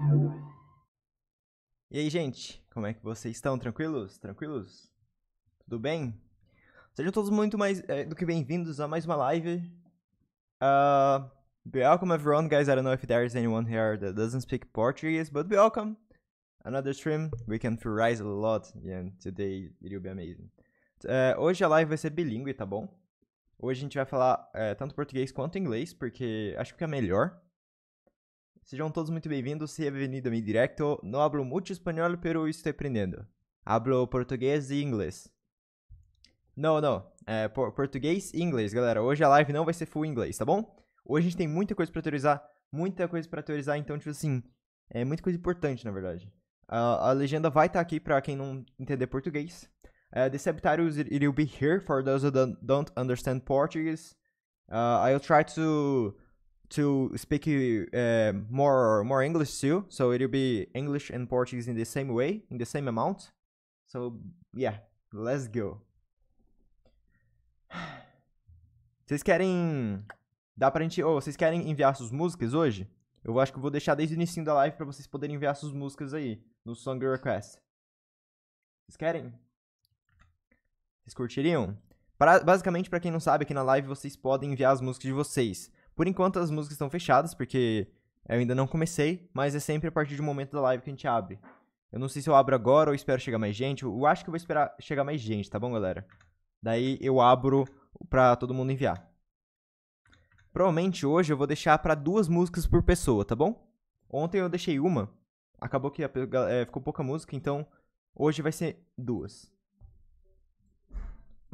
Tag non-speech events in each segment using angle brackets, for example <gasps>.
É, e aí, gente, como é que vocês estão? Tranquilos? Tranquilos? Tudo bem? Sejam todos muito mais é, do que bem-vindos a mais uma live. Uh, welcome everyone, guys. I don't know if is anyone here that doesn't speak Portuguese, but welcome. Another stream, we can rise a lot, and today it will be amazing. Uh, hoje a live vai ser bilíngue, tá bom? Hoje a gente vai falar eh, tanto português quanto inglês, porque acho que é melhor. Sejam todos muito bem-vindos e bem vindos a mi directo. Não hablo muito espanhol, pero estou aprendendo. Hablo português e inglês. Não, não. É, por português e inglês, galera. Hoje a live não vai ser full inglês, tá bom? Hoje a gente tem muita coisa para teorizar, muita coisa para teorizar, então, tipo assim, é muita coisa importante, na verdade. a legenda vai estar tá aqui para quem não entender português. Uh, the subtitles it, will be here for those who don't, don't understand Portuguese. Uh, I'll try to to speak uh, more more English too. So it'll be English and Portuguese in the same way, in the same amount. So yeah, let's go. <sighs> Vocês querem dá pra gente, ou oh, vocês querem enviar suas músicas hoje? Eu acho que eu vou deixar desde o início da live para vocês poderem enviar suas músicas aí no Song Request. Vocês querem? Vocês curtiriam? Pra, basicamente, para quem não sabe, aqui na live vocês podem enviar as músicas de vocês. Por enquanto as músicas estão fechadas, porque eu ainda não comecei, mas é sempre a partir do momento da live que a gente abre. Eu não sei se eu abro agora ou espero chegar mais gente. Eu acho que eu vou esperar chegar mais gente, tá bom, galera? Daí eu abro pra todo mundo enviar. Provavelmente hoje eu vou deixar para duas músicas por pessoa, tá bom? Ontem eu deixei uma, acabou que é, ficou pouca música, então hoje vai ser duas.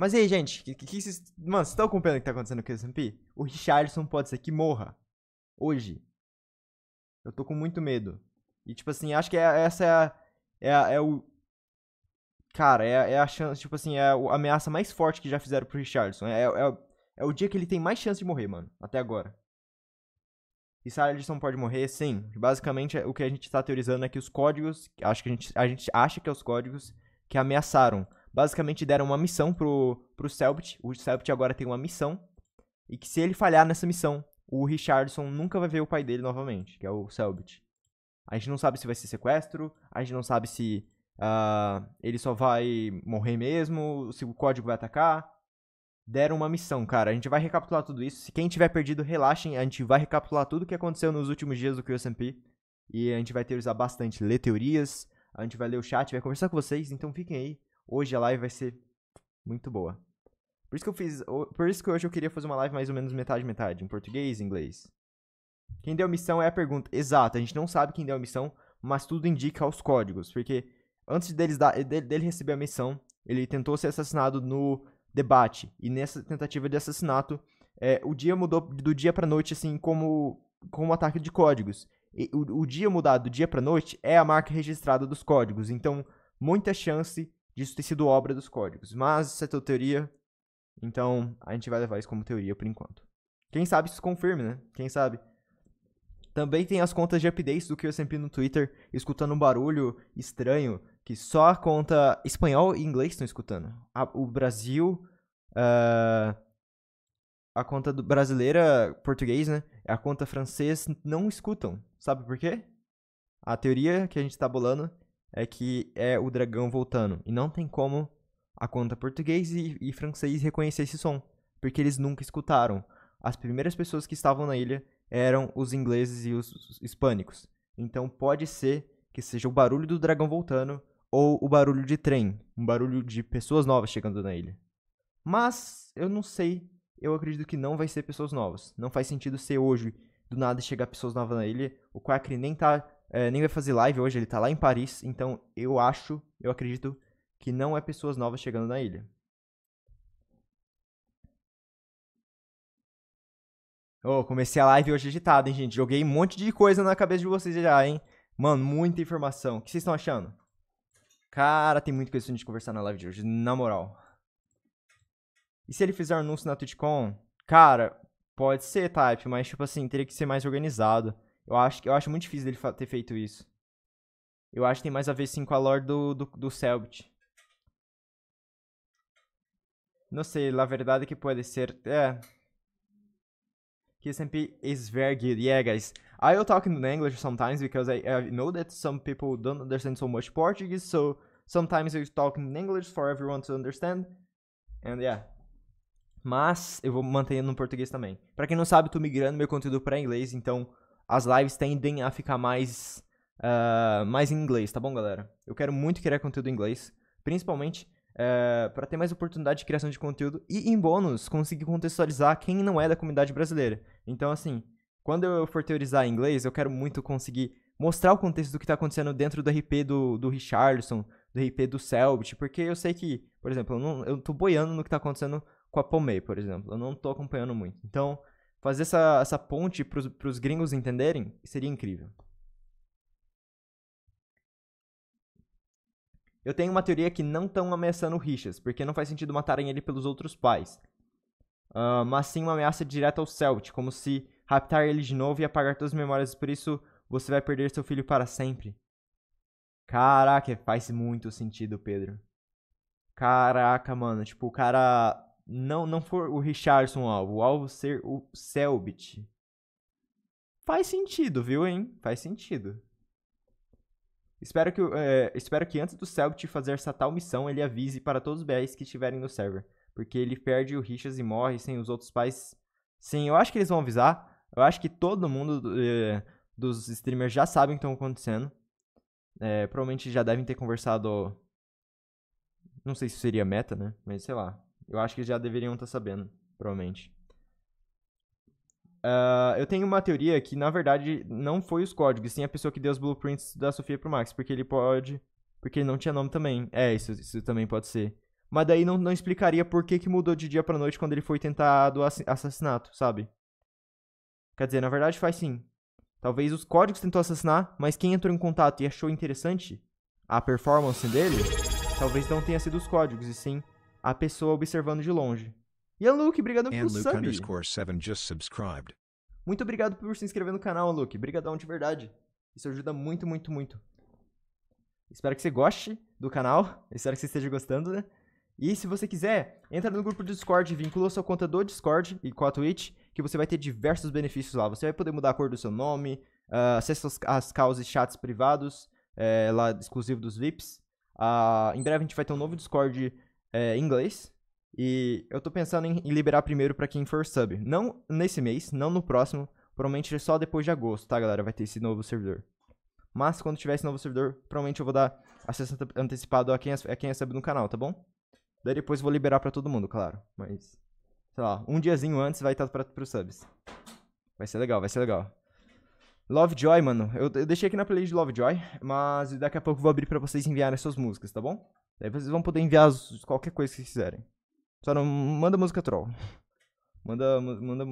Mas e aí, gente? Que, que, que vocês... Mano, vocês estão acompanhando o que tá acontecendo com o S&P? O Richardson pode ser que morra. Hoje. Eu tô com muito medo. E, tipo assim, acho que é, essa é a, é, é o... Cara, é, é, a chance, tipo assim, é a ameaça mais forte que já fizeram pro Richardson. É, é, é o dia que ele tem mais chance de morrer, mano. Até agora. E Richardson pode morrer? Sim. Basicamente, é, o que a gente tá teorizando é que os códigos... Acho que a gente, a gente acha que é os códigos que ameaçaram basicamente deram uma missão pro, pro Selbit. O Selbit agora tem uma missão. E que se ele falhar nessa missão, o Richardson nunca vai ver o pai dele novamente, que é o Selbit. A gente não sabe se vai ser sequestro, a gente não sabe se uh, ele só vai morrer mesmo, se o código vai atacar. Deram uma missão, cara. A gente vai recapitular tudo isso. Se quem tiver perdido, relaxem. A gente vai recapitular tudo o que aconteceu nos últimos dias do QSMP. E a gente vai teorizar bastante. Ler teorias, a gente vai ler o chat, vai conversar com vocês. Então fiquem aí Hoje a live vai ser muito boa. Por isso que eu fiz. Por isso que hoje eu queria fazer uma live mais ou menos metade-metade, em português e inglês. Quem deu missão é a pergunta. Exato, a gente não sabe quem deu a missão, mas tudo indica aos códigos. Porque antes deles da, dele receber a missão, ele tentou ser assassinado no debate. E nessa tentativa de assassinato, é, o dia mudou do dia pra noite, assim, como, como ataque de códigos. E, o, o dia mudado do dia pra noite é a marca registrada dos códigos. Então, muita chance disso ter sido obra dos códigos. Mas isso é tua teoria, então a gente vai levar isso como teoria por enquanto. Quem sabe isso confirme, né? Quem sabe? Também tem as contas de updates do QSMP no Twitter, escutando um barulho estranho que só a conta espanhol e inglês estão escutando. A, o Brasil. Uh, a conta brasileira, português, né? A conta francês não escutam. Sabe por quê? A teoria que a gente está bolando é que é o dragão voltando. E não tem como a conta português e, e francês reconhecer esse som, porque eles nunca escutaram. As primeiras pessoas que estavam na ilha eram os ingleses e os hispânicos. Então pode ser que seja o barulho do dragão voltando ou o barulho de trem, um barulho de pessoas novas chegando na ilha. Mas eu não sei, eu acredito que não vai ser pessoas novas. Não faz sentido ser hoje do nada chegar pessoas novas na ilha. O Quacre nem tá é, nem vai fazer live hoje, ele tá lá em Paris, então eu acho, eu acredito que não é pessoas novas chegando na ilha. Ô, oh, comecei a live hoje agitado hein, gente? Joguei um monte de coisa na cabeça de vocês já, hein? Mano, muita informação. O que vocês estão achando? Cara, tem muita coisa pra gente conversar na live de hoje, na moral. E se ele fizer um anúncio na TwitchCon? Cara, pode ser, Type, mas, tipo assim, teria que ser mais organizado. Eu acho, eu acho muito difícil dele ter feito isso. Eu acho que tem mais a ver sim com a lore do, do, do Selbit. Não sei, la verdade é que pode ser. É. Que sempre is very good. Yeah, guys. I will talk in English sometimes because I, I know that some people don't understand so much Portuguese, so sometimes eu talk in English for everyone to understand. And yeah. Mas eu vou mantendo no português também. Para quem não sabe, eu tô migrando meu conteúdo para inglês, então as lives tendem a ficar mais, uh, mais em inglês, tá bom, galera? Eu quero muito criar conteúdo em inglês, principalmente uh, eh, para ter mais oportunidade de criação de conteúdo e, em bônus, conseguir contextualizar quem não é da comunidade brasileira. Então, assim, quando eu for teorizar em inglês, eu quero muito conseguir mostrar o contexto do que está acontecendo dentro do RP do, do Richardson, do RP do Selbit, porque eu sei que, por exemplo, eu, não, eu tô boiando no que está acontecendo com a Pomei, por exemplo. Eu não tô acompanhando muito. Então, fazer essa, essa ponte para os gringos entenderem seria incrível. Eu tenho uma teoria que não estão ameaçando o Richas, porque não faz sentido matarem ele pelos outros pais. Uh, mas sim uma ameaça direta ao Celt, como se raptar ele de novo e apagar todas as memórias, por isso você vai perder seu filho para sempre. Caraca, faz muito sentido, Pedro. Caraca, mano, tipo, o cara não, não for o Richardson o alvo, o alvo ser o Selbit. Faz sentido, viu, hein? Faz sentido. Espero que, é, espero que antes do Selbit fazer essa tal missão, ele avise para todos os BRs que estiverem no server. Porque ele perde o Richas e morre sem os outros pais. Sim, eu acho que eles vão avisar. Eu acho que todo mundo é, dos streamers já sabe o que estão acontecendo. É, provavelmente já devem ter conversado. Não sei se seria meta, né? Mas sei lá. Eu acho que já deveriam estar tá sabendo, provavelmente. Uh, eu tenho uma teoria que, na verdade, não foi os códigos, sim a pessoa que deu os blueprints da Sofia pro Max, porque ele pode. Porque ele não tinha nome também. É, isso, isso também pode ser. Mas daí não, não explicaria por que, que mudou de dia pra noite quando ele foi tentado assassinato, sabe? Quer dizer, na verdade faz sim. Talvez os códigos tentou assassinar, mas quem entrou em contato e achou interessante a performance dele, talvez não tenha sido os códigos, e sim a pessoa observando de longe. Ian Luke, obrigado pelo Luke sub. Muito obrigado por se inscrever no canal, Luke. Obrigadão de verdade. Isso ajuda muito, muito, muito. Espero que você goste do canal. <laughs> Espero que você esteja gostando, né? E se você quiser, entra no grupo do Discord, vincula sua conta do Discord e com a Twitch, que você vai ter diversos benefícios lá. Você vai poder mudar a cor do seu nome, uh, ah, acesso às, causas e chats privados, eh, lá exclusivo dos VIPs. Uh, ah, em breve a gente vai ter um novo Discord é, inglês. E eu tô pensando em, liberar primeiro para quem for sub. Não nesse mês, não no próximo. Provavelmente só depois de agosto, tá, galera? Vai ter esse novo servidor. Mas quando tiver esse novo servidor, provavelmente eu vou dar acesso antecipado a quem é, a quem é sub no canal, tá bom? Daí depois eu vou liberar para todo mundo, claro. Mas, sei lá, um diazinho antes vai estar tá pros subs. Vai ser legal, vai ser legal. Lovejoy, mano. Eu, eu deixei aqui na playlist Lovejoy, mas daqui a pouco eu vou abrir para vocês enviarem suas músicas, tá bom? Daí vocês vão poder enviar qualquer coisa que vocês quiserem. Só não manda música troll. <laughs> Manda, manda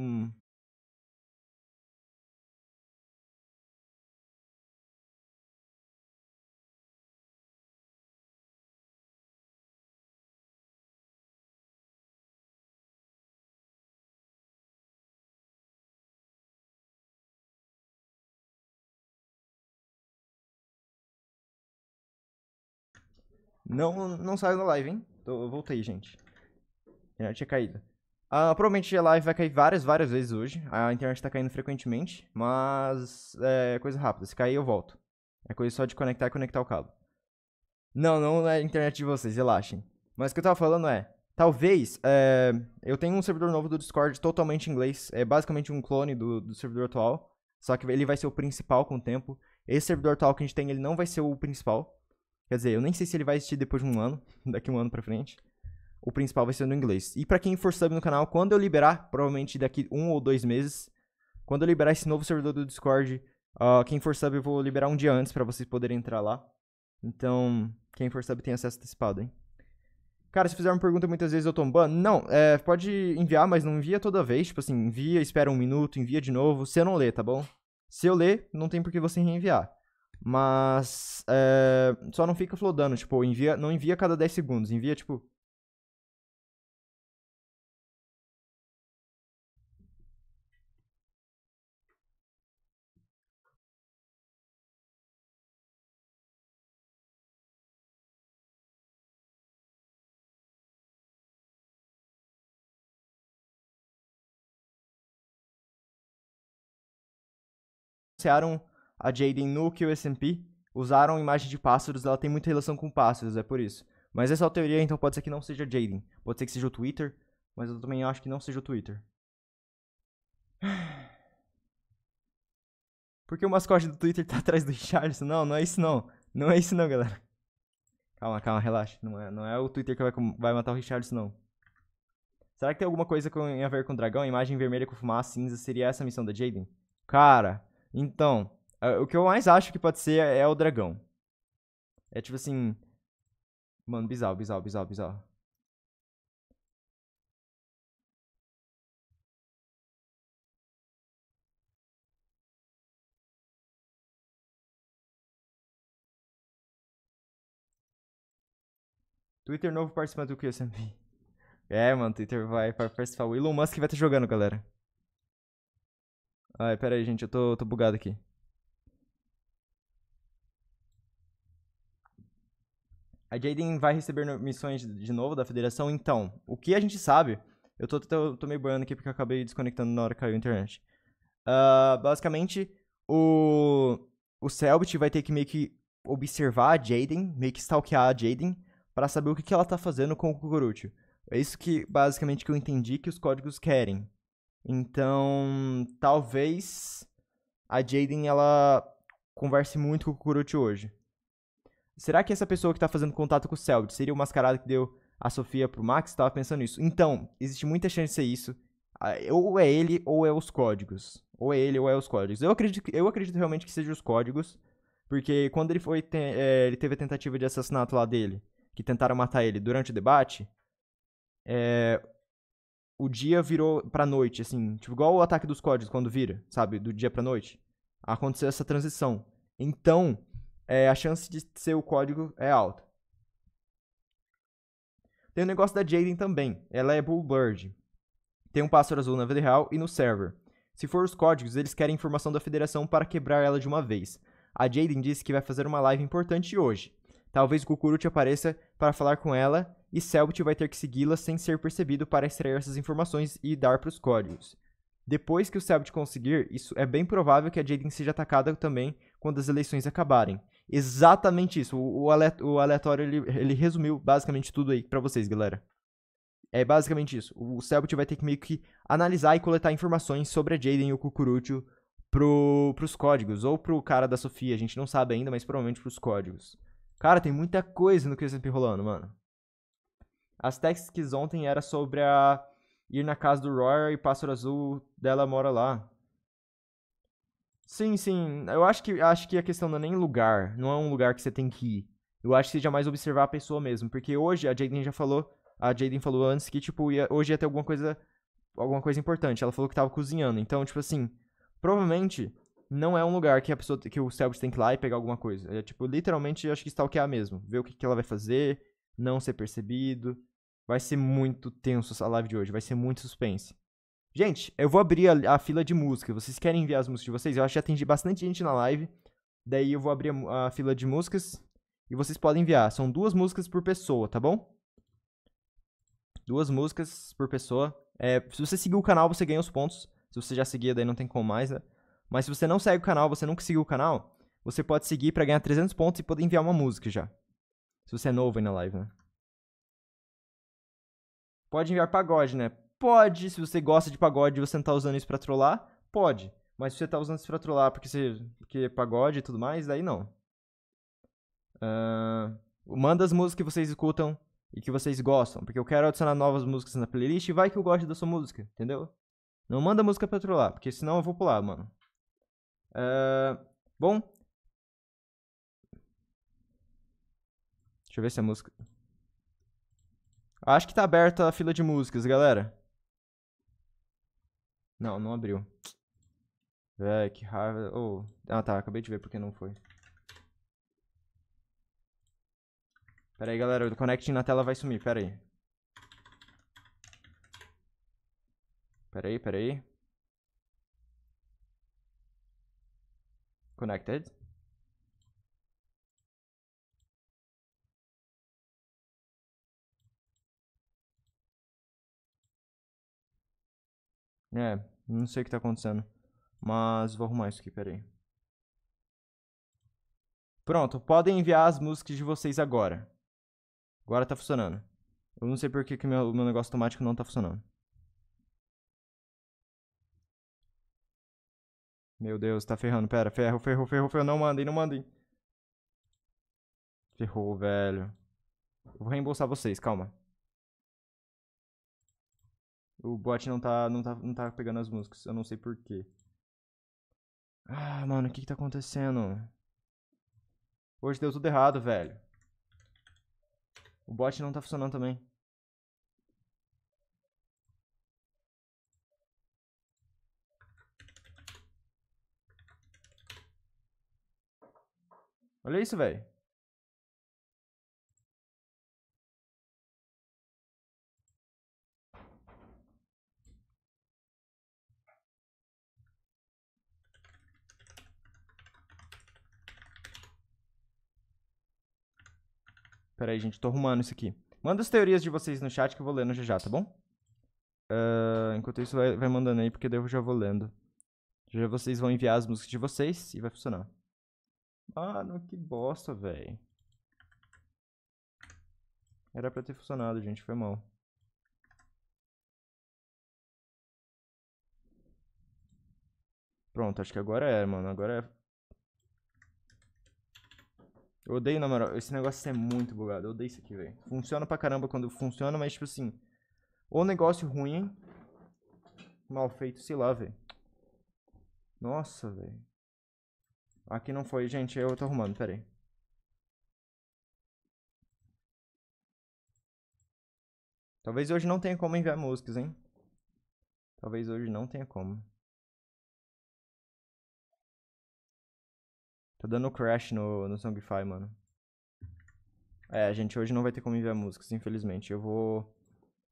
Não, não saiu na live, hein? Eu voltei, gente. A internet tinha caído. Uh, provavelmente a live vai cair várias, várias vezes hoje. A internet tá caindo frequentemente, mas é coisa rápida. Se cair, eu volto. É coisa só de conectar e conectar o cabo. Não, não é a internet de vocês, relaxem. Mas o que eu tava falando é, talvez, é, eu tenho um servidor novo do Discord totalmente em inglês. É basicamente um clone do, do servidor atual, só que ele vai ser o principal com o tempo. Esse servidor atual que a gente tem, ele não vai ser o principal. Quer dizer, eu nem sei se ele vai existir depois de um ano, <laughs> daqui um ano pra frente. O principal vai ser no inglês. E para quem for sub no canal, quando eu liberar, provavelmente daqui um ou dois meses, quando eu liberar esse novo servidor do Discord, uh, quem for sub eu vou liberar um dia antes para vocês poderem entrar lá. Então, quem for sub tem acesso antecipado, hein? Cara, se fizer uma pergunta muitas vezes eu tomo ban? Não, é, pode enviar, mas não envia toda vez. Tipo assim, envia, espera um minuto, envia de novo. Se eu não ler, tá bom? Se eu ler, não tem por que você reenviar. Mas é, só não fica flodando, tipo, envia, não envia a cada 10 segundos, envia tipo. Anunciaram a Jaden no QSMP o usaram imagem de pássaros, ela tem muita relação com pássaros, é por isso. Mas essa é a teoria, então pode ser que não seja Jaden. Pode ser que seja o Twitter, mas eu também acho que não seja o Twitter. <sighs> Por que o mascote do Twitter tá <laughs> atrás do Richardson? Não, não é isso não. Não é isso não, galera. Calma, calma, relaxa. Não é, não é o Twitter que vai, vai matar o Richardson, não. Será que tem alguma coisa com, a ver com o dragão? A imagem vermelha com fumaça cinza seria essa a missão da Jaden? Cara, então, o que eu mais acho que pode ser é o dragão. É tipo assim. Mano, bizarro, bizarro, bizarro, bizarro. Twitter novo participante do QSMP. É, mano, Twitter vai participar. O Elon Musk vai estar tá jogando, galera. Ai, pera aí, gente, eu tô, tô bugado aqui. A Jaden vai receber missões de novo da federação, então, o que a gente sabe... Eu tô, tô, tô meio boiando aqui porque eu acabei desconectando na hora que caiu a internet. Uh, basicamente, o, o Selbit vai ter que meio que observar a Jaden, meio que stalkear a Jaden, para saber o que, que ela tá fazendo com o Kukuruchi. É isso que, basicamente, que eu entendi que os códigos querem. Então, talvez a Jaden, ela converse muito com o Kukuruchi hoje. Será que essa pessoa que tá fazendo contato com o Selbit seria o mascarado que deu a Sofia pro Max? Tava pensando nisso. Então, existe muita chance de ser isso. Ou é ele ou é os códigos. Ou é ele ou é os códigos. Eu acredito, eu acredito realmente que seja os códigos. Porque quando ele foi. é, ele teve a tentativa de assassinato lá dele. Que tentaram matar ele durante o debate. É, o dia virou pra noite, assim. Tipo, igual o ataque dos códigos quando vira, sabe? Do dia pra noite. Aconteceu essa transição. Então, é, a chance de ser o código é alta. Tem o negócio da Jaden também. Ela é Bullbird. Tem um pássaro azul na vida real e no server. Se for os códigos, eles querem informação da federação para quebrar ela de uma vez. A Jaden disse que vai fazer uma live importante hoje. Talvez te apareça para falar com ela e Selbit vai ter que segui-la sem ser percebido para extrair essas informações e dar para os códigos. Depois que o Selbit conseguir, isso é bem provável que a Jaden seja atacada também quando as eleições acabarem exatamente isso. O, o aleatório ele, ele resumiu basicamente tudo aí para vocês, galera. É basicamente isso. O Selbit vai ter que meio que analisar e coletar informações sobre a Jaden e o Cucurucho pro, pros códigos, ou pro cara da Sofia, a gente não sabe ainda, mas provavelmente pros códigos. Cara, tem muita coisa no que Crescent rolando, mano. As texts ontem era sobre a ir na casa do Royal e Pássaro Azul dela mora lá. Sim, sim. Eu acho que, acho que a questão não é nem lugar. Não é um lugar que você tem que ir. Eu acho que seja mais observar a pessoa mesmo. Porque hoje a Jaden já falou. A Jaden falou antes que, tipo, ia, hoje ia ter alguma coisa. Alguma coisa importante. Ela falou que tava cozinhando. Então, tipo assim, provavelmente não é um lugar que a pessoa que o Selbit tem que ir lá e pegar alguma coisa. É tipo, literalmente, acho que stalkear mesmo. Ver o que, que ela vai fazer, não ser percebido. Vai ser muito tenso a live de hoje, vai ser muito suspense. Gente, eu vou abrir a, a, fila de música. Vocês querem enviar as músicas de vocês? Eu acho que atendi bastante gente na live. Daí eu vou abrir a, a fila de músicas e vocês podem enviar. São duas músicas por pessoa, tá bom? Duas músicas por pessoa. É, se você seguir o canal, você ganha os pontos. Se você já seguia, daí não tem como mais, né? Mas se você não segue o canal, você nunca seguiu o canal, você pode seguir para ganhar 300 pontos e poder enviar uma música já. Se você é novo aí na live, né? Pode enviar pagode, né? Pode, se você gosta de pagode e você não tá usando isso pra trollar, pode. Mas se você tá usando isso pra trollar porque, você, porque é pagode e tudo mais, daí não. Uh, manda as músicas que vocês escutam e que vocês gostam, porque eu quero adicionar novas músicas na playlist e vai que eu gosto da sua música, entendeu? Não manda música pra trollar, porque senão eu vou pular, mano. Uh, bom. Deixa eu ver se a música. Acho que tá aberta a fila de músicas, galera. Não, não abriu. Véi, que raiva. Oh. Ah, tá. Acabei de ver porque não foi. Pera aí, galera. O connecting na tela vai sumir. Pera aí. Pera aí, pera aí. Connected. É, não sei o que tá acontecendo. Mas vou arrumar isso aqui, peraí. Pronto, podem enviar as músicas de vocês agora. Agora tá funcionando. Eu não sei por que, o meu, meu negócio automático não tá funcionando. Meu Deus, tá ferrando. Pera, ferro, ferro, ferro, ferro. Não mandem, não mandem. Ferrou, velho. vou reembolsar vocês, calma. O bot não tá, não tá, não tá pegando as músicas. Eu não sei porquê. Ah, mano, o que que tá acontecendo? Hoje deu tudo errado, velho. O bot não tá funcionando também. Olha isso, velho. Pera aí, gente, tô arrumando isso aqui. Manda as teorias de vocês no chat que eu vou lendo já já, tá bom? Uh, enquanto isso, vai, vai, mandando aí, porque daí eu já vou lendo. Já vocês vão enviar as músicas de vocês e vai funcionar. Mano, que bosta, velho. Era pra ter funcionado, gente, foi mal. Pronto, acho que agora é, mano. Agora é eu odeio, na moral. Esse negócio é muito bugado. Eu odeio isso aqui, velho. Funciona pra caramba quando funciona, mas, tipo assim... Ou negócio ruim... Mal feito, sei lá, velho. Nossa, velho. Aqui não foi. Gente, eu tô arrumando, pera aí. Talvez hoje não tenha como enviar músicas, hein? Talvez hoje não tenha como. Tá dando crash no, no Songify, mano. É, gente, hoje não vai ter como enviar músicas, infelizmente. Eu vou,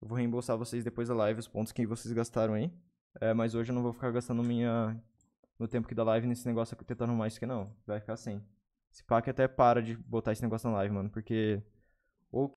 eu vou reembolsar vocês depois da live os pontos que vocês gastaram aí. É, mas hoje eu não vou ficar gastando minha no tempo que da live nesse negócio aqui tentando arrumar isso aqui, não. Vai ficar assim. Esse pack até para de botar esse negócio na live, mano, porque ou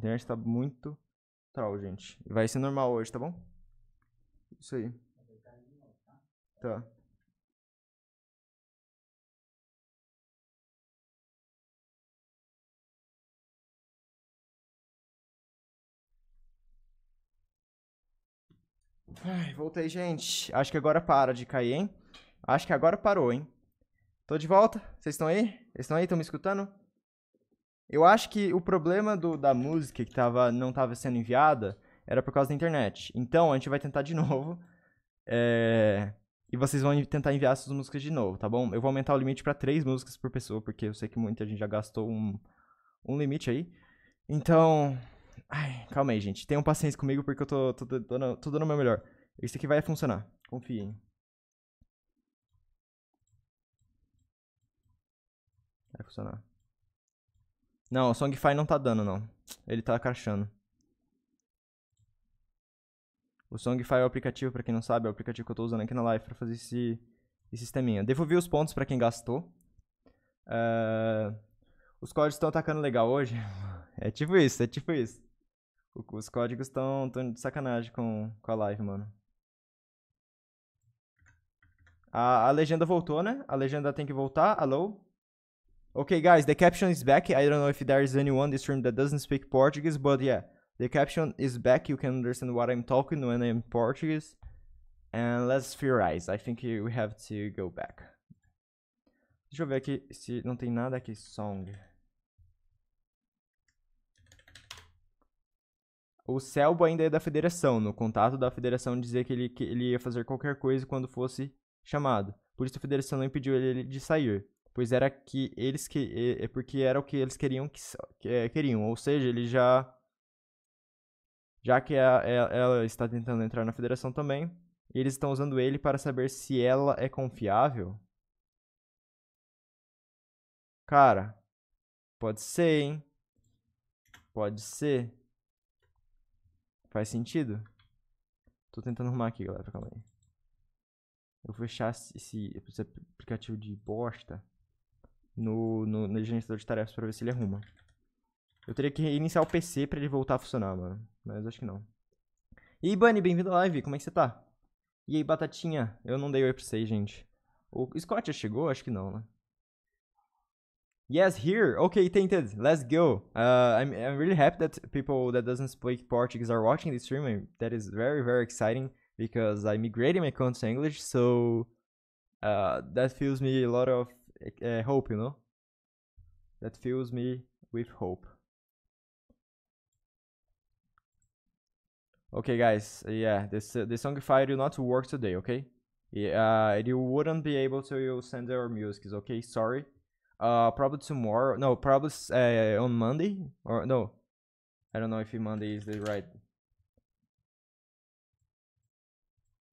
internet tá muito tal, gente. Vai ser normal hoje, tá bom? Isso aí. Tá. Ai, voltei, gente. Acho que agora para de cair, hein? Acho que agora parou, hein? Tô de volta. Vocês estão aí? Vocês estão aí? Estão me escutando? Eu acho que o problema do, da música que tava, não estava sendo enviada era por causa da internet. Então, a gente vai tentar de <laughs> novo. É... E vocês vão tentar enviar essas músicas de novo, tá bom? Eu vou aumentar o limite para três músicas por pessoa, porque eu sei que muita gente já gastou um, um limite aí. Então. Ai, calma aí, gente. Tenham paciência comigo, porque eu tô, tô, tô, dando, tô dando o meu melhor. Isso aqui vai funcionar. Confiem. Vai funcionar. Não, o Songify não tá dando, não. Ele tá crashando. O Songify é o aplicativo, pra quem não sabe, é o aplicativo que eu tô usando aqui na live pra fazer esse, esse sisteminha. Devolvi os pontos pra quem gastou. Uh, os códigos estão atacando legal hoje. <laughs> É tipo isso, é tipo isso. os códigos estão de sacanagem com, com a live, mano. A, a legenda voltou, né? A legenda tem que voltar. Alô? Okay, guys, the caption is back. I don't know if is anyone this room that doesn't speak Portuguese, but yeah, the caption is back. You can understand what I'm talking when I'm Portuguese. And let's theorize. I think we have to go back. Deixa eu ver aqui se não tem nada aqui. Song. O Selbo ainda é da federação. No contato da federação dizia que ele, que ele ia fazer qualquer coisa quando fosse chamado. Por isso a federação não impediu ele de sair pois era que eles que é porque era o que eles queriam que, é, queriam, ou seja, ele já já que a, é, ela, é, ela está tentando entrar na federação também, eles estão usando ele para saber se ela é confiável. Cara, pode ser, hein? Pode ser. Faz sentido? Tô tentando arrumar aqui, galera. Calma aí. Eu vou fechar esse, esse aplicativo de bosta no, no, no gerenciador de tarefas pra ver se ele arruma. Eu teria que reiniciar o PC pra ele voltar a funcionar, mano. Mas acho que não. E aí, Bunny, bem-vindo à live. Como é que você tá? E aí, Batatinha? Eu não dei oi pra vocês, gente. O Scott já chegou? Acho que não, né? Yes, here. Okay, tainted. Let's go. Uh, I'm, I'm really happy that people that doesn't speak Portuguese are watching this stream. That is very, very exciting because I migrated my content to English, so uh, that fills me a lot of uh, hope, you know? That fills me with hope. Okay, guys, yeah, this uh, the Songify will not work today, okay? Yeah, uh, you wouldn't be able to send your music, okay? Sorry. Uh, probably tomorrow. No, probably uh, on Monday or no. I don't know if Monday is the right.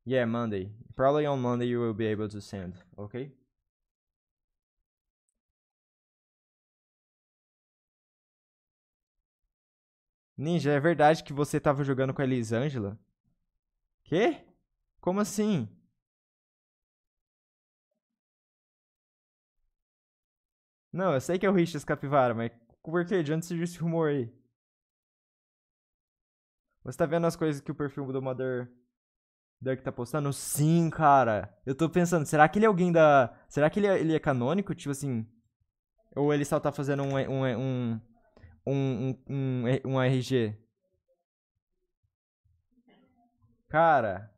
Yeah, Monday. Probably on Monday you will be able to send. Okay. Ninja, é verdade que você tava jogando com a Elisângela? Quê? Como assim? Não, eu sei que é o Richas Capivara, mas por que? De onde surgiu esse rumor aí? Você tá vendo as coisas que o perfil do Mother Duck tá postando? Sim, cara. Eu tô pensando, será que ele é alguém da. Será que ele é, ele é canônico? Tipo assim. Ou ele só tá fazendo um, um, um, um, um, um, um RG? Cara.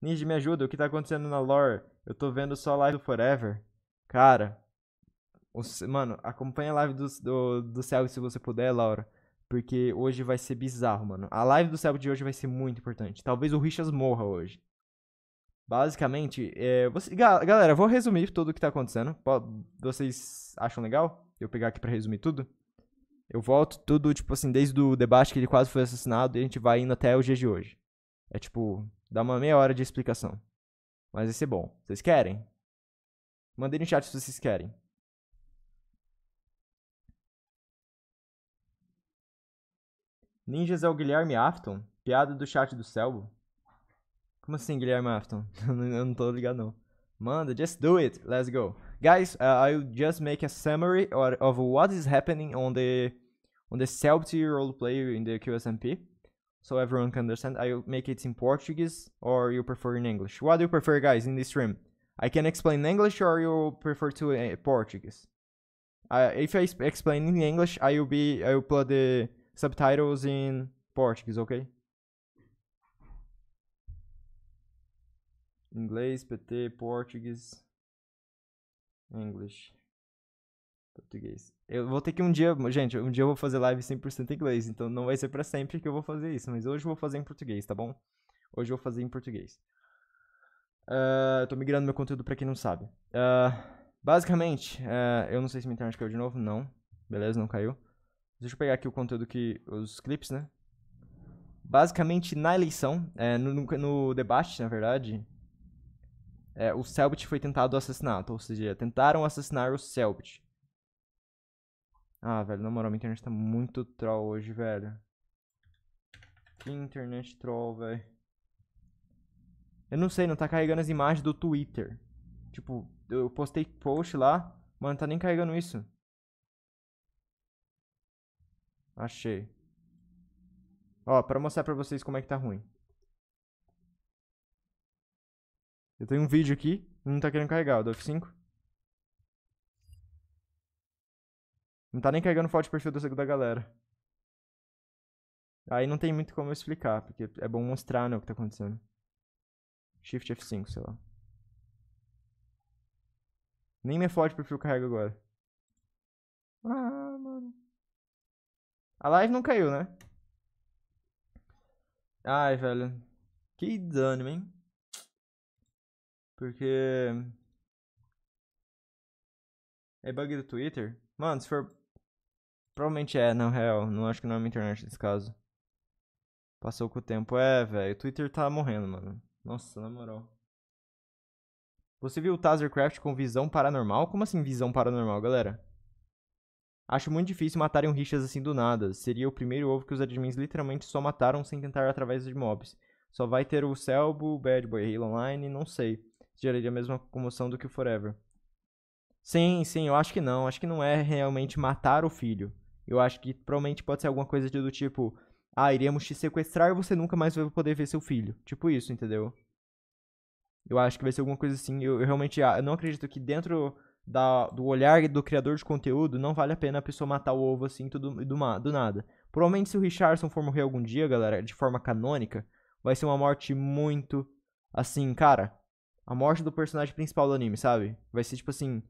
Ninja, me ajuda. O que tá acontecendo na lore? Eu tô vendo só a live do Forever. Cara. Os, mano, acompanha a live do, do, do Selby se você puder, Laura. Porque hoje vai ser bizarro, mano. A live do Celso de hoje vai ser muito importante. Talvez o Richas morra hoje. Basicamente, é, você, galera, vou resumir tudo o que tá acontecendo. Vocês acham legal? Eu pegar aqui para resumir tudo? Eu volto tudo, tipo assim, desde o debate que ele quase foi assassinado e a gente vai indo até o dia de hoje. É tipo, dá uma meia hora de explicação. Mas vai ser bom. Vocês querem? Mandei no chat se vocês querem. Ninjas é o Guilherme Afton? Piada do chat do Selbo? Como assim, Guilherme Afton? <laughs> eu não tô ligado, não. Manda, just do it. Let's go. Guys, uh, I'll just make a summary of what is happening on the on the Celtic roleplay in the QSMP. So everyone can understand. I'll make it in Portuguese or you prefer in English. What do you prefer, guys, in this stream? I can explain English or you prefer to uh, Portuguese. Uh, if I explain in English, I will be I will put the subtitles in Portuguese, okay? Inglês, PT, Português, English. Português. Eu vou ter que um dia, gente, um dia eu vou fazer live 100% em inglês, então não vai ser para sempre que eu vou fazer isso, mas hoje eu vou fazer em português, tá bom? Hoje eu vou fazer em português. Uh, ah, eu tô migrando meu conteúdo para quem não sabe. Uh, basicamente, uh, eu não sei se minha internet caiu de novo, não. Beleza, não caiu. Deixa eu pegar aqui o conteúdo que. os clips, né? Basicamente, na eleição, é, no, no, no debate, na verdade, é, o Selbit foi tentado assassinato, ou seja, tentaram assassinar o Selbit. Ah, velho, na moral, minha internet tá muito troll hoje, velho. Que internet troll, velho. Eu não sei, não tá carregando as imagens do Twitter. Tipo, eu postei post lá, mano, não tá nem carregando isso. Achei. Ó, pra mostrar pra vocês como é que tá ruim. Eu tenho um vídeo aqui, não tá querendo carregar, o F 5. Não tá nem carregando foto de perfil do da galera. Aí não tem muito como eu explicar, porque é bom mostrar né, o que tá acontecendo. Shift F5, sei lá. Nem minha foto de perfil carrega agora. Ah, mano. A live não caiu, né? Ai, velho. Que dano, hein? Porque. É bug do Twitter? Mano, se for. Provavelmente é, na real. Não acho que não é uma internet nesse caso. Passou com o tempo. É, velho. O Twitter tá morrendo, mano. Nossa, na moral. Você viu o Tazercraft com visão paranormal? Como assim visão paranormal, galera? Acho muito difícil matarem um assim do nada. Seria o primeiro ovo que os admins literalmente só mataram sem tentar através de mobs. Só vai ter o Selbo, o Bad Boy Halo Online, não sei geraria a mesma comoção do que o Forever. Sim, sim, eu acho que não. Acho que não é realmente matar o filho. Eu acho que provavelmente pode ser alguma coisa do tipo: Ah, iríamos te sequestrar e você nunca mais vai poder ver seu filho. Tipo isso, entendeu? Eu acho que vai ser alguma coisa assim. Eu, eu realmente ah, eu não acredito que dentro da, do olhar do criador de conteúdo não vale a pena a pessoa matar o ovo assim tudo, do, do nada. Provavelmente se o Richardson for morrer algum dia, galera, de forma canônica, vai ser uma morte muito assim, cara a morte do personagem principal do anime, sabe? Vai ser tipo assim,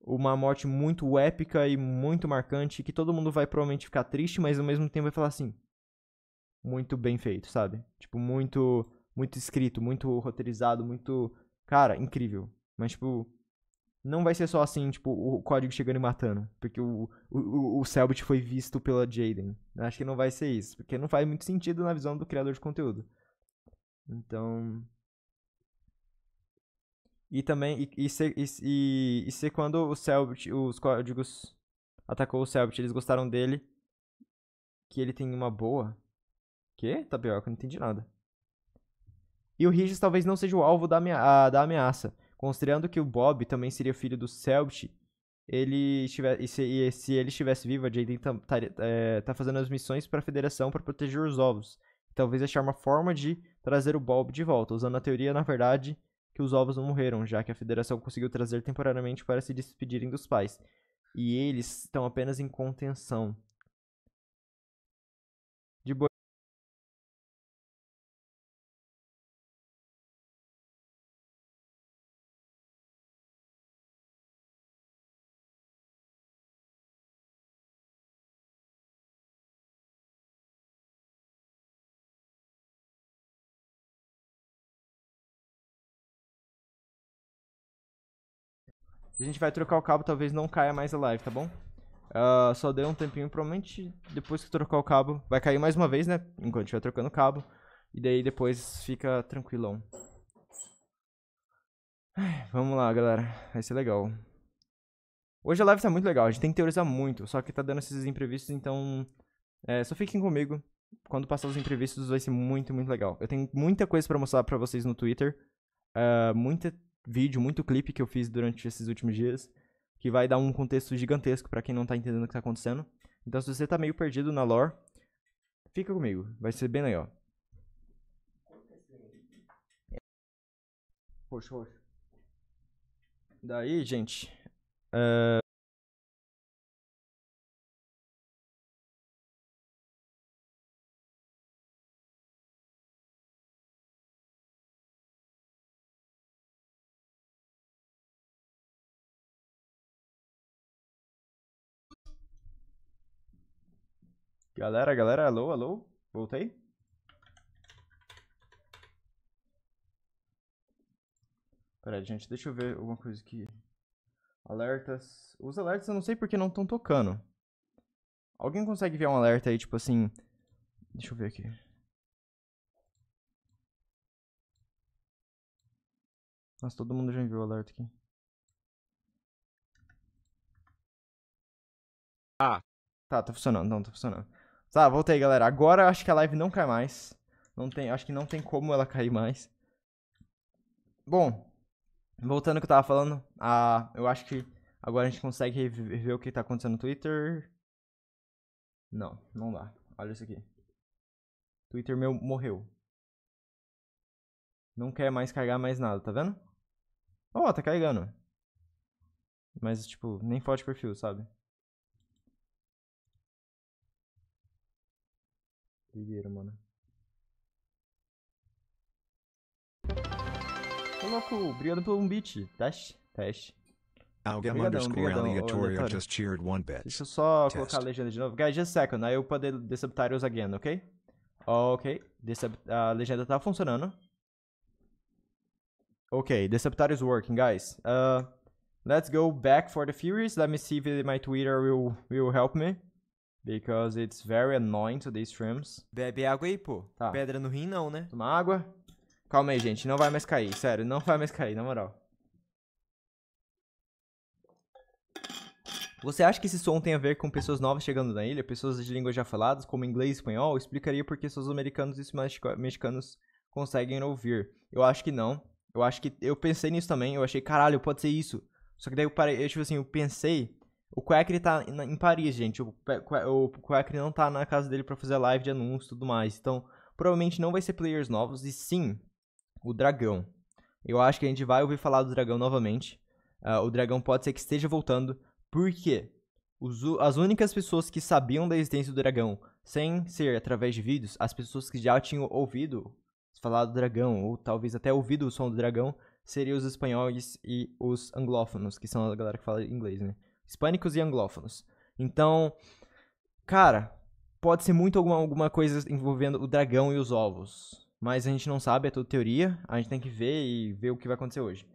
uma morte muito épica e muito marcante que todo mundo vai provavelmente ficar triste, mas ao mesmo tempo vai falar assim, muito bem feito, sabe? Tipo, muito muito escrito, muito roteirizado, muito, cara, incrível. Mas tipo, não vai ser só assim, tipo, o código chegando e matando, porque o o, o Selbit foi visto pela Jaden. Acho que não vai ser isso, porque não faz muito sentido na visão do criador de conteúdo. Então, e também, e, e, se, e, e se quando o Selbit, os códigos atacou o Selbit, eles gostaram dele, que ele tem uma boa. Tá que? Tapioca, não entendi nada. E o Regis talvez não seja o alvo da, a, ah, da ameaça. Considerando que o Bob também seria filho do Selbit, ele estiver, e, se, e se ele estivesse vivo, a Jaden tá, tá, é, tá, fazendo as missões para a Federação para proteger os ovos. Talvez achar uma forma de trazer o Bob de volta, usando a teoria, na verdade, que os ovos não morreram, já que a federação conseguiu trazer temporariamente para se despedirem dos pais. E eles estão apenas em contenção. A gente vai trocar o cabo, talvez não caia mais a live, tá bom? Uh, só deu um tempinho, provavelmente depois que trocar o cabo, vai cair mais uma vez, né? Enquanto estiver trocando o cabo. E daí depois fica tranquilão. vamos lá, galera. Vai ser legal. Hoje a live tá muito legal, a gente tem que teorizar muito, só que tá dando esses imprevistos, então... É, só fiquem comigo. Quando passar os imprevistos vai ser muito, muito legal. Eu tenho muita coisa para mostrar para vocês no Twitter. Uh, muita vídeo, muito clipe que eu fiz durante esses últimos dias, que vai dar um contexto gigantesco para quem não tá entendendo o que tá acontecendo. Então, se você tá meio perdido na lore, fica comigo, vai ser bem legal. Poxa, poxa. Daí, gente, uh, Galera, galera, alô, alô, voltei? Pera aí, gente, deixa eu ver alguma coisa aqui. Alertas. Os alertas eu não sei porque não estão tocando. Alguém consegue ver um alerta aí, tipo assim. Deixa eu ver aqui. Nossa, todo mundo já enviou o alerta aqui. Ah. Tá, tá funcionando, não, tá funcionando. Tá, voltei, galera. Agora eu acho que a live não cai mais. Não tem, acho que não tem como ela cair mais. Bom, voltando ao que eu tava falando, a, eu acho que agora a gente consegue ver o que tá acontecendo no Twitter. Não, não dá. Olha isso aqui. Twitter meu morreu. Não quer mais carregar mais nada, tá vendo? Ó, oh, tá carregando. Mas, tipo, nem foto de perfil, sabe? Doideira, mano. Ô, louco, obrigado pelo um beat. Teste, teste. Alguém underscore aleatório just cheered one bet. Deixa eu só Test. colocar a legenda de novo. Guys, just a second. Aí eu poder deceptar os again, ok? Ok. Decep a legenda tá funcionando. Ok, Deceptar is working, guys. Uh, let's go back for the furious. Let me see if my Twitter will, will help me. Because it's very annoying to these streams. Bebe água aí, pô. Tá. Pedra no rim não, né? Toma água. Calma aí, gente. Não vai mais cair. Sério, não vai mais cair, na moral. Você acha que esse som tem a ver com pessoas novas chegando na ilha? Pessoas de línguas já faladas, como inglês e espanhol? Explicaria por que seus americanos e mexicanos conseguem ouvir. Eu acho que não. Eu acho que... Eu pensei nisso também. Eu achei, caralho, pode ser isso. Só que daí eu parei... Eu, tipo assim, eu pensei... O Quackry tá em Paris, gente. O, o não tá na casa dele para fazer live de anúncio e tudo mais. Então, provavelmente não vai ser players novos. E sim, o Dragão. Eu acho que a gente vai ouvir falar do Dragão novamente. Uh, o Dragão pode ser que esteja voltando. Por quê? as únicas pessoas que sabiam da existência do Dragão, sem ser através de vídeos, as pessoas que já tinham ouvido falar do Dragão, ou talvez até ouvido o som do Dragão, seriam os espanhóis e os anglófonos, que são a galera que fala inglês, né? hispânicos e anglófonos. Então, cara, pode ser muito alguma, alguma coisa envolvendo o dragão e os ovos. Mas a gente não sabe, é tudo teoria. A gente tem que ver e ver o que vai acontecer hoje.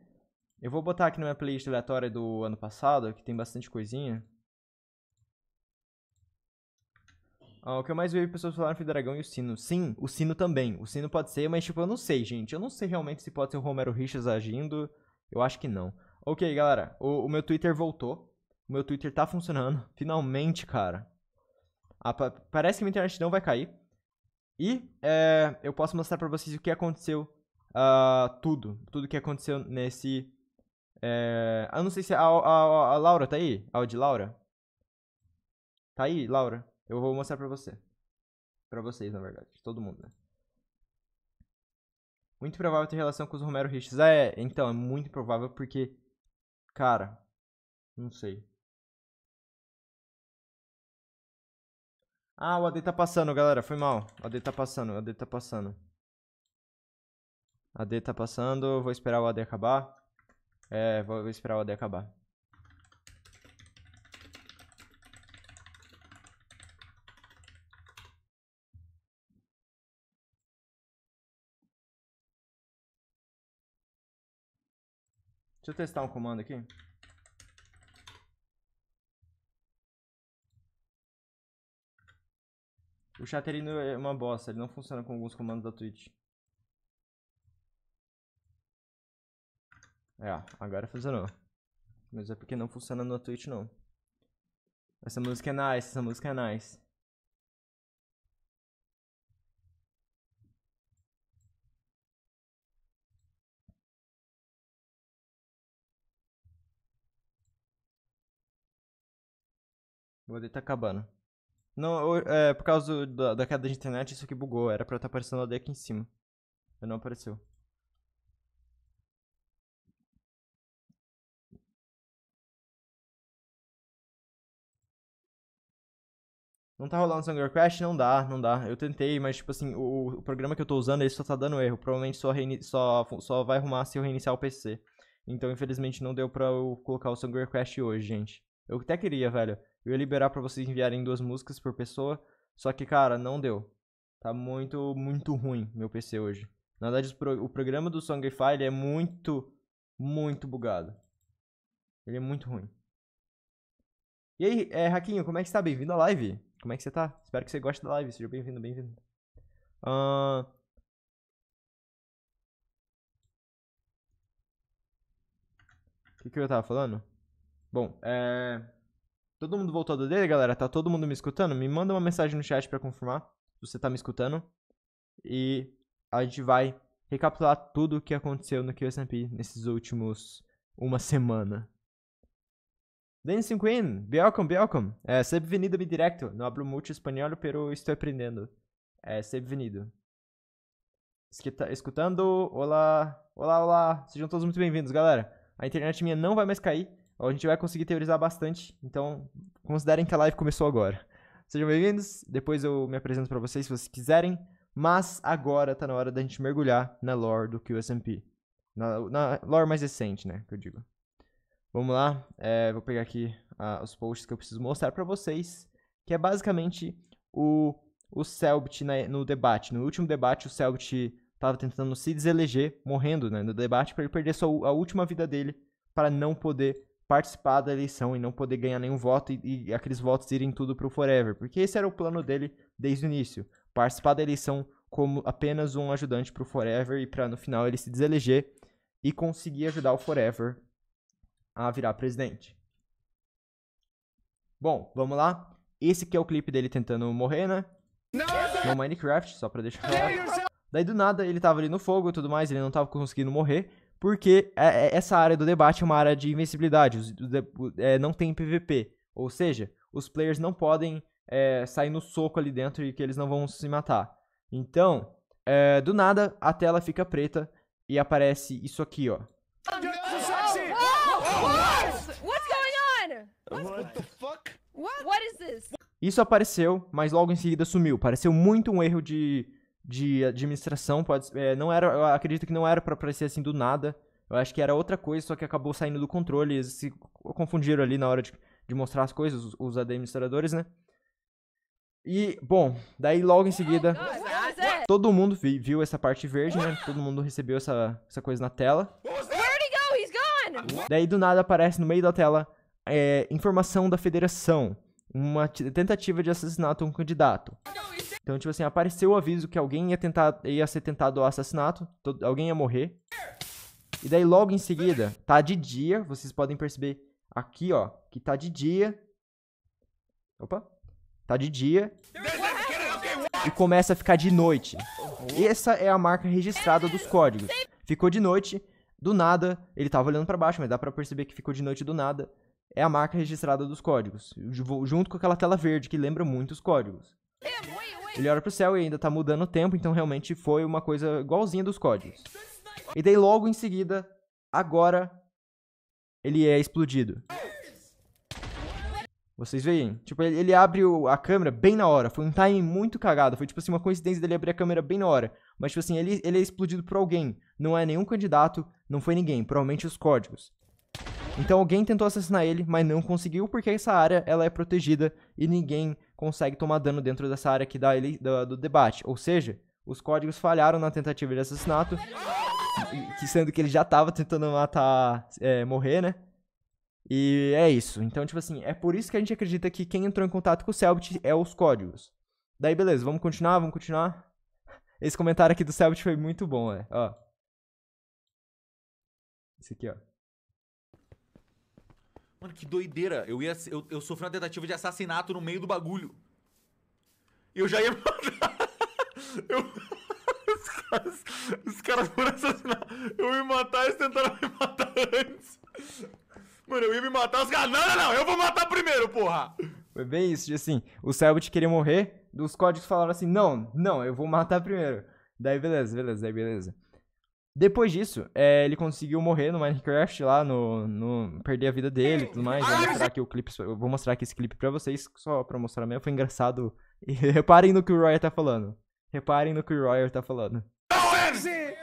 Eu vou botar aqui na minha playlist aleatória do ano passado, que tem bastante coisinha. Ah, o que eu mais vejo pessoas falarem foi o dragão e o sino. Sim, o sino também. O sino pode ser, mas tipo, eu não sei, gente. Eu não sei realmente se pode ser o Romero Richards agindo. Eu acho que não. Ok, galera. o, o meu Twitter voltou. O meu Twitter tá funcionando. <laughs> Finalmente, cara. Ah, parece que minha internet não vai cair. E é, eu posso mostrar para vocês o que aconteceu. Uh, tudo. Tudo que aconteceu nesse. É, eu não sei se é a, a, a Laura tá aí? A de Laura? Tá aí, Laura? Eu vou mostrar pra você. Pra vocês, na verdade. Todo mundo, né? Muito provável ter relação com os Romero Riches. Ah, é, então, é muito provável porque. Cara, não sei. Ah, o AD tá passando, galera. Foi mal. O AD tá passando, o AD tá passando. O AD tá passando. Vou esperar o AD acabar. É, vou, vou esperar o AD acabar. Deixa eu testar um comando aqui. O chat ele não é uma bosta, ele não funciona com alguns comandos da Twitch. É, agora funcionou. Mas é porque não funciona na Twitch não. Essa música é nice, essa música é nice. O AD tá acabando. Não, é, por causa da, da queda de internet, isso aqui bugou. Era pra estar tá aparecendo AD aqui em cima. Mas não apareceu. Não tá rolando Sangor Crash? Não dá, não dá. Eu tentei, mas tipo assim, o, o, programa que eu tô usando, ele só tá dando erro. Provavelmente só, só, só vai arrumar se eu reiniciar o PC. Então, infelizmente, não deu pra eu colocar o Sangor Crash hoje, gente. Eu até queria, velho. Eu ia liberar para vocês enviarem duas músicas por pessoa, só que, cara, não deu. Tá muito, muito ruim meu PC hoje. Na verdade, o programa do Songify ele é muito, muito bugado. Ele é muito ruim. E aí, é, Raquinho, como é que está? Bem-vindo à live. Como é que você tá? Espero que você goste da live. Seja bem-vindo, bem-vindo. Uh... O que, que eu tava falando? Bom, é... Todo mundo voltou do dele, galera? Tá todo mundo me escutando? Me manda uma mensagem no chat para confirmar se você tá me escutando. E a gente vai recapitular tudo o que aconteceu no QSMP nesses últimos uma semana. Dancing Queen, welcome, welcome. É, seja bem-vindo, me directo. Não abro muito espanhol, pero estou aprendendo. É, seja bem-vindo. Escutando, olá, olá, olá. Sejam todos muito bem-vindos, galera. A internet minha não vai mais cair, a gente vai conseguir teorizar bastante, então considerem que a live começou agora. Sejam bem-vindos, depois eu me apresento para vocês se vocês quiserem, mas agora tá na hora da gente mergulhar na lore do QSMP. Na, na lore mais recente, né, que eu digo. Vamos lá, é, vou pegar aqui ah, os posts que eu preciso mostrar para vocês, que é basicamente o, o Selbit no debate. No último debate, o Selbit estava tentando se deseleger, morrendo né, no debate, para ele perder sua a última vida dele, para não poder participar da eleição e não poder ganhar nenhum voto e, e aqueles votos irem tudo pro Forever. Porque esse era o plano dele desde o início. Participar da eleição como apenas um ajudante pro Forever e para no final ele se deseleger e conseguir ajudar o Forever a virar presidente. Bom, vamos lá. Esse que é o clipe dele tentando morrer, né? No Minecraft, só pra deixar claro. Daí do nada ele tava ali no fogo e tudo mais, ele não tava conseguindo morrer porque é, é, essa área do debate é uma área de invencibilidade, é, não tem PVP, ou seja, os players não podem é, sair no soco ali dentro e que eles não vão se matar. Então, é, do nada, a tela fica preta e aparece isso aqui, ó. Isso apareceu, mas logo em seguida sumiu. Pareceu muito um erro de de administração, pode é, não era, eu acredito que não era para aparecer assim do nada. Eu acho que era outra coisa, só que acabou saindo do controle, eles se confundiram ali na hora de, de mostrar as coisas, os, os administradores, né? E, bom, daí logo em seguida, todo mundo vi, viu essa parte verde, né? Todo mundo recebeu essa, essa coisa na tela. Daí do nada aparece no meio da tela é, informação da federação, uma tentativa de assassinato a um candidato. Então, tipo assim, apareceu o aviso que alguém ia, tentar, ia ser tentado ao assassinato, todo, alguém ia morrer. E daí logo em seguida, tá de dia, vocês podem perceber aqui, ó, que tá de dia. Opa. Tá de dia. E começa a ficar de noite. Essa é a marca registrada dos códigos. Ficou de noite, do nada, ele tava olhando para baixo, mas dá para perceber que ficou de noite do nada. É a marca registrada dos códigos, junto com aquela tela verde que lembra muito os códigos. Ele olha pro céu e ainda tá mudando o tempo, então realmente foi uma coisa igualzinha dos códigos. E daí logo em seguida, agora, ele é explodido. Vocês veem? Tipo, ele, ele abre o, a câmera bem na hora. Foi um timing muito cagado. Foi, tipo assim, uma coincidência dele abrir a câmera bem na hora. Mas, tipo assim, ele, ele é explodido por alguém. Não é nenhum candidato, não foi ninguém. Provavelmente os códigos. Então alguém tentou assassinar ele, mas não conseguiu porque essa área ela é protegida e ninguém consegue tomar dano dentro dessa área aqui da, da, do debate. Ou seja, os códigos falharam na tentativa de assassinato, que, sendo que ele já estava tentando matar, é, morrer, né? E é isso. Então, tipo assim, é por isso que a gente acredita que quem entrou em contato com o Selbit é os códigos. Daí, beleza, vamos continuar, vamos continuar. Esse comentário aqui do Selbit foi muito bom, né? Ó. Esse aqui, ó. Mano, que doideira. Eu, ia, eu, eu sofri uma tentativa de assassinato no meio do bagulho. Eu já ia matar. <laughs> Eu... <laughs> Os caras, os caras foram assassinar. Eu ia me matar, eles tentaram me matar antes. Mano, eu ia me matar, os caras. Não, não, não, eu vou matar primeiro, porra! Foi bem isso, assim, o Cellbit queria morrer, dos códigos falaram assim: não, não, eu vou matar primeiro. Daí beleza, beleza, daí beleza. Depois disso, é, ele conseguiu morrer no Minecraft lá, no, no perder a vida dele e tudo mais. vou mostrar aqui o clipe, vou mostrar aqui esse clipe pra vocês, só pra mostrar mesmo, foi engraçado. E <laughs> reparem no que o Royer tá falando. Reparem no que o Royer tá falando. sexy!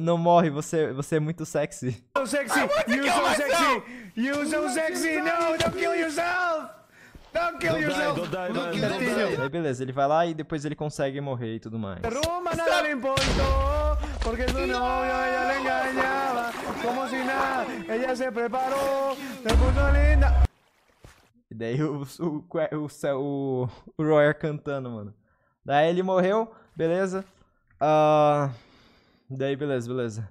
não morre, você, você é muito sexy. So sexy! You're so sexy! so sexy! No, don't kill yourself! Don't kill don't yourself. Die, don't die, don't kill Aí beleza, ele vai lá e depois ele consegue morrer e tudo mais. Roma nada porque como nada, se se puso linda. E daí o, o, o, o, Royer cantando, mano. Daí ele morreu, beleza. Uh, daí, beleza, beleza.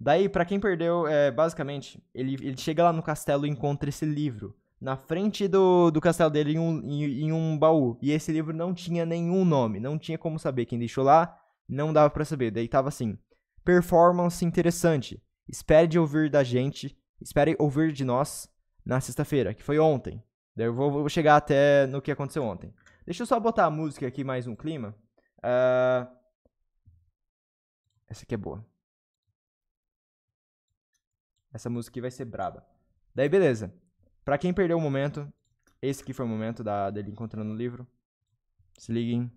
Daí, pra quem perdeu, é, basicamente, ele, ele chega lá no castelo e encontra esse livro na frente do, do castelo dele em um, em, em um baú. E esse livro não tinha nenhum nome, não tinha como saber quem deixou lá, não dava para saber. Daí tava assim: performance interessante. Espere de ouvir da gente, espere ouvir de nós na sexta-feira, que foi ontem. Daí eu vou, vou, chegar até no que aconteceu ontem. Deixa eu só botar a música aqui, mais um clima. Uh... Essa aqui é boa. Essa música aqui vai ser braba. Daí beleza. Para quem perdeu o momento, esse aqui foi o momento da, dele encontrando o livro. Se liguem.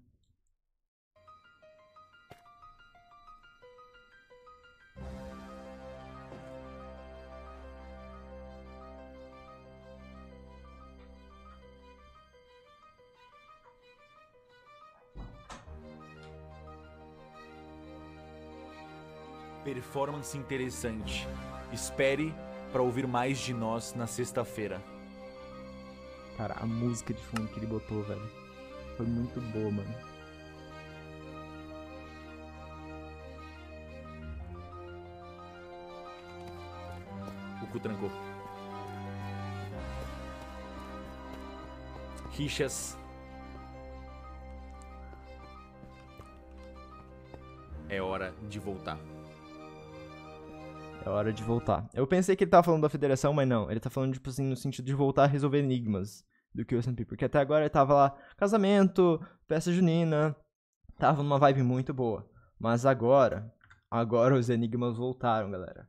Performance interessante. Espere para ouvir mais de nós na sexta-feira. Cara, a música de fundo que ele botou, velho, foi muito boa, mano. O cu trancou. Rixas. É hora de voltar. É hora de voltar. Eu pensei que ele tava falando da federação, mas não. Ele tá falando, tipo assim, no sentido de voltar a resolver enigmas do que o S&P. Porque até agora ele tava lá, casamento, festa junina, tava numa vibe muito boa. Mas agora, agora os enigmas voltaram, galera.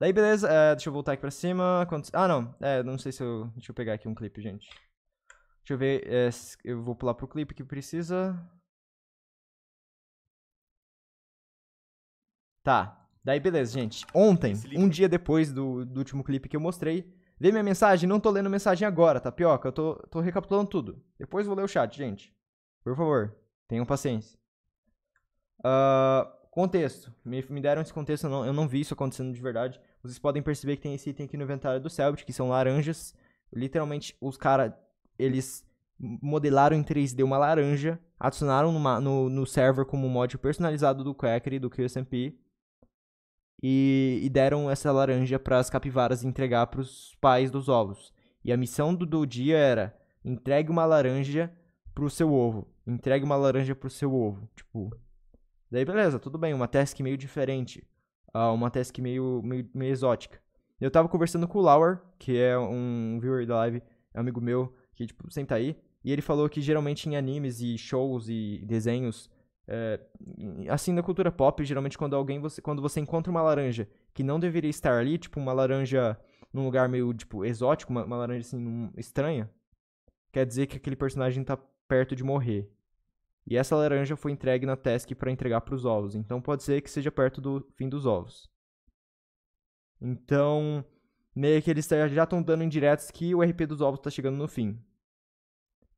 Daí, beleza, é, deixa eu voltar aqui pra cima. Ah, não, é, não sei se eu... Deixa eu pegar aqui um clipe, gente. Deixa eu ver, é, eu vou pular pro clipe que precisa. Tá, Daí, beleza, gente. Ontem, um dia depois do, do último clipe que eu mostrei, Vê minha mensagem? Não tô lendo mensagem agora, tapioca. Eu tô, tô recapitulando tudo. Depois vou ler o chat, gente. Por favor, tenham paciência. Uh, contexto. Me, me, deram esse contexto, eu não, eu não vi isso acontecendo de verdade. Vocês podem perceber que tem esse item aqui no inventário do Selbit, que são laranjas. Literalmente, os caras, eles modelaram em 3D uma laranja, adicionaram numa, no, no server como mod personalizado do Quackery do QSMP e, e deram essa laranja para as capivaras entregar para os pais dos ovos. E a missão do, do dia era entregue uma laranja para o seu ovo. Entregue uma laranja para o seu ovo. Tipo. Daí beleza, tudo bem, uma task meio diferente. Uh, uma task meio, meio, meio exótica. Eu tava conversando com o Lauer, que é um viewer da live, é amigo meu, que tipo, senta tá aí. E ele falou que geralmente em animes e shows e desenhos, é, assim, na cultura pop, geralmente quando alguém você, quando você encontra uma laranja que não deveria estar ali, tipo uma laranja num lugar meio tipo exótico, uma, uma laranja assim estranha, quer dizer que aquele personagem tá perto de morrer. E essa laranja foi entregue na task para entregar para os ovos, então pode ser que seja perto do fim dos ovos. Então, meio que eles já estão dando indiretos que o RP dos ovos está chegando no fim.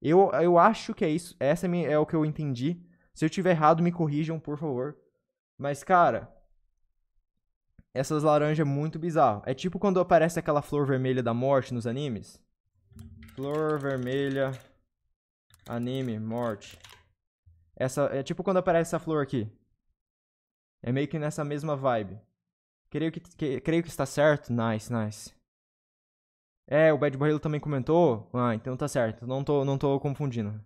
Eu, eu acho que é isso, essa é, minha, é o que eu entendi se eu tiver errado, me corrijam, por favor. Mas, cara, essas laranjas é muito bizarro. É tipo quando aparece aquela flor vermelha da morte nos animes. Flor vermelha, anime, morte. Essa, é tipo quando aparece essa flor aqui. É meio que nessa mesma vibe. Creio que, que creio que está certo? Nice, nice. É, o Bad Barrelo também comentou. Ah, então tá certo. Não tô, não tô confundindo.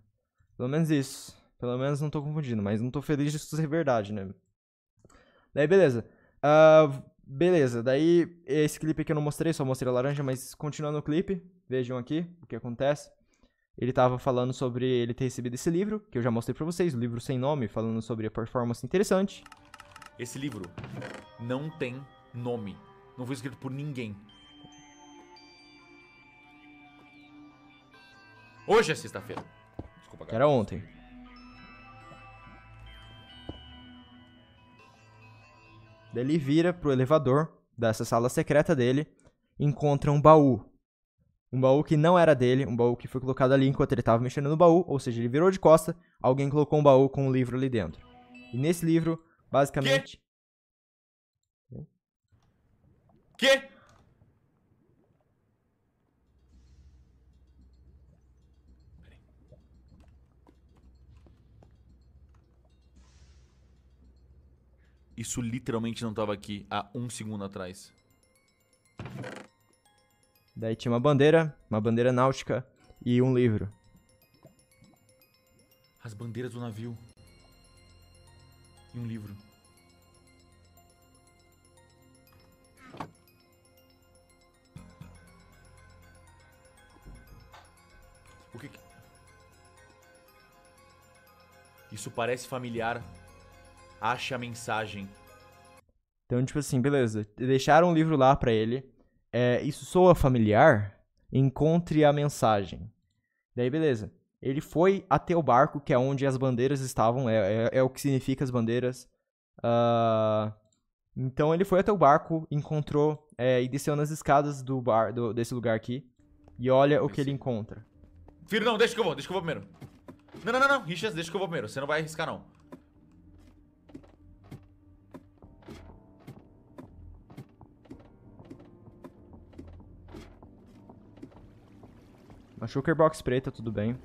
Pelo menos isso. Pelo menos não tô confundindo, mas não tô feliz disso ser verdade, né? Daí, beleza. Uh, beleza, daí esse clipe aqui eu não mostrei, só mostrei a laranja, mas continuando o clipe, vejam aqui o que acontece. Ele tava falando sobre ele ter recebido esse livro, que eu já mostrei pra vocês, o livro sem nome, falando sobre a performance interessante. Esse livro não tem nome. Não foi escrito por ninguém. Hoje é sexta-feira. Desculpa, galera. Era ontem. Daí ele vira pro elevador dessa sala secreta dele, encontra um baú. Um baú que não era dele, um baú que foi colocado ali enquanto ele estava mexendo no baú, ou seja, ele virou de costa, alguém colocou um baú com um livro ali dentro. E nesse livro, basicamente. Que? que? Isso literalmente não tava aqui há um segundo atrás. Daí tinha uma bandeira, uma bandeira náutica e um livro. As bandeiras do navio. E um livro. O que, que... Isso parece familiar ache a mensagem. Então, tipo assim, beleza. Deixaram um livro lá para ele. É, isso soa familiar? Encontre a mensagem. Daí, beleza. Ele foi até o barco, que é onde as bandeiras estavam. É, é, é o que significa as bandeiras. Uh, então, ele foi até o barco, encontrou é, e desceu nas escadas do bar do, desse lugar aqui. E olha o que ele encontra. Filho, não, deixa que eu vou, deixa que eu vou primeiro. Não, não, não, não, Richas, deixa que eu vou primeiro. Você não vai arriscar, não. Uma shulker box preta, tudo bem.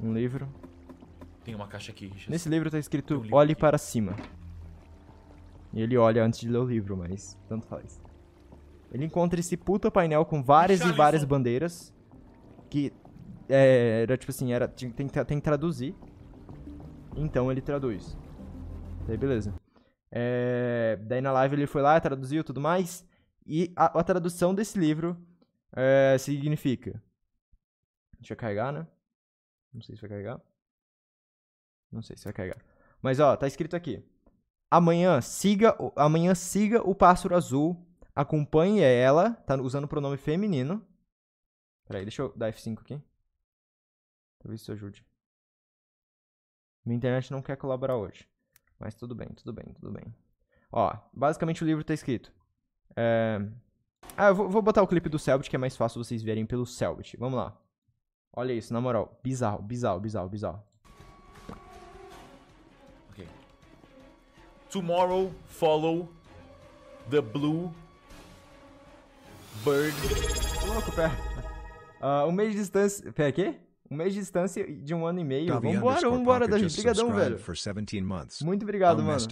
Um livro. Tem uma caixa aqui, Richard. Nesse livro tá escrito um livro Olhe aqui. para cima. E ele olha antes de ler o livro, mas tanto faz. Ele encontra esse puta painel com várias e várias bandeiras. Que é, era tipo assim, era, tem, tem, tem que traduzir. Então ele traduz. Daí beleza. É, daí na live ele foi lá, traduziu tudo mais. E a, a tradução desse livro é, significa. Deixa eu carregar, né? Não sei se vai carregar. Não sei se vai carregar. Mas ó, tá escrito aqui. Amanhã siga, amanhã siga o pássaro azul, acompanhe ela, tá usando o pronome feminino. Peraí, deixa eu dar F5 aqui. Talvez isso ajude. Minha internet não quer colaborar hoje. Mas tudo bem, tudo bem, tudo bem. Ó, basicamente o livro tá escrito. É... Ah, eu vou, vou botar o clipe do Selbit, que é mais fácil vocês verem pelo Selbit. Vamos lá. Olha isso, na moral. Bizarro, bizarro, bizarro, bizarro. Ok. Tomorrow, follow the blue bird. Louco, pera. Uh, um mês de distância... Pera, quê? Um mês de distância de um ano e meio. Vambora, vambora, da gente. Obrigadão, velho. Muito obrigado, mano.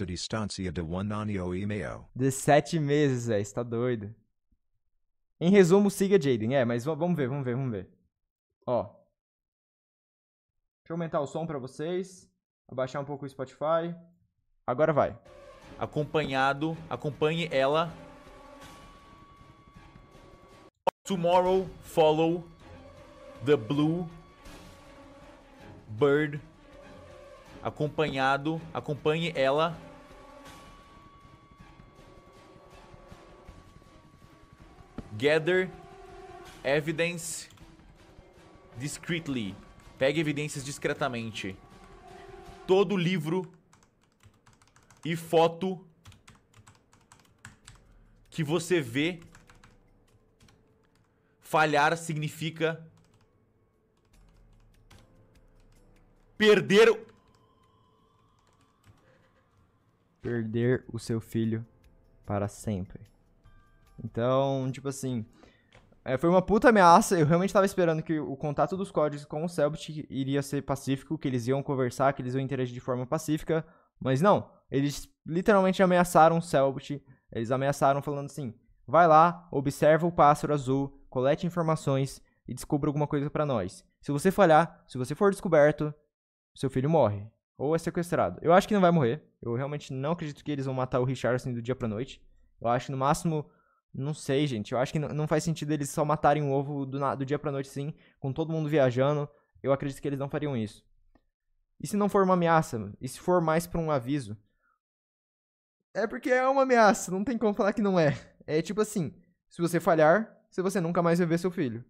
De sete meses, velho. Você tá doido. Em resumo, siga Jaden. É, mas vamos ver, vamos ver, vamos ver. Ó. Deixa eu aumentar o som pra vocês. Abaixar um pouco o Spotify. Agora vai. Acompanhado, acompanhe ela. Tomorrow follow the blue bird. Acompanhado, acompanhe ela. Gather evidence discreetly. Pegue evidências discretamente. Todo livro e foto que você vê falhar significa perder perder o seu filho para sempre. Então, tipo assim, é, foi uma puta ameaça. Eu realmente tava esperando que o contato dos códigos com o Selbit iria ser pacífico, que eles iam conversar, que eles iam interagir de forma pacífica. Mas não, eles literalmente ameaçaram o Selbit. Eles ameaçaram falando assim: vai lá, observa o pássaro azul, colete informações e descubra alguma coisa para nós. Se você falhar, se você for descoberto, seu filho morre. Ou é sequestrado. Eu acho que não vai morrer. Eu realmente não acredito que eles vão matar o Richardson do dia pra noite. Eu acho no máximo não sei, gente. Eu acho que não faz sentido eles só matarem o um ovo do, do dia pra noite, sim, com todo mundo viajando. Eu acredito que eles não fariam isso. E se não for uma ameaça? E se for mais pra um aviso? É porque é uma ameaça, não tem como falar que não é. É tipo assim: se você falhar, se você nunca mais vai ver seu filho.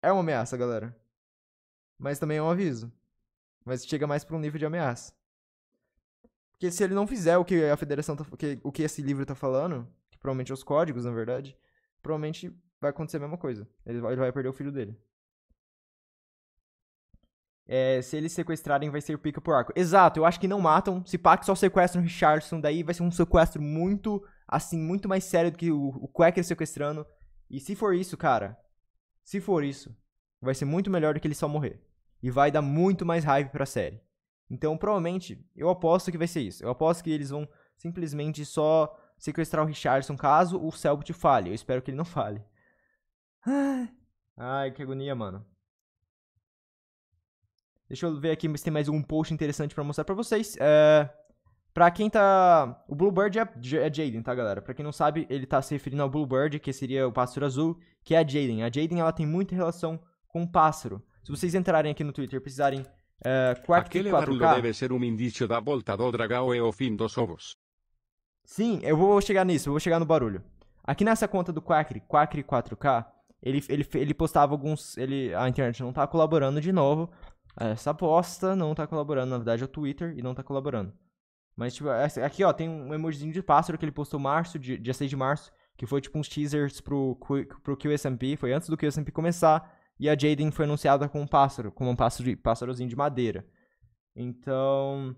É uma ameaça, galera. Mas também é um aviso. Mas chega mais pra um nível de ameaça. Porque se ele não fizer o que a federação tá, o que esse livro tá falando, provavelmente os códigos, na verdade, provavelmente vai acontecer a mesma coisa. Ele vai, ele vai perder o filho dele. É, se eles sequestrarem, vai ser o pica por arco. Exato, eu acho que não matam. Se pá, que só sequestram o Richardson, daí vai ser um sequestro muito, assim, muito mais sério do que o, o Quaker sequestrando. E se for isso, cara, se for isso, vai ser muito melhor do que ele só morrer. E vai dar muito mais hype pra série. Então, provavelmente, eu aposto que vai ser isso. Eu aposto que eles vão simplesmente só sequestrar o Richardson caso o Selbit fale. Eu espero que ele não fale. Ai, que agonia, mano. Deixa eu ver aqui se tem mais um post interessante para mostrar para vocês. É... Pra quem tá. O Bluebird é, é, Jaden, tá, galera? Pra quem não sabe, ele tá se referindo ao Bluebird, que seria o pássaro azul, que é a Jaden. A Jaden, ela tem muita relação com o pássaro. Se vocês entrarem aqui no Twitter e precisarem. É, Aquele barulho deve ser um indício da volta do dragão e o fim dos ovos. Sim, eu vou chegar nisso, eu vou chegar no barulho. Aqui nessa conta do Quackery Quackery 4K, ele, ele, ele postava alguns. Ele, a internet não tá colaborando de novo. Essa aposta não tá colaborando. Na verdade, é o Twitter e não tá colaborando. Mas, tipo, aqui, ó, tem um emojizinho de pássaro que ele postou março, de, dia 6 de março, que foi, tipo, uns teasers pro, pro QSMP. Foi antes do QSMP começar. E a Jaden foi anunciada com um pássaro, como um pássaro, pássarozinho de madeira. Então.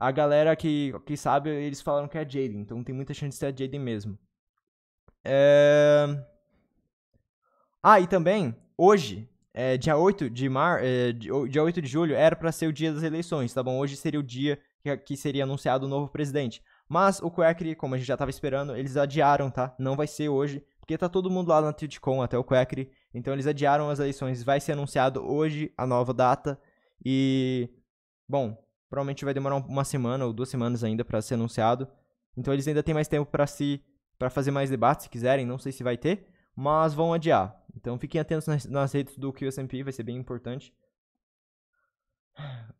A galera que, que sabe, eles falaram que é Jaden, então tem muita chance de ser a Jaden mesmo. É... Ah, e também, hoje, é, dia, 8 de mar... É, dia 8 de julho, era para ser o dia das eleições, tá bom? Hoje seria o dia que, que seria anunciado o novo presidente. Mas o Quackery, como a gente já estava esperando, eles adiaram, tá? Não vai ser hoje, porque tá todo mundo lá na TiltCon até o Quackery. Então eles adiaram as eleições, vai ser anunciado hoje a nova data. E, bom, Provavelmente vai demorar uma semana ou duas semanas ainda para ser anunciado. Então eles ainda têm mais tempo para se para fazer mais debates se quiserem, não sei se vai ter, mas vão adiar. Então fiquem atentos nas, nas redes do QSMP, vai ser bem importante.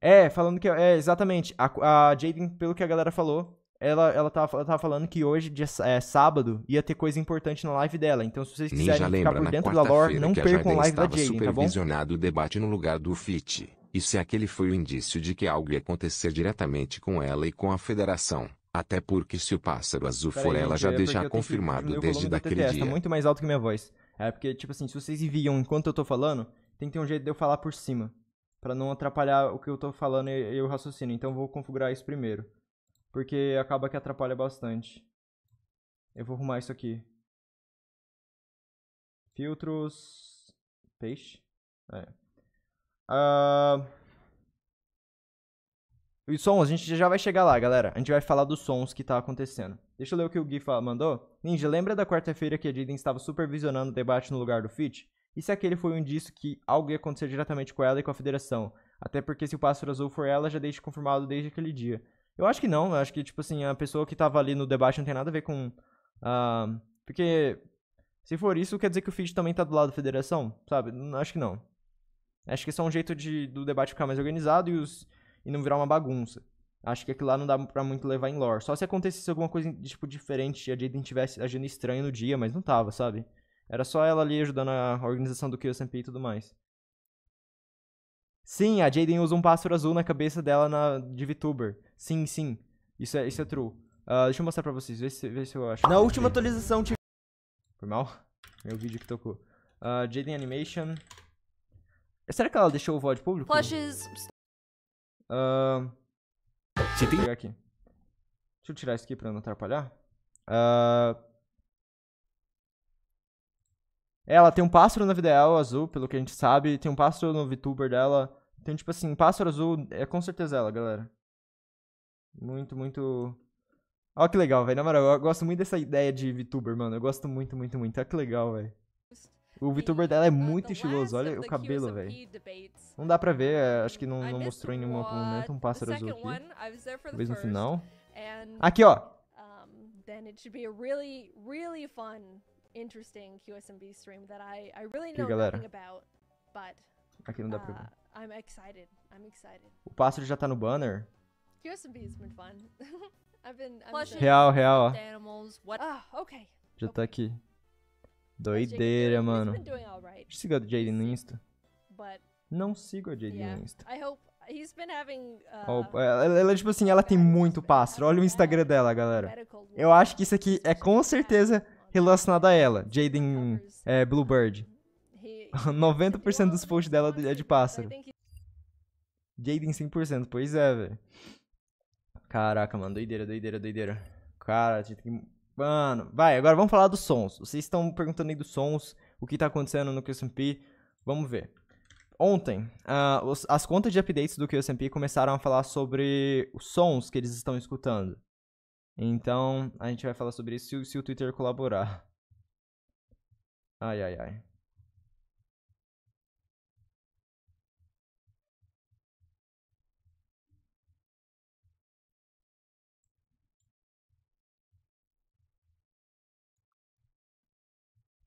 É, falando que é, é exatamente a, a Jaden, pelo que a galera falou, ela, ela, tava, ela tava falando que hoje, dia, é, sábado, ia ter coisa importante na live dela. Então, se vocês quiserem lembra, ficar por dentro da lore, não percam a live da Jaden, tá bom? supervisionado o debate no lugar do FIT. E se aquele foi o indício de que algo ia acontecer diretamente com ela e com a federação. Até porque se o pássaro azul Pera for aí, ela, já é deixa confirmado desde daquele TTS, tá dia. Tá muito mais alto que minha voz. É porque, tipo assim, se vocês viam enquanto eu tô falando, tem que ter um jeito de eu falar por cima. para não atrapalhar o que eu tô falando e, e o raciocínio. Então, vou configurar isso primeiro. Porque acaba que atrapalha bastante. Eu vou arrumar isso aqui. Filtros. Peixe. É. Uh... Os sons, a gente já vai chegar lá, galera. A gente vai falar dos sons que tá acontecendo. Deixa eu ler o que o Gui mandou. Ninja, lembra da quarta-feira que a Jaden estava supervisionando o debate no lugar do Fit? E se aquele foi um indício que algo ia acontecer diretamente com ela e com a federação? Até porque se o pássaro azul for ela, já deixa confirmado desde aquele dia. Eu acho que não. Eu acho que, tipo assim, a pessoa que tava ali no debate não tem nada a ver com. Uh, porque. Se for isso, quer dizer que o feed também tá do lado da federação, sabe? Acho que não. Acho que é só um jeito de, do debate ficar mais organizado e, os, e não virar uma bagunça. Acho que aquilo lá não dá pra muito levar em lore. Só se acontecesse alguma coisa, tipo, diferente, a Jaden tivesse agindo estranho no dia, mas não tava, sabe? Era só ela ali ajudando a organização do QSMP e tudo mais. Sim, a Jaden usa um pássaro azul na cabeça dela na, de VTuber. Sim, sim. Isso é, isso é true. Uh, deixa eu mostrar pra vocês, vê se, vê se eu acho. Na última atualização tive... Foi mal? Meu vídeo que tocou. Uh, Jaden Animation. Será que ela deixou o VOD público? Flushes. Uh, ah, deixa eu pegar aqui. Deixa eu tirar isso aqui pra não atrapalhar. Uh... Ela tem um pássaro na vida real azul, pelo que a gente sabe. Tem um pássaro no VTuber dela. Tem, tipo assim, pássaro azul é com certeza ela, galera. Muito, muito. Olha que legal, velho. Na moral, eu gosto muito dessa ideia de VTuber, mano. Eu gosto muito, muito, muito. Olha que legal, velho. O VTuber dela é ah, muito então estiloso. Olha o cabelo, velho. Não dá pra ver. É, acho que não, não mostrou em nenhum momento um pássaro azul aqui. Talvez no final. Aqui, ó. Aqui, galera. Aqui não dá pra ver. Uh, o pássaro já tá no banner been fun. <laughs> I've been, real, real, ó. ah, okay. Já tá okay. tá aqui. Doideira, mano. Right. Siga o Jaden no Insta. But, não siga o Jaden yeah, no Insta. I hope he's been having, uh, oh, ela, ela, tipo assim, ela tem muito pássaro. Olha o Instagram dela, galera. Eu acho que isso aqui é com certeza relacionado a ela. Jaden é, Bluebird. 90% <laughs> dos posts dela é de pássaro. Jaden 100%, pois é, velho. Caraca, mano, doideira, doideira, doideira. Cara, tinha que. Mano, vai, agora vamos falar dos sons. Vocês estão perguntando aí dos sons, o que tá acontecendo no QSMP. Vamos ver. Ontem, uh, os, as contas de updates do QSMP começaram a falar sobre os sons que eles estão escutando. Então, a gente vai falar sobre isso se, se o Twitter colaborar. Ai, ai, ai.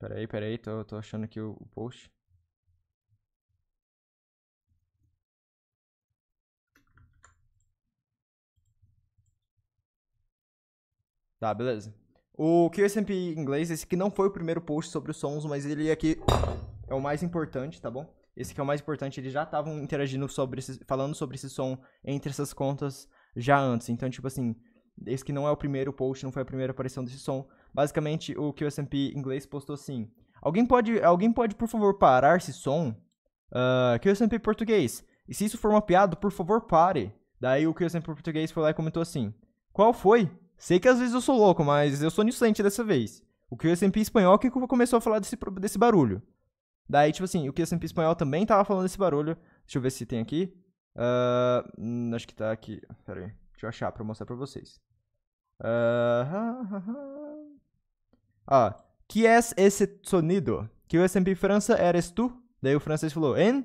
Peraí, peraí, tô, tô achando aqui o, o post. Tá, beleza. O QSMP em inglês, esse aqui não foi o primeiro post sobre os sons, mas ele aqui é, é o mais importante, tá bom? Esse aqui é o mais importante, eles já estavam interagindo sobre esse, falando sobre esse som entre essas contas já antes. Então, tipo assim, esse que não é o primeiro post, não foi a primeira aparição desse som, Basicamente, o que o S&P inglês postou assim. Alguém pode, alguém pode, por favor, parar esse som? Uh, que o S&P português. E se isso for uma piada, por favor, pare. Daí o que o S&P português foi lá e comentou assim. Qual foi? Sei que às vezes eu sou louco, mas eu sou inocente dessa vez. O que o S&P espanhol que começou a falar desse, desse barulho. Daí, tipo assim, o que o S&P espanhol também tava falando desse barulho. Deixa eu ver se tem aqui. Uh, acho que tá aqui. Pera aí. Deixa eu achar pra mostrar pra vocês. Uh, ah, que é esse sonido? Que o sempre França eres tu? Daí o francês falou, en?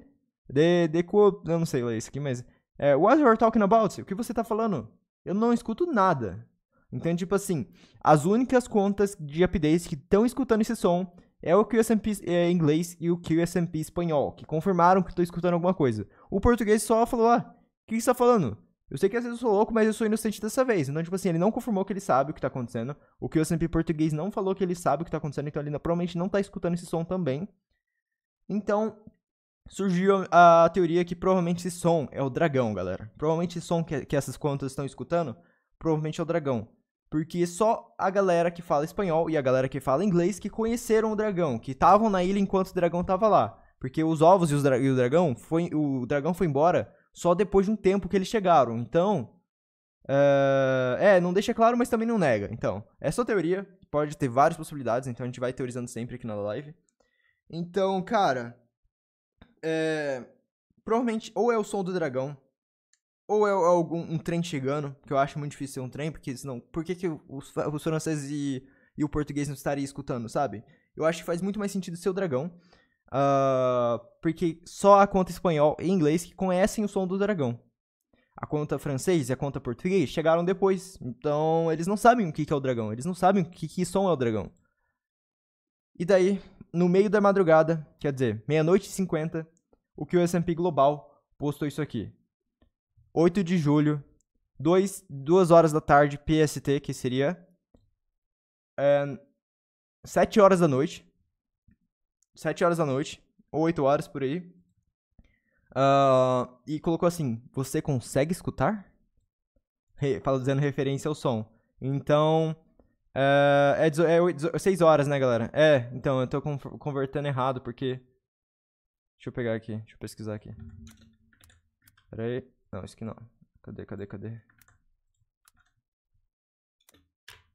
De, de qual... Eu não sei ler isso aqui, mas... É, what you are talking about? O que você tá falando? Eu não escuto nada. Então, tipo assim, as únicas contas de updates que estão escutando esse som é o QSMP é, inglês e o QSMP espanhol, que confirmaram que estou escutando alguma coisa. O português só falou, ah, o que você tá falando? Eu sei que às vezes eu sou louco, mas eu sou inocente dessa vez. Então, tipo assim, ele não confirmou que ele sabe o que tá acontecendo. O que o SMP português não falou que ele sabe o que tá acontecendo, então ele provavelmente não tá escutando esse som também. Então, surgiu a teoria que provavelmente esse som é o dragão, galera. Provavelmente esse som que, que essas contas estão escutando, provavelmente é o dragão. Porque só a galera que fala espanhol e a galera que fala inglês que conheceram o dragão, que estavam na ilha enquanto o dragão tava lá. Porque os ovos e, os dra e o dragão foi, o dragão foi embora só depois de um tempo que eles chegaram. Então, uh, é, não deixa claro, mas também não nega. Então, é só teoria, pode ter várias possibilidades, então a gente vai teorizando sempre aqui na live. Então, cara, é, provavelmente ou é o som do dragão, ou é algum um trem chegando, que eu acho muito difícil ser um trem, porque senão, por que, que os, os franceses e, e o português não estariam escutando, sabe? Eu acho que faz muito mais sentido ser o dragão. Uh, porque só a conta espanhol e inglês que conhecem o som do dragão. A conta francês e a conta português chegaram depois. Então eles não sabem o que, é o dragão. Eles não sabem o que, que som é o dragão. E daí, no meio da madrugada, quer dizer, meia-noite e cinquenta, o que o S&P Global postou isso aqui. 8 de julho, 2, 2 horas da tarde, PST, que seria é, eh, 7 horas da noite, 7 horas da noite, ou 8 horas por aí. Uh, e colocou assim: Você consegue escutar? Re, fazendo referência ao som. Então. Uh, é, é 6 é horas, né, galera? É, então, eu tô convertendo errado, porque. Deixa eu pegar aqui, deixa eu pesquisar aqui. Pera aí. Não, isso aqui não. Cadê, cadê, cadê?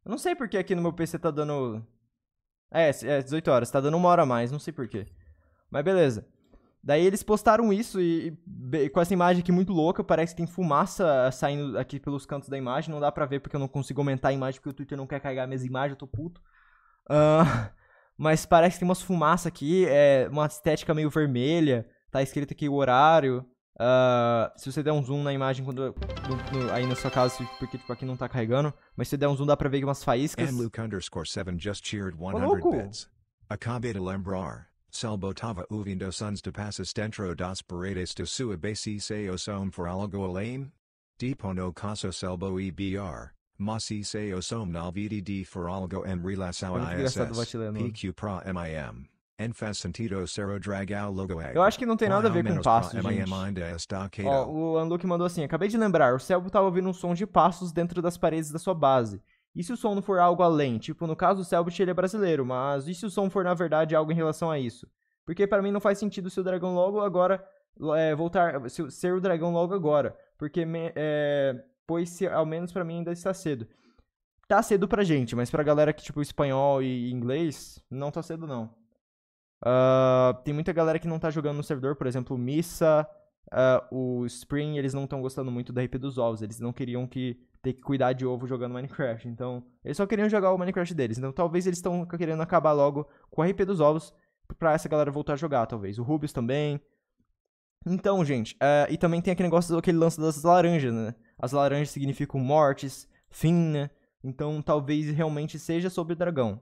Eu não sei porque aqui no meu PC tá dando é, é 18 horas, tá dando uma hora a mais, não sei porquê. Mas beleza. Daí eles postaram isso e, e, com essa imagem aqui muito louca, parece que tem fumaça saindo aqui pelos cantos da imagem, não dá pra ver porque eu não consigo aumentar a imagem, porque o Twitter não quer carregar minhas imagens, eu tô puto. Uh, <laughs> mas parece que tem umas fumaça aqui, é, uma estética meio vermelha, tá escrito aqui o horário, Uh, se você der um zoom na imagem quando, no, no, aí na sua casa, porque tipo, aqui não tá carregando, mas se você der um zoom dá pra ver umas faíscas. And Luke underscore 7 just cheered 100 bits. Acabeta lembrar. Salbotava ouvindo sons de passes dentro das paredes de sua base o som for algo além? Depo tipo no caso selbo e br, mas se o som na de for algo em relação a ISS, PQ pra mim. Eu acho que não tem nada a ver com passos, gente. Eh, Ó, o Unlock mandou assim, acabei de lembrar, o Selbo tava ouvindo um som de passos dentro das paredes da sua base. E se o som não for algo além? Tipo, no caso, o Selbit ele é brasileiro, mas e se o som for, na verdade, algo em relação a isso? Porque para mim não faz sentido ser o dragão logo agora é, voltar, ser o dragão logo agora, porque me, é, pois se, ao menos para mim ainda está cedo. Tá cedo pra gente, mas pra galera que tipo espanhol e inglês, não tá cedo não. Uh, tem muita galera que não tá jogando no servidor, por exemplo, Missa, uh, o Spring, eles não estão gostando muito da RP dos ovos, eles não queriam que ter que cuidar de ovo jogando Minecraft. Então, eles só queriam jogar o Minecraft deles. Então, talvez eles estão querendo acabar logo com a RP dos ovos pra essa galera voltar a jogar, talvez. O Rubius também. Então, gente, uh, e também tem aquele negócio, aquele lance das laranjas, né? As laranjas significam mortes, fim, né? Então, talvez realmente seja sobre o dragão.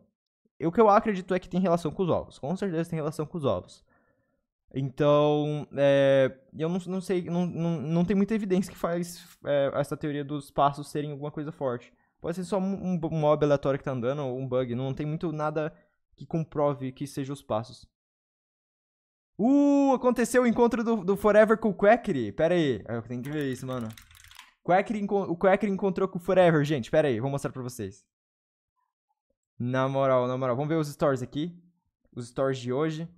O que eu acredito é que tem relação com os ovos. Com certeza tem relação com os ovos. Então, é, eu não, não sei, não, não, não tem muita evidência que faz é, essa teoria dos passos serem alguma coisa forte. Pode ser só um, um mob aleatório que tá andando, ou um bug. Não tem muito nada que comprove que sejam os passos. Uh, aconteceu o encontro do, do Forever com o Quackery. Pera aí, é, eu tenho que ver isso, mano. Quackery, o Quackery encontrou com o Forever, gente. Pera aí, vou mostrar pra vocês. Na moral, na moral. Vamos ver os stories aqui. Os stories de hoje.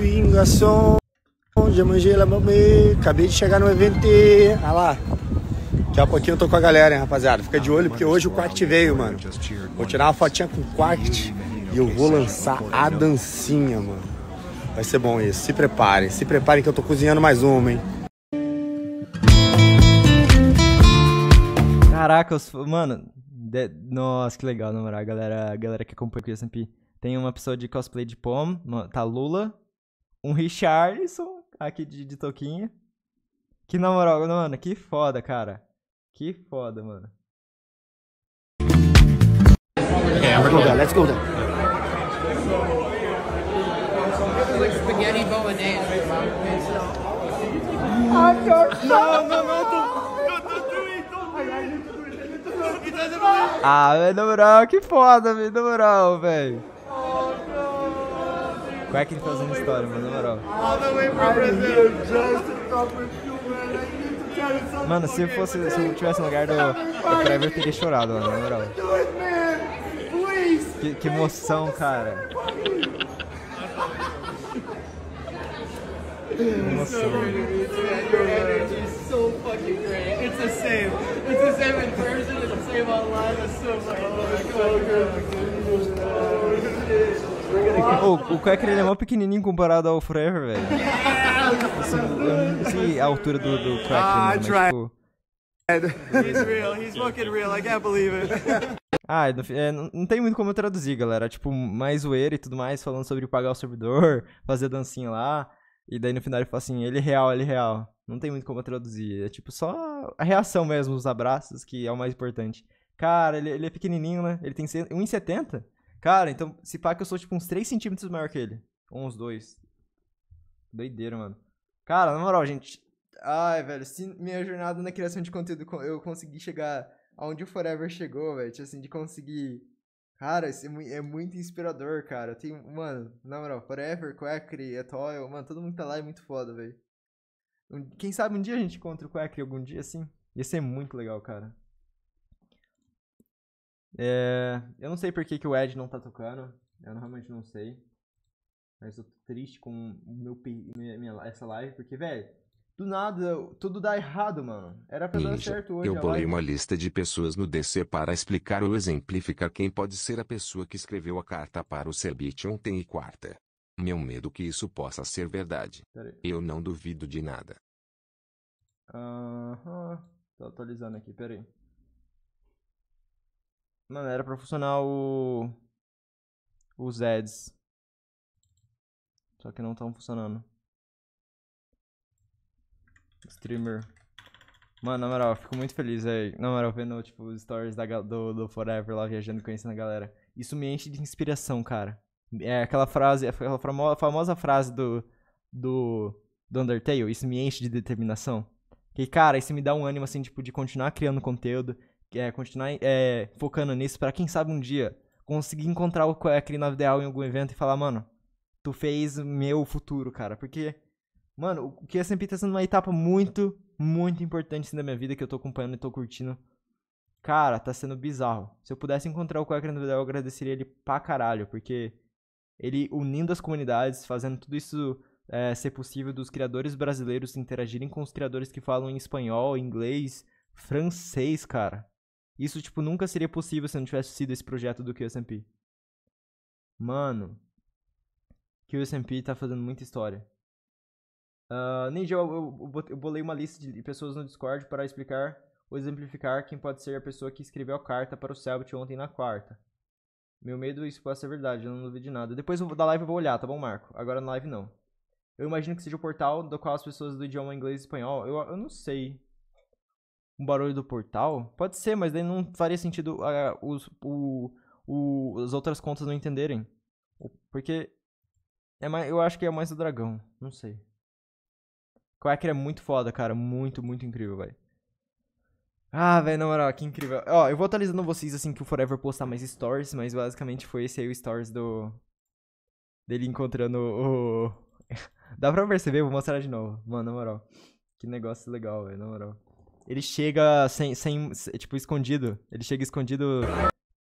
Vingação. Já manjei manjela mamei. Acabei de chegar no evento. Olha lá. Daqui a pouquinho eu tô com a galera, hein, rapaziada. Fica de olho, porque hoje o Quact veio, mano. Vou tirar uma fotinha com o Quact e eu vou lançar a dancinha, mano. Vai ser bom isso. Se preparem, se preparem que eu tô cozinhando mais uma, hein. Caraca, os mano, de... Nossa, que legal, na moral. A galera, a galera que acompanha o SMP. Tem uma pessoa de cosplay de Pom, tá Lula. Um Richardson, aqui de, de Toquinha. Que na moral, mano, que foda, cara. Que foda, mano. Yeah, é, we're Let's go there. Né? Like spaghetti bolognese. Ai, não, não, Ah, velho, na moral, que foda, velho, na moral, velho. Como é que ele tá fazendo história, mano, na moral? Mano, se eu, fosse, se eu tivesse no lugar do, do Trevor, eu teria chorado, mano, na moral. Que, que emoção, cara. Que emoção. great. It's the same. It's the same in person came online que so oh, o ele é mó pequenininho comparado ao Forever, velho. Assim, eu não sei é a altura do, do Quaker, né, ah, mas, tipo... He's real, he's fucking real, I can't believe it. Ah, é, não, não tem muito como eu traduzir, galera. Tipo, mais zoeira e tudo mais, falando sobre pagar o servidor, fazer dancinha lá. E daí no final ele fala assim, ele é real, ele é real. Não tem muito como traduzir. É tipo só a reação mesmo, os abraços, que é o mais importante. Cara, ele, ele é pequenininho, né? Ele tem 1,70. Cara, então, se pá que eu sou tipo uns 3 centímetros maior que ele. Ou uns 2. Doideira, mano. Cara, na moral, gente. Ai, velho, se minha jornada na criação de conteúdo eu consegui chegar aonde o Forever chegou, velho. Tipo assim, de conseguir Cara, isso é, é muito, inspirador, cara. Tem, mano, na moral, Forever, Quackery, Atoil, mano, todo mundo tá lá é muito foda, velho. Quem sabe um dia a gente encontra o Quackery algum dia, assim? Ia ser muito legal, cara. É, eu não sei por que, que o Ed não tá tocando. Eu realmente não sei. Mas eu tô triste com meu, minha, minha, essa live, porque, velho, do nada, tudo dá errado, mano. Era pra Ninja, dar certo hoje. Eu bolei uma lista de pessoas no DC para explicar ou exemplificar quem pode ser a pessoa que escreveu a carta para o Cebit ontem e quarta. Meu medo que isso possa ser verdade. Eu não duvido de nada. Aham. Uh -huh. Tô atualizando aqui, peraí. Mano, era pra funcionar o. Os ads. Só que não estão funcionando. Streamer. Mano, na moral, eu fico muito feliz, aí, Na moral, vendo, tipo, os stories da, do, do Forever lá viajando e conhecendo a galera. Isso me enche de inspiração, cara. É aquela frase, aquela famosa frase do, do, do Undertale, isso me enche de determinação. Que, cara, isso me dá um ânimo, assim, tipo, de continuar criando conteúdo, é, continuar é, focando nisso, para quem sabe um dia conseguir encontrar aquele nave ideal em algum evento e falar, mano, tu fez meu futuro, cara. Porque Mano, o QSMP tá sendo uma etapa muito, muito importante assim, da minha vida, que eu tô acompanhando e tô curtindo. Cara, tá sendo bizarro. Se eu pudesse encontrar o Quaker no Vidal, eu agradeceria ele pra caralho, porque ele unindo as comunidades, fazendo tudo isso é, ser possível dos criadores brasileiros interagirem com os criadores que falam em espanhol, inglês, francês, cara. Isso, tipo, nunca seria possível se não tivesse sido esse projeto do QSMP. Mano, QSMP tá fazendo muita história. Uh, Ninja, eu, eu, eu bolei uma lista de pessoas no Discord para explicar ou exemplificar quem pode ser a pessoa que escreveu a carta para o Selbit ontem na quarta. Meu medo é isso possa ser verdade, eu não duvido de nada. Depois da live eu vou olhar, tá bom, Marco? Agora na live não. Eu imagino que seja o portal do qual as pessoas do idioma inglês e espanhol. Eu, eu não sei. Um barulho do portal? Pode ser, mas daí não faria sentido uh, os, o, o, as outras contas não entenderem. Porque. É mais, eu acho que é mais o dragão. Não sei. Quacker é muito foda, cara. Muito, muito incrível, velho. Ah, velho, na moral, que incrível. Ó, eu vou atualizando vocês assim que o Forever postar mais stories, mas basicamente foi esse aí o stories do. dele encontrando o. <laughs> Dá pra perceber? Vou mostrar de novo. Mano, na moral. Que negócio legal, velho, na moral. Ele chega sem, sem. Tipo, escondido. Ele chega escondido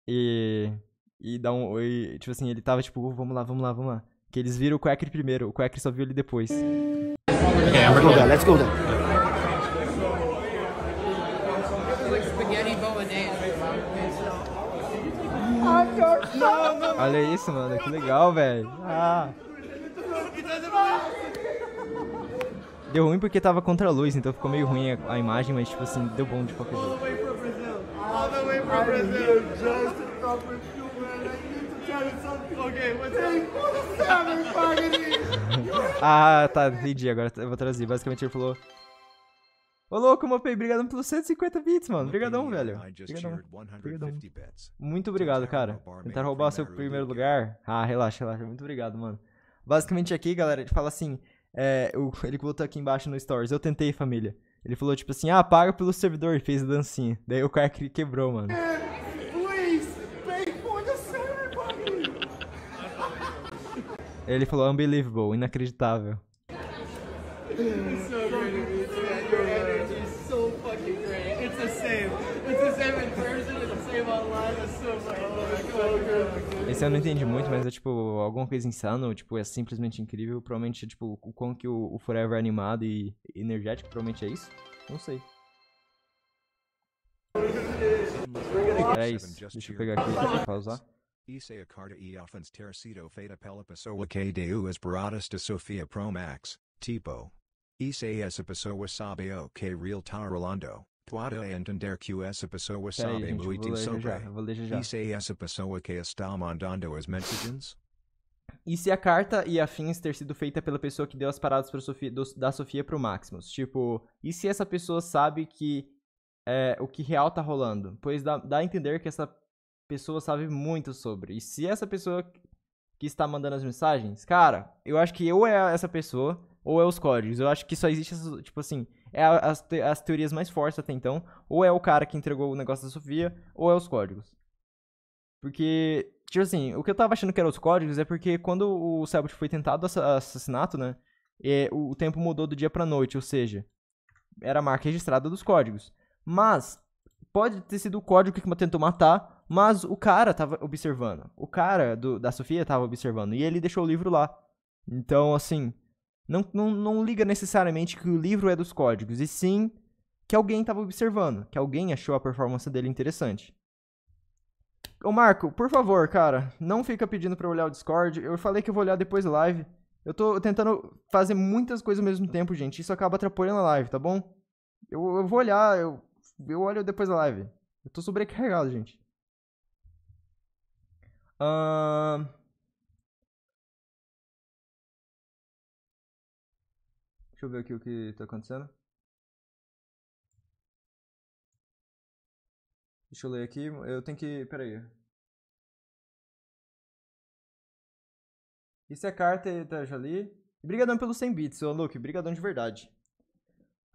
e. E dá um. E, tipo assim, ele tava tipo, vamos lá, vamos lá, vamos lá. Que eles viram o Quacker primeiro, o Quacker só viu ele depois. Okay, I'm recording. go there. Let's go there. Olha isso, mano. Que legal, velho. Ah. Deu ruim porque tava contra a luz, então ficou meio ruim a, a imagem, mas tipo assim, deu bom de qualquer jeito. Okay, what's that? <laughs> ah, tá, entendi. Agora eu vou trazer. Basicamente ele falou. Ô louco, Mopei, obrigado pelos 150 bits, mano. Obrigadão, velho. Brigadão. Muito obrigado, cara. Tentar roubar o seu primeiro lugar. Ah, relaxa, relaxa. Muito obrigado, mano. Basicamente aqui, galera, ele fala assim, é, ele botou aqui embaixo no stories, eu tentei, família. Ele falou tipo assim, ah, paga pelo servidor e fez dancinha. Daí o cara quebrou, mano. Ele falou unbelievable, inacreditável. Oh Esse eu não entendi muito, mas é tipo alguma coisa insana, ou, tipo, é simplesmente incrível. Provavelmente, é, tipo, o quão que o, o Forever é animado e energético, provavelmente é isso? Não sei. É isso, deixa eu pegar aqui pra usar. Isso é tipo. tá a carta e ofens ter sido feita pela pessoa que deu as paradas de Sofia Promax, tipo. Isso é essa pessoa sabe o que real tá rolando, pode entender que essa pessoa sabe aí, muito sobre. Isso é essa pessoa que está mandando as mensagens? E se a carta e afins ter sido feita pela pessoa que deu as paradas Sofia, do, da Sofia pro Maximus? Tipo, e se essa pessoa sabe que é, o que real tá rolando? Pois dá, dá a entender que essa pessoa sabe muito sobre. E se essa pessoa que está mandando as mensagens, cara, eu acho que ou é essa pessoa ou é os códigos. Eu acho que só existe, tipo assim, é as, te, as teorias mais fortes até então. Ou é o cara que entregou o negócio da Sofia, ou é os códigos. Porque, tipo assim, o que eu tava achando que eram os códigos é porque quando o Selbit foi tentado assassinato, né? É, o, o tempo mudou do dia pra noite, ou seja, era a marca registrada dos códigos. Mas, pode ter sido o código que tentou matar, mas o cara tava observando. O cara do, da Sofia tava observando. E ele deixou o livro lá. Então, assim. Não, não, não liga necessariamente que o livro é dos códigos. E sim que alguém tava observando. Que alguém achou a performance dele interessante. Ô Marco, por favor, cara, não fica pedindo pra eu olhar o Discord. Eu falei que eu vou olhar depois da live. Eu tô tentando fazer muitas coisas ao mesmo tempo, gente. Isso acaba atrapalhando a live, tá bom? Eu, eu vou olhar, eu, eu olho depois da live. Eu tô sobrecarregado, gente. Uh... Deixa eu ver aqui o que tá acontecendo. Deixa eu ler aqui. Eu tenho que. Pera aí. Isso é carta tá já ali. Obrigadão pelos 100 bits, ô Luke. Obrigadão de verdade.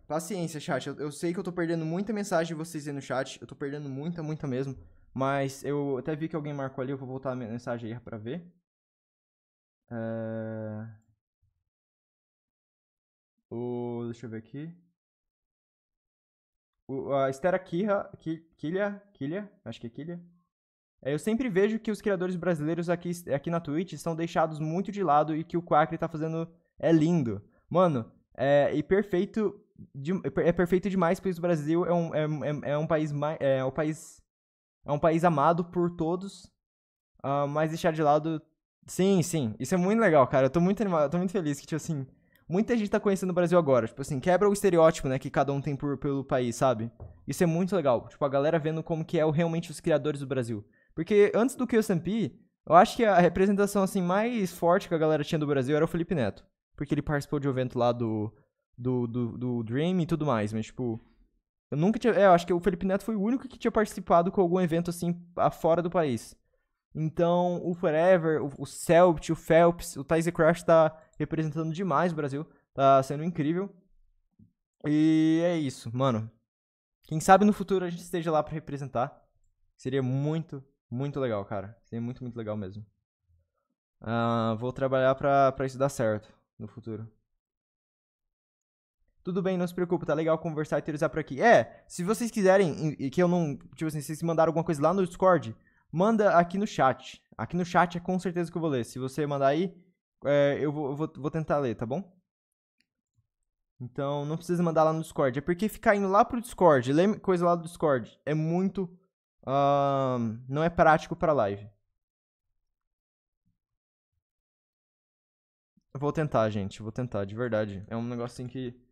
Paciência, chat. Eu, eu, sei que eu tô perdendo muita mensagem de vocês aí no chat. Eu tô perdendo muita, muita mesmo. Mas eu até vi que alguém marcou ali, eu vou voltar a mensagem aí pra ver. Eh, o... Deixa eu ver aqui. O, a Estera Kira Kilia Kilia acho que é Kilha. É, eu sempre vejo que os criadores brasileiros aqui, aqui na Twitch são deixados muito de lado e que o Quackery tá fazendo é lindo. Mano, é, e perfeito, de, é perfeito demais, pois o Brasil é um, é, é, é um país mais, é, é o país é um país amado por todos, uh, mas deixar de lado. Sim, sim. Isso é muito legal, cara. Eu tô muito animado, eu tô muito feliz que, tipo assim, muita gente tá conhecendo o Brasil agora. Tipo assim, quebra o estereótipo, né, que cada um tem por, pelo país, sabe? Isso é muito legal. Tipo, a galera vendo como que é o, realmente os criadores do Brasil. Porque antes do que o eu acho que a representação, assim, mais forte que a galera tinha do Brasil era o Felipe Neto. Porque ele participou de um evento lá do, do, do, do Dream e tudo mais, mas, tipo... Eu nunca tinha. É, eu acho que o Felipe Neto foi o único que tinha participado com algum evento assim fora do país. Então, o Forever, o, o Celpt, o Phelps, o Tyson Crash tá representando demais o Brasil. Tá sendo incrível. E é isso, mano. Quem sabe no futuro a gente esteja lá para representar. Seria muito, muito legal, cara. Seria muito, muito legal mesmo. Uh, vou trabalhar pra, pra isso dar certo no futuro. Tudo bem, não se preocupe, tá legal conversar e teorizar por aqui. É, se vocês quiserem, que eu não. Tipo assim, vocês mandaram alguma coisa lá no Discord, manda aqui no chat. Aqui no chat é com certeza que eu vou ler. Se você mandar aí, é, eu, vou, eu vou, vou tentar ler, tá bom? Então, não precisa mandar lá no Discord. É porque ficar indo lá pro Discord, ler coisa lá do Discord, é muito. Uh, não é prático pra live. Vou tentar, gente. Vou tentar, de verdade. É um negócio assim que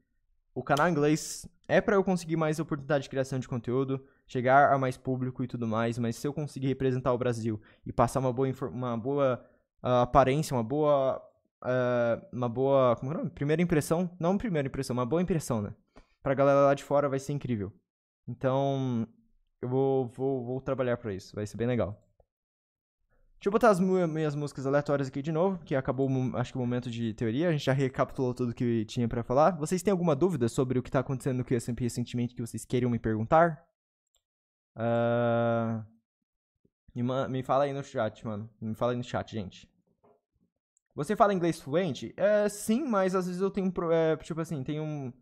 o canal inglês é para eu conseguir mais oportunidade de criação de conteúdo, chegar a mais público e tudo mais, mas se eu conseguir representar o Brasil e passar uma boa, uma boa uh, aparência, uma boa. Uh, uma boa. Como é o nome? Primeira impressão? Não primeira impressão, uma boa impressão, né? Pra galera lá de fora vai ser incrível. Então, eu vou, vou, vou trabalhar para isso, vai ser bem legal. Deixa eu botar as minhas músicas aleatórias aqui de novo, que acabou, acho que o momento de teoria, a gente já recapitulou tudo que tinha para falar. Vocês têm alguma dúvida sobre o que tá acontecendo no QSMP recentemente que vocês queiram me perguntar? Uh... Me, fala aí no chat, mano. Me fala aí no chat, gente. Você fala inglês fluente? É, sim, mas às vezes eu tenho, é, tipo assim, tenho,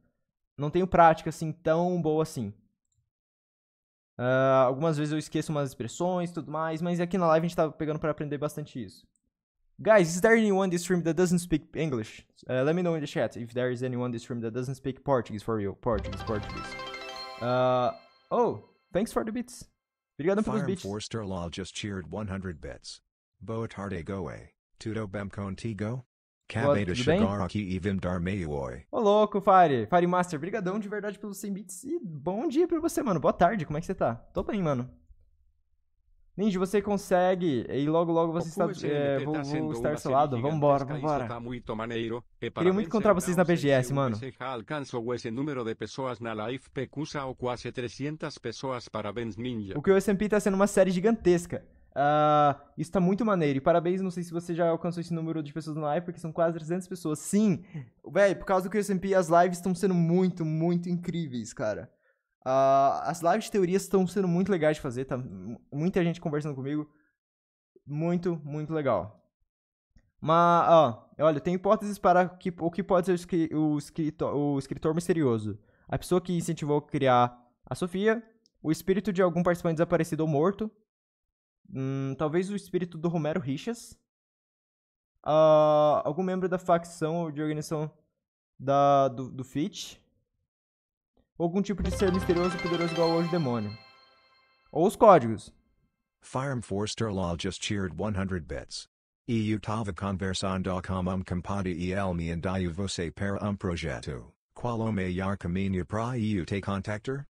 não tenho prática assim tão boa assim. Uh, algumas vezes eu esqueço umas expressões e tudo mais, mas aqui na live a gente tá pegando para aprender bastante isso. Guys, is there anyone in this room that doesn't speak English? Uh, let me know in the chat if there is anyone in this room that doesn't speak Portuguese for real. Portuguese, Portuguese. Uh, oh, thanks for the bits. Obrigado for pelos bits. Forster Law just cheered 100 bits. Boa tarde goe. Tudo bem contigo? e Ô louco, Fire. Fire Master, brigadão de verdade pelos 100 bits e bom dia pra você, mano. Boa tarde, como é que você tá? Tô bem, mano. Ninja, você consegue. E logo, logo você está. É, vou, vou estar assim, selado. Vambora, vambora. Tá muito maneiro. E Queria muito encontrar vocês na BGS, mano. O que o SMP está sendo uma série gigantesca. Uh, isso tá muito maneiro. E parabéns, não sei se você já alcançou esse número de pessoas no live, porque são quase 300 pessoas. Sim! Véi, por causa do QSMP, as lives estão sendo muito, muito incríveis, cara. Uh, as lives de teorias estão sendo muito legais de fazer, tá? Muita gente conversando comigo. Muito, muito legal. Mas, ó, olha, tem hipóteses para que, o que pode ser o, escritor, o escritor misterioso. A pessoa que incentivou a criar a Sofia, o espírito de algum participante desaparecido ou morto, Hum, talvez o espírito do Romero Richas. Uh, ah, algum membro da facção ou de organização da, do, do FIT. Algum tipo de ser misterioso e poderoso igual ao demônio. Ou os códigos. Farm Forster Law just cheered 100 bits. E tava conversando com um compadre e ele me endio você para um projeto. Qual é o melhor caminho para eu te contactar?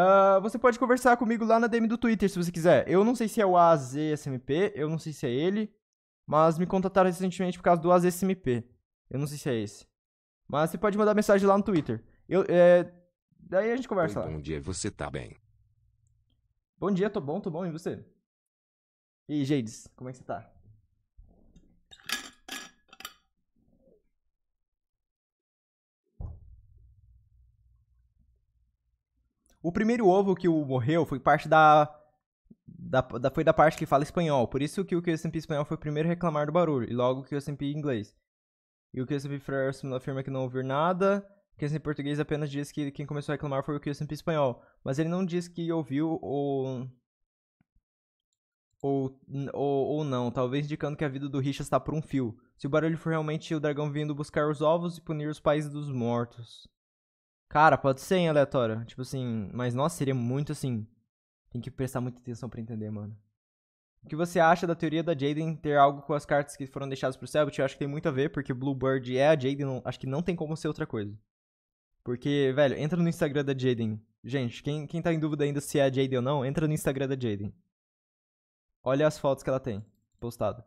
Ah, você pode conversar comigo lá na DM do Twitter, se você quiser. Eu não sei se é o AZSMP, eu não sei se é ele, mas me contataram recentemente por causa do AZSMP. Eu não sei se é esse. Mas você pode mandar mensagem lá no Twitter. Eu, é... Daí a gente conversa Oi, lá. Bom dia, você tá bem? Bom dia, tô bom, tô bom, e você? E Jades, como é que você tá? O primeiro ovo que o morreu foi parte da, da, da, foi da parte que fala espanhol. Por isso que o QSMP espanhol foi o primeiro a reclamar do barulho, e logo o QSMP inglês. E o QSMP First afirma que não ouviu nada. O QSMP português apenas diz que quem começou a reclamar foi o QSMP espanhol. Mas ele não diz que ouviu ou. Ou, ou, ou não, talvez indicando que a vida do Richard está por um fio. Se o barulho for realmente o dragão vindo buscar os ovos e punir os países dos mortos. Cara, pode ser em aleatório. Tipo assim, mas nossa, seria muito assim. Tem que prestar muita atenção para entender, mano. O que você acha da teoria da Jaden ter algo com as cartas que foram deixadas pro Selbit? Eu acho que tem muito a ver, porque Bluebird é a Jaden, acho que não tem como ser outra coisa. Porque, velho, entra no Instagram da Jaden. Gente, quem, quem tá em dúvida ainda se é a Jaden ou não, entra no Instagram da Jaden. Olha as fotos que ela tem, postada.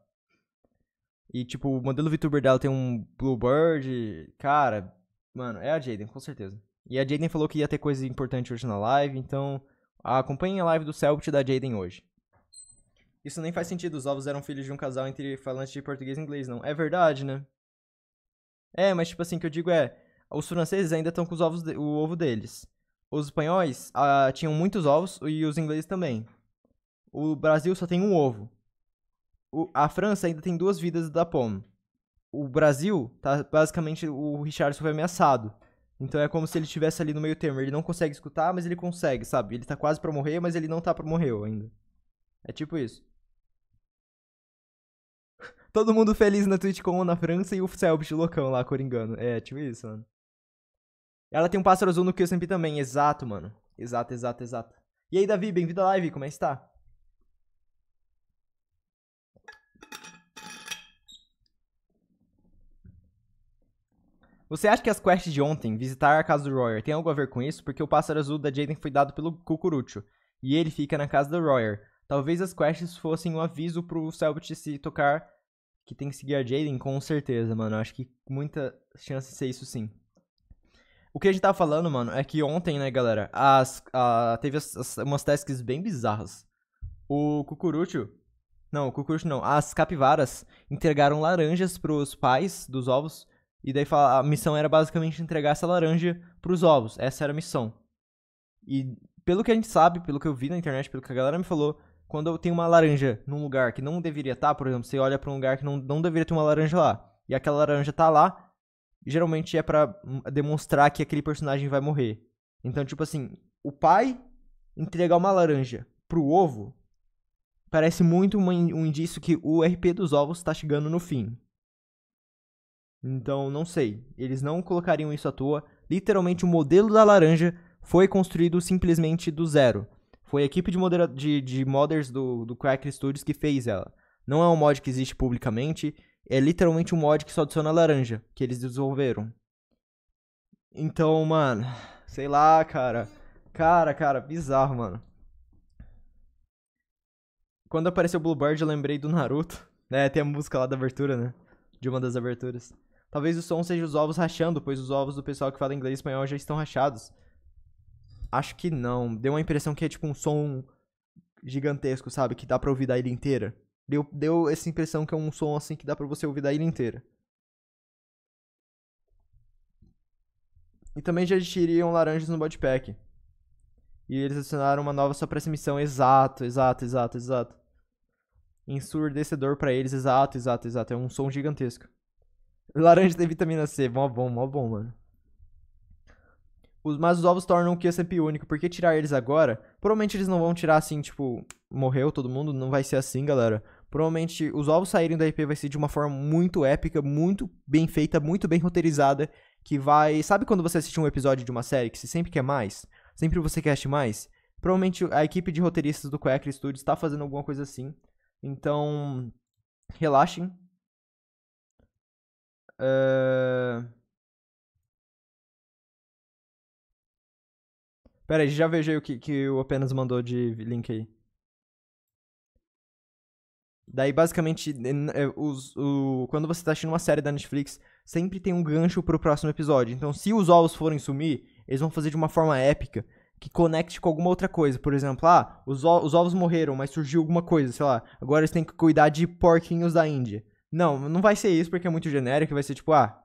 E, tipo, o modelo VTuber dela tem um Bluebird. Cara, mano, é a Jaden, com certeza. E a Jaden falou que ia ter coisa importante hoje na live, então acompanhem a live do Celtic da Jaden hoje. Isso nem faz sentido, os ovos eram filhos de um casal entre falantes de português e inglês, não. É verdade, né? É, mas tipo assim, o que eu digo é, os franceses ainda estão com os ovos de, o ovo deles. Os espanhóis ah, tinham muitos ovos e os ingleses também. O Brasil só tem um ovo. O, a França ainda tem duas vidas da pom. O Brasil, tá, basicamente, o Richardson foi ameaçado. Então é como se ele estivesse ali no meio termo. Ele não consegue escutar, mas ele consegue, sabe? Ele tá quase pra morrer, mas ele não tá pra morrer ainda. É tipo isso. <laughs> Todo mundo feliz na Twitch com na França e o Selbit loucão lá, coringano. É, tipo isso, mano. Ela tem um pássaro azul no QSMP também, exato, mano. Exato, exato, exato. E aí, Davi, bem-vindo à live, como é que está? Você acha que as quests de ontem, visitar a casa do Royer, tem algo a ver com isso? Porque o pássaro azul da Jaden foi dado pelo Cucurucho, e ele fica na casa do Royer. Talvez as quests fossem um aviso pro Selbit se tocar que tem que seguir a Jaden, com certeza, mano. Acho que muita chance de ser isso sim. O que a gente tava falando, mano, é que ontem, né, galera, as, a, teve as, as, umas tasks bem bizarras. O Cucurucho. Não, o Cucurucho não. As capivaras entregaram laranjas pros pais dos ovos e daí fala, a missão era basicamente entregar essa laranja para os ovos. Essa era a missão. E pelo que a gente sabe, pelo que eu vi na internet, pelo que a galera me falou, quando eu tenho uma laranja num lugar que não deveria estar, tá, por exemplo, você olha para um lugar que não, não deveria ter uma laranja lá, e aquela laranja tá lá, geralmente é para demonstrar que aquele personagem vai morrer. Então, tipo assim, o pai entregar uma laranja pro ovo parece muito um indício que o RP dos ovos tá chegando no fim. Então, não sei. Eles não colocariam isso à toa. Literalmente, o modelo da laranja foi construído simplesmente do zero. Foi a equipe de, modera de, de modders do, do Cracker Studios que fez ela. Não é um mod que existe publicamente. É literalmente um mod que só adiciona laranja, que eles desenvolveram. Então, mano, sei lá, cara. Cara, cara, bizarro, mano. Quando apareceu o Bluebird, eu lembrei do Naruto. <laughs> É, tem a música lá da abertura, né? De uma das aberturas. Talvez o som seja os ovos rachando, pois os ovos do pessoal que fala inglês e espanhol já estão rachados. Acho que não. Deu uma impressão que é tipo um som gigantesco, sabe? Que dá pra ouvir da ilha inteira. Deu, deu essa impressão que é um som assim que dá pra você ouvir da ilha inteira. E também já existiriam laranjas no pack E eles adicionaram uma nova só pra essa missão. Exato, exato, exato, exato. Ensurdecedor para eles, exato, exato, exato. É um som gigantesco. Laranja tem vitamina C. Mó bom, mó bom, mano. Os, mas os ovos tornam o QSP único. Por que tirar eles agora? Provavelmente eles não vão tirar assim, tipo, morreu todo mundo. Não vai ser assim, galera. Provavelmente os ovos saírem da IP vai ser de uma forma muito épica, muito bem feita, muito bem roteirizada. Que vai. Sabe quando você assiste um episódio de uma série que você sempre quer mais? Sempre você quer mais? Provavelmente a equipe de roteiristas do Quaker Studios está fazendo alguma coisa assim. Então, relaxem, é... Ah, Pera aí, já vejo aí o que, que o Apenas mandou de link aí. Daí, basicamente, é, os, o, quando você tá assistindo uma série da Netflix, sempre tem um gancho pro próximo episódio. Então, se os ovos forem sumir, eles vão fazer de uma forma épica que conecte com alguma outra coisa. Por exemplo, ah, os, os ovos morreram, mas surgiu alguma coisa, sei lá. Agora eles têm que cuidar de porquinhos da Índia. Não, não vai ser isso porque é muito genérico, vai ser tipo, ah,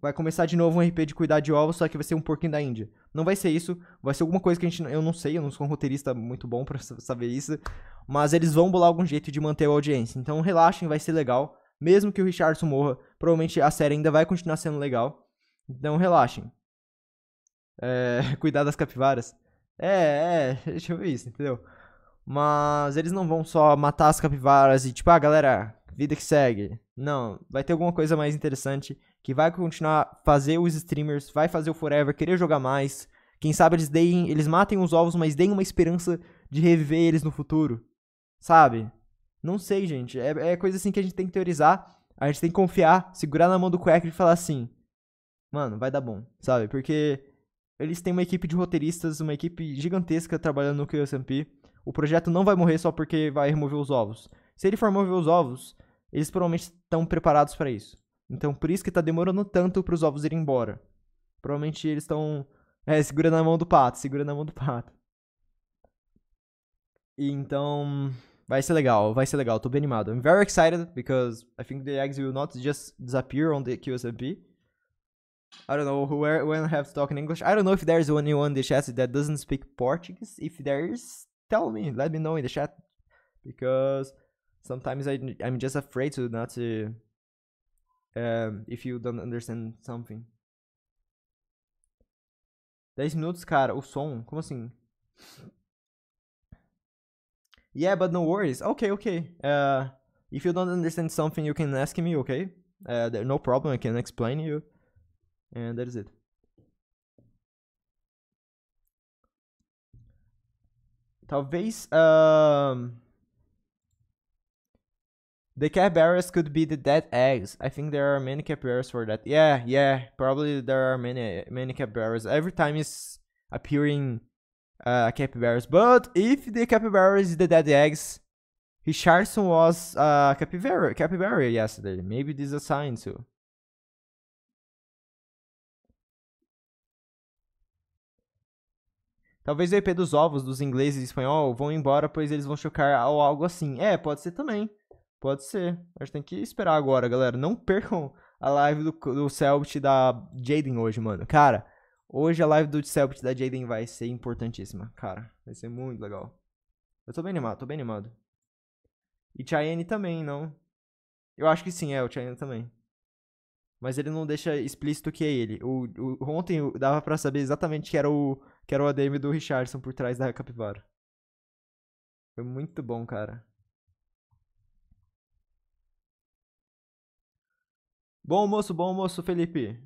vai começar de novo um RP de cuidar de ovos, só que vai ser um porquinho da Índia. Não vai ser isso, vai ser alguma coisa que a gente, eu não sei, eu não sou um roteirista muito bom <laughs> para saber isso, mas eles vão bolar algum jeito de manter a audiência. Então relaxem, vai ser legal. Mesmo que o Richardson morra, provavelmente a série ainda vai continuar sendo legal. Então relaxem. É, <laughs> cuidar das capivaras. É, é, deixa eu ver isso, entendeu? Mas eles não vão só matar as capivaras e tipo, ah, galera, vida que segue. Não, vai ter alguma coisa mais interessante que vai continuar fazer os streamers, vai fazer o Forever querer jogar mais. Quem sabe eles deem, eles matem os ovos, mas deem uma esperança de reviver eles no futuro. Sabe? Não sei, gente. É, é coisa assim que a gente tem que teorizar. A gente tem que confiar, segurar na mão do Quack e falar assim: Mano, vai dar bom, sabe? Porque eles têm uma equipe de roteiristas, uma equipe gigantesca trabalhando no QSMP. O projeto não vai morrer só porque vai remover os ovos. Se ele for mover os ovos, eles provavelmente estão preparados para isso. Então, por isso que tá demorando tanto para os ovos irem embora. Provavelmente eles estão. É, segura na mão do pato, segura na mão do pato. E então. Vai ser legal, vai ser legal, tô bem animado. I'm very excited because I think the eggs will not just disappear on the QSMP. I don't know where when I have to talk in English. I don't know if there's anyone in the chat that doesn't speak Portuguese. If there is, tell me, let me know in the chat because sometimes I, I'm just afraid to not to, um, if you don't understand something. 10 minutos, cara, o som, como assim? Yeah, but no worries. Okay, okay. Uh, if you don't understand something, you can ask me, okay? Uh, there, no problem, I can explain you. And that is it. Talvez. Um... The capybaras could be the dead eggs. I think there are many capybaras for that. Yeah, yeah, probably there are many many capybaras. Every time is appearing uh, capybaras. But if the capybara is the dead eggs, Richardson was uh, capybara, capybara yesterday. Maybe this is a sign too. Talvez o IP dos ovos dos ingleses e espanhol vão embora, pois eles vão chocar ou algo assim. É, pode ser também. Pode ser. Mas tem que esperar agora, galera. Não <laughs> percam a live do, do Selbit da Jaden hoje, mano. Cara, hoje a live do Selbit da Jaden vai ser importantíssima. Cara, vai ser muito legal. Eu tô bem animado, tô bem animado. E Chayenne também, não? Eu acho que sim, é, o Chayenne também. Mas ele não deixa explícito que é ele. O, o, ontem dava para saber exatamente que era, o, que era o ADM do Richardson por trás da capivara. Foi muito bom, cara. Bom almoço, bom almoço, Felipe.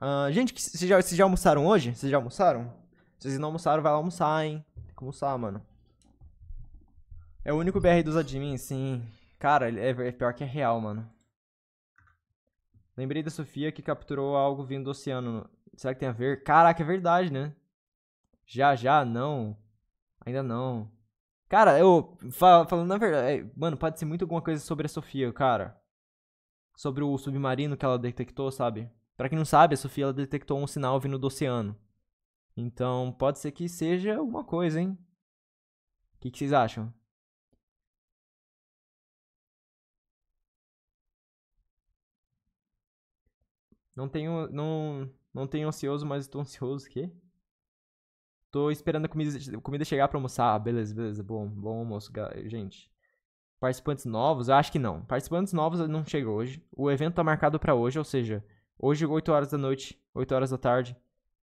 Uh, gente, vocês já, vocês já almoçaram hoje? Vocês já almoçaram? Se vocês não almoçaram, vai lá almoçar, hein? Tem que almoçar, mano. É o único BR dos admins, sim. Cara, é, é pior que é real, mano. Lembrei da Sofia que capturou algo vindo do oceano. Será que tem a ver? Caraca, é verdade, né? Já, já, não. Ainda não. Cara, eu. falando na verdade. É, mano, pode ser muito alguma coisa sobre a Sofia, cara sobre o submarino que ela detectou, sabe? Para quem não sabe, a Sofia ela detectou um sinal vindo do oceano. Então, pode ser que seja alguma coisa, hein? O que, que vocês acham? Não tenho. Não, não tenho ansioso, mas estou ansioso, o quê? Tô esperando a comida, comida chegar para almoçar. Ah, beleza, beleza. Bom, bom almoço, gente. Participantes novos? Eu acho que não. Participantes novos não chega hoje. O evento tá marcado para hoje, ou seja, hoje 8 horas da noite, 8 horas da tarde.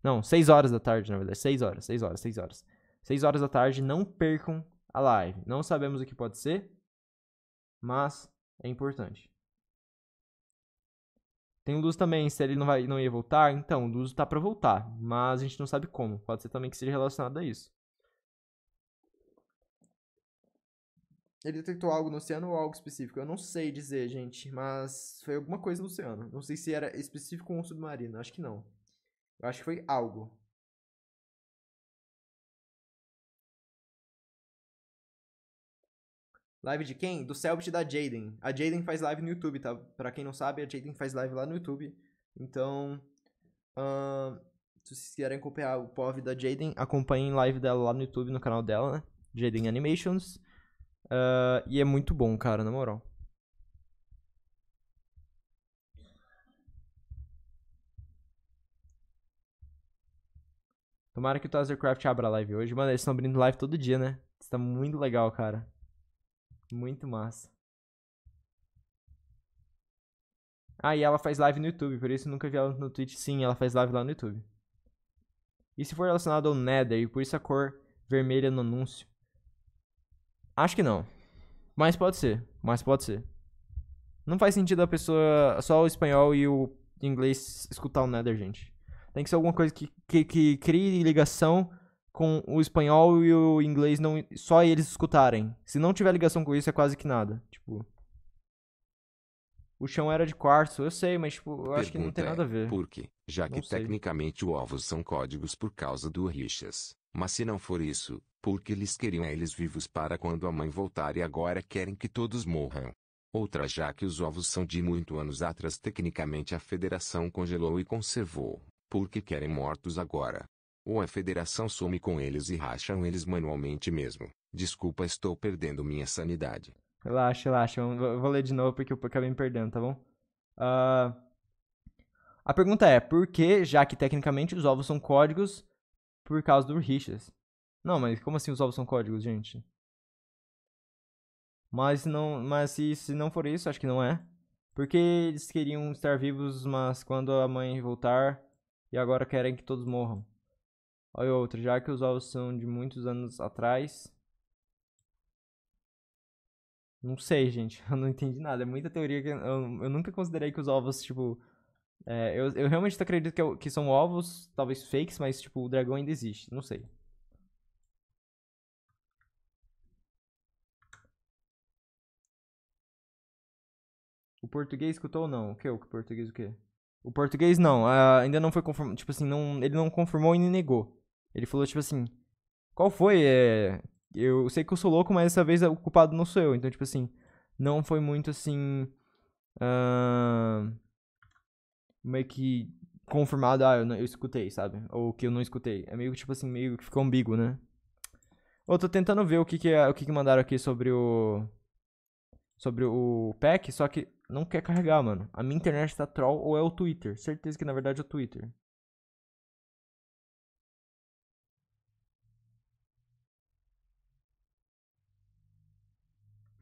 Não, 6 horas da tarde, na verdade. 6 horas, 6 horas, 6 horas. 6 horas da tarde, não percam a live. Não sabemos o que pode ser, mas é importante. Tem o Luz também, se ele não, vai, não ia voltar. Então, o Luz tá para voltar, mas a gente não sabe como. Pode ser também que seja relacionado a isso. Ele detectou algo no oceano ou algo específico? Eu não sei dizer, gente, mas foi alguma coisa no oceano. Não sei se era específico um submarino, acho que não. Eu acho que foi algo. Live de quem? Do Selbit da Jaden. A Jaden faz live no YouTube, tá? Pra quem não sabe, a Jaden faz live lá no YouTube. Então, se vocês quiserem acompanhar o POV da Jaden, acompanhem live dela lá no YouTube, no canal dela, né? Jaden Animations. Uh, e é muito bom, cara, na moral. Tomara que o Tazercraft abra a live hoje. Mano, eles estão abrindo live todo dia, né? Isso tá muito legal, cara. Muito massa. Ah, e ela faz live no YouTube, por isso nunca vi ela no Twitch. Sim, ela faz live lá no YouTube. E se for relacionado ao Nether, e por isso a cor vermelha no anúncio? Acho que não. Mas pode ser. Mas pode ser. Não faz sentido a pessoa. Só o espanhol e o inglês escutar o Nether, gente. Tem que ser alguma coisa que, que, que crie ligação com o espanhol e o inglês não só eles escutarem. Se não tiver ligação com isso, é quase que nada. Tipo. O chão era de quartzo, eu sei, mas tipo, eu Pergunta acho que não tem é, nada a ver. por quê? Já não que sei. tecnicamente ovos são códigos por causa do rixas. Mas se não for isso, porque eles queriam eles vivos para quando a mãe voltar e agora querem que todos morram. Outra já que os ovos são de muito anos atrás tecnicamente a federação congelou e conservou, porque querem mortos agora. Ou a federação some com eles e racham eles manualmente mesmo. Desculpa estou perdendo minha sanidade. Relaxa, relaxa. Eu vou ler de novo porque eu acabei me perdendo, tá bom? Uh... A pergunta é, por que, já que tecnicamente os ovos são códigos por causa do Richards. Não, mas como assim os ovos são códigos, gente? Mas não, mas se, se não for isso, acho que não é. Porque eles queriam estar vivos, mas quando a mãe voltar, e agora querem que todos morram. Olha outro, já que os ovos são de muitos anos atrás. Não sei, gente, <laughs> eu não entendi nada. É muita teoria que eu, eu nunca considerei que os ovos, tipo, é, eu, eu realmente acredito que, que são ovos, talvez fakes, mas tipo, o dragão ainda existe, não sei. O português escutou ou não? O que? O português o quê? O português não, uh, ainda não foi confirmado. Tipo assim, não, ele não confirmou e nem negou. Ele falou, tipo assim, qual foi? É, eu sei que eu sou louco, mas dessa vez o culpado não sou eu. Então, tipo assim, não foi muito assim. Uh, meio que confirmado, ah, eu, não, eu escutei, sabe? Ou que eu não escutei. É meio que, tipo assim, meio que ficou ambíguo, né? Eu tô tentando ver o que que, é, o que que mandaram aqui sobre o... Sobre o pack, só que não quer carregar, mano. A minha internet tá troll ou é o Twitter. Certeza que, na verdade, é o Twitter.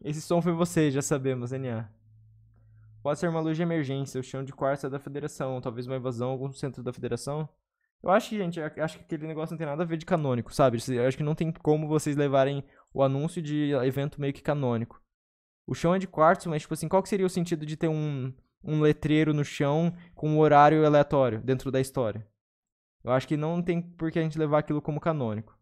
Esse som foi você, já sabemos, NA. Pode ser uma luz de emergência, o chão de quartzo é da federação, talvez uma invasão algum centro da federação. Eu acho que, gente, acho que aquele negócio não tem nada a ver de canônico, sabe? Eu acho que não tem como vocês levarem o anúncio de evento meio que canônico. O chão é de quartzo, mas, tipo assim, qual que seria o sentido de ter um, um letreiro no chão com um horário aleatório dentro da história? Eu acho que não tem por que a gente levar aquilo como canônico.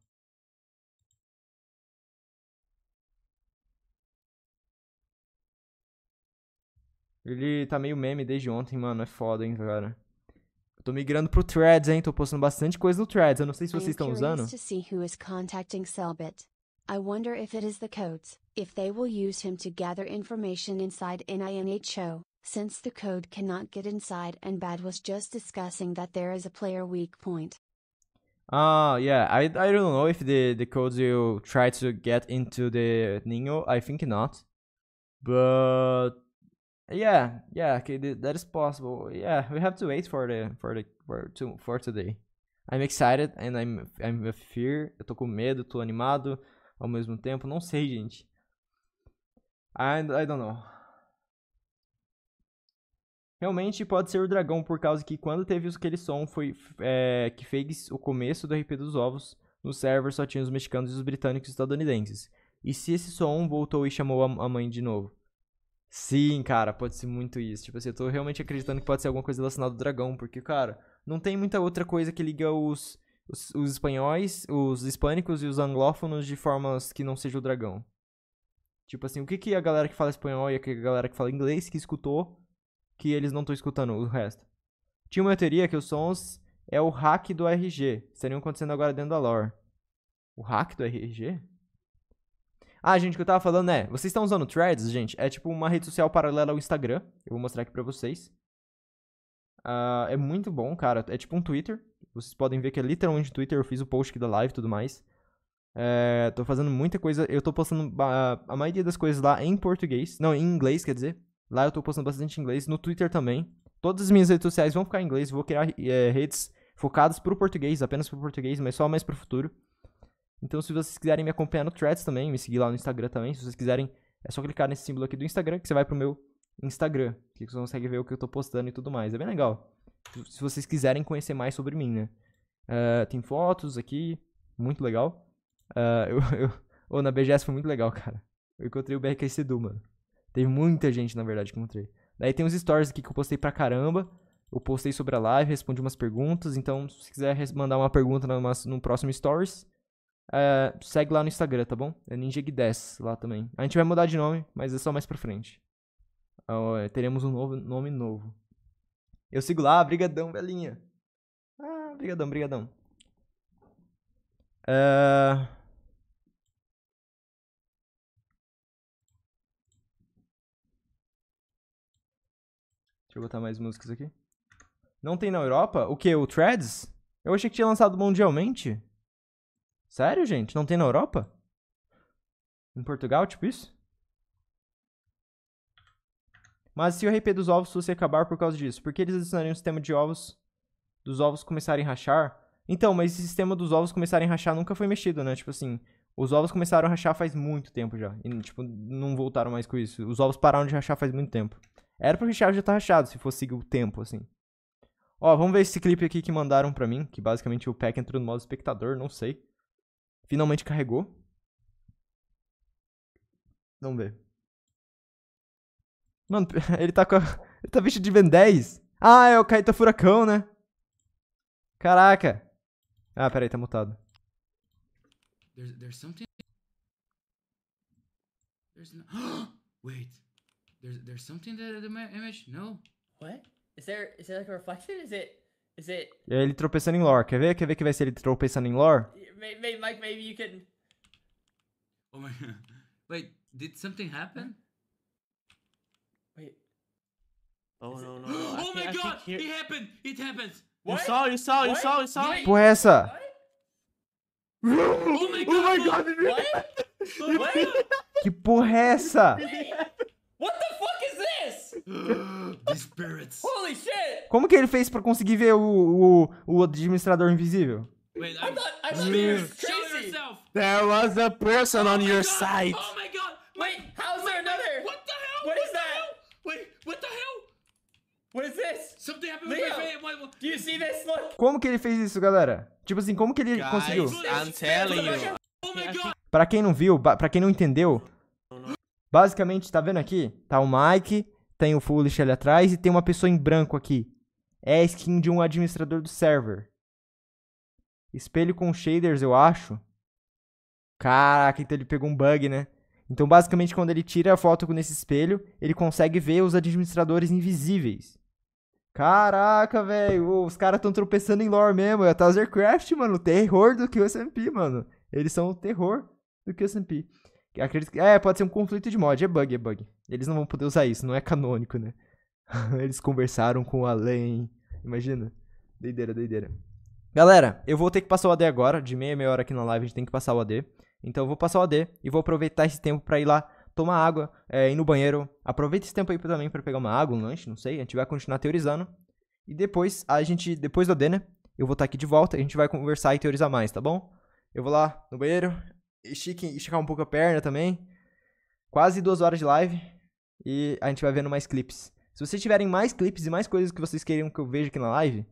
Ele tá meio meme desde ontem, mano. É foda, hein, cara. tô migrando pro Threads, hein? Tô postando bastante coisa no Threads. Eu não sei se vocês estão usando. To see who is contacting Selbit. I wonder if it is the codes, if they will use him to gather information inside NINHO, since the code cannot get inside and Bad was just discussing that there is a player weak point. Ah, yeah, I, I don't know if the, the codes will try to get into the Nino, I think not. But Yeah, yeah, okay, that is possible. Yeah, we have to wait for the for the for, to, for today. I'm excited and I'm I'm a fear. Eu tô com medo, tô animado ao mesmo tempo, não sei, gente. I, I don't know. Realmente pode ser o dragão por causa que quando teve aquele som foi é, que fez o começo do RP dos ovos, no server só tinha os mexicanos e os britânicos e estadunidenses. E se esse som voltou e chamou a, a mãe de novo? Sim, cara, pode ser muito isso. Tipo assim, eu tô realmente acreditando que pode ser alguma coisa relacionada ao dragão, porque, cara, não tem muita outra coisa que liga os, os, os espanhóis, os hispânicos e os anglófonos de formas que não seja o dragão. Tipo assim, o que, que a galera que fala espanhol e a galera que fala inglês que escutou que eles não estão escutando o resto? Tinha uma teoria que os sons é o hack do RG. Estariam acontecendo agora dentro da lore. O hack do RG? Ah, gente, o que eu tava falando é, vocês estão usando Threads, gente? É tipo uma rede social paralela ao Instagram. Eu vou mostrar aqui pra vocês. Uh, é muito bom, cara. É tipo um Twitter. Vocês podem ver que é literalmente Twitter. Eu fiz o post aqui da live e tudo mais. É, tô fazendo muita coisa. Eu tô postando ah, a maioria das coisas lá em português. Não, em inglês, quer dizer. Lá eu tô postando bastante em inglês. No Twitter também. Todas as minhas redes sociais vão ficar em inglês. Vou criar é, redes focadas pro português, apenas pro português, mas só mais pro futuro. Então, se vocês quiserem me acompanhar no Threads também, me seguir lá no Instagram também, se vocês quiserem, é só clicar nesse símbolo aqui do Instagram que você vai pro meu Instagram, que você consegue ver o que eu tô postando e tudo mais. É bem legal. Se vocês quiserem conhecer mais sobre mim, né? Uh, tem fotos aqui, muito legal. Uh, <laughs> eu, eu oh, na BGS foi muito legal, cara. Eu encontrei o BRK Sedu, mano. Teve muita gente, na verdade, que encontrei. Daí tem uns stories aqui que eu postei pra caramba. Eu postei sobre a live, respondi umas perguntas. Então, se quiser mandar uma pergunta no, no próximo stories, é, segue lá no Instagram, tá bom? É NinjaG10 lá também. A gente vai mudar de nome, mas é só mais pra frente. É, teremos um novo nome novo. Eu sigo lá, brigadão, velhinha. Ah, brigadão, brigadão. É... Deixa eu botar mais músicas aqui. Não tem na Europa? O que? O Threads? Eu achei que tinha lançado mundialmente. Sério, gente? Não tem na Europa? Em Portugal, tipo isso? Mas se o RP dos ovos fosse acabar por causa disso, por que eles adicionariam o sistema de ovos dos ovos começarem a rachar? Então, mas esse sistema dos ovos começarem a rachar nunca foi mexido, né? Tipo assim, os ovos começaram a rachar faz muito tempo já. E, tipo, não voltaram mais com isso. Os ovos pararam de rachar faz muito tempo. Era pro rachar já tá rachado, se fosse seguir o tempo, assim. Ó, vamos ver esse clipe aqui que mandaram pra mim, que basicamente o pack entrou no modo espectador, não sei. Finalmente carregou. Vamos ver. Mano, <laughs> ele tá com a... <laughs> Ele tá vestido de Ben 10. Ah, é o Kaito Furacão, né? Caraca. Ah, peraí, tá mutado. There's, there's something... There's no... <gasps> Wait. There's, there's something that the image... No. What? Is there, is there like a reflection? Is it... Is it... É ele tropeçando em lore. Quer ver? Quer ver que vai ser ele tropeçando em lore? maybe, Mike, maybe you can. Oh my! Wait, did something happen? Wait. Oh no no! <gasps> no. oh my God! Here... It happened! It happens. What? You saw! You saw! What? You saw! You saw! Wait, Porra é essa? Oh my God! Oh my God. What? what? <laughs> que porra é essa? What the fuck is this? <gasps> The spirits. Holy shit! Como que ele fez pra conseguir ver o, o, o administrador invisível? Wait, I'm, I thought I thought you were crazy. Yourself. There was a person oh on your god. side. Oh my god! Wait, how's wait, there another? what the hell? What, what is that? Hell? Wait, what the hell? What is this? Something happened Leo, with my fan. Do you see this? Look. Como que ele fez isso, galera? Tipo assim, como que ele Guys, conseguiu? I'm telling you. Oh my god. Pra quem não viu, pra quem não entendeu, basicamente, tá vendo aqui? Tá o Mike, tem o Foolish ali atrás e tem uma pessoa em branco aqui. É a skin de um administrador do server. Espelho com shaders, eu acho. Caraca, então ele pegou um bug, né? Então, basicamente, quando ele tira a foto nesse espelho, ele consegue ver os administradores invisíveis. Caraca, velho, os caras estão tropeçando em lore mesmo. É Thousandcraft, mano, o terror do que o SMP, mano. Eles são o terror do que o SMP. Acredito que... É, pode ser um conflito de mod, é bug, é bug. Eles não vão poder usar isso, não é canônico, né? <laughs> Eles conversaram com o além. Imagina. Doideira, doideira. Galera, eu vou ter que passar o AD agora, de meia meia hora aqui na live a gente tem que passar o AD. Então eu vou passar o AD e vou aproveitar esse tempo para ir lá tomar água, é, ir no banheiro. Aproveita esse tempo aí também para pegar uma água, um lanche, não sei. A gente vai continuar teorizando. E depois, a gente, depois do AD, né? Eu vou estar tá aqui de volta, a gente vai conversar e teorizar mais, tá bom? Eu vou lá no banheiro, estique, esticar um pouco a perna também. Quase duas horas de live e a gente vai vendo mais clipes. Se vocês tiverem mais clipes e mais coisas que vocês queriam que eu veja aqui na live,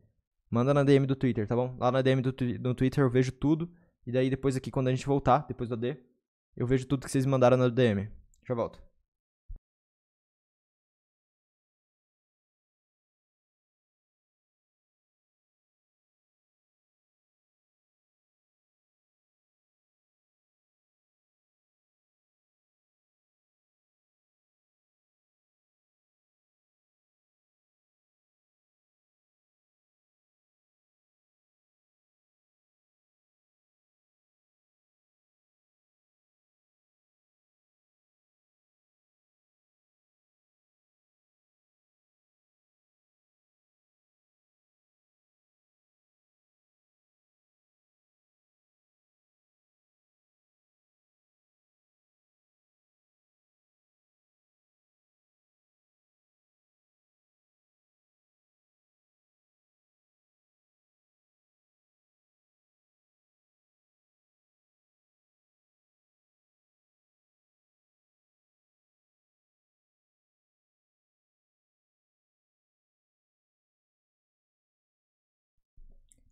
manda na DM do Twitter, tá bom? Lá na DM do, do Twitter eu vejo tudo. E daí depois aqui, quando a gente voltar, depois do AD, eu vejo tudo que vocês mandaram na DM. Já volto.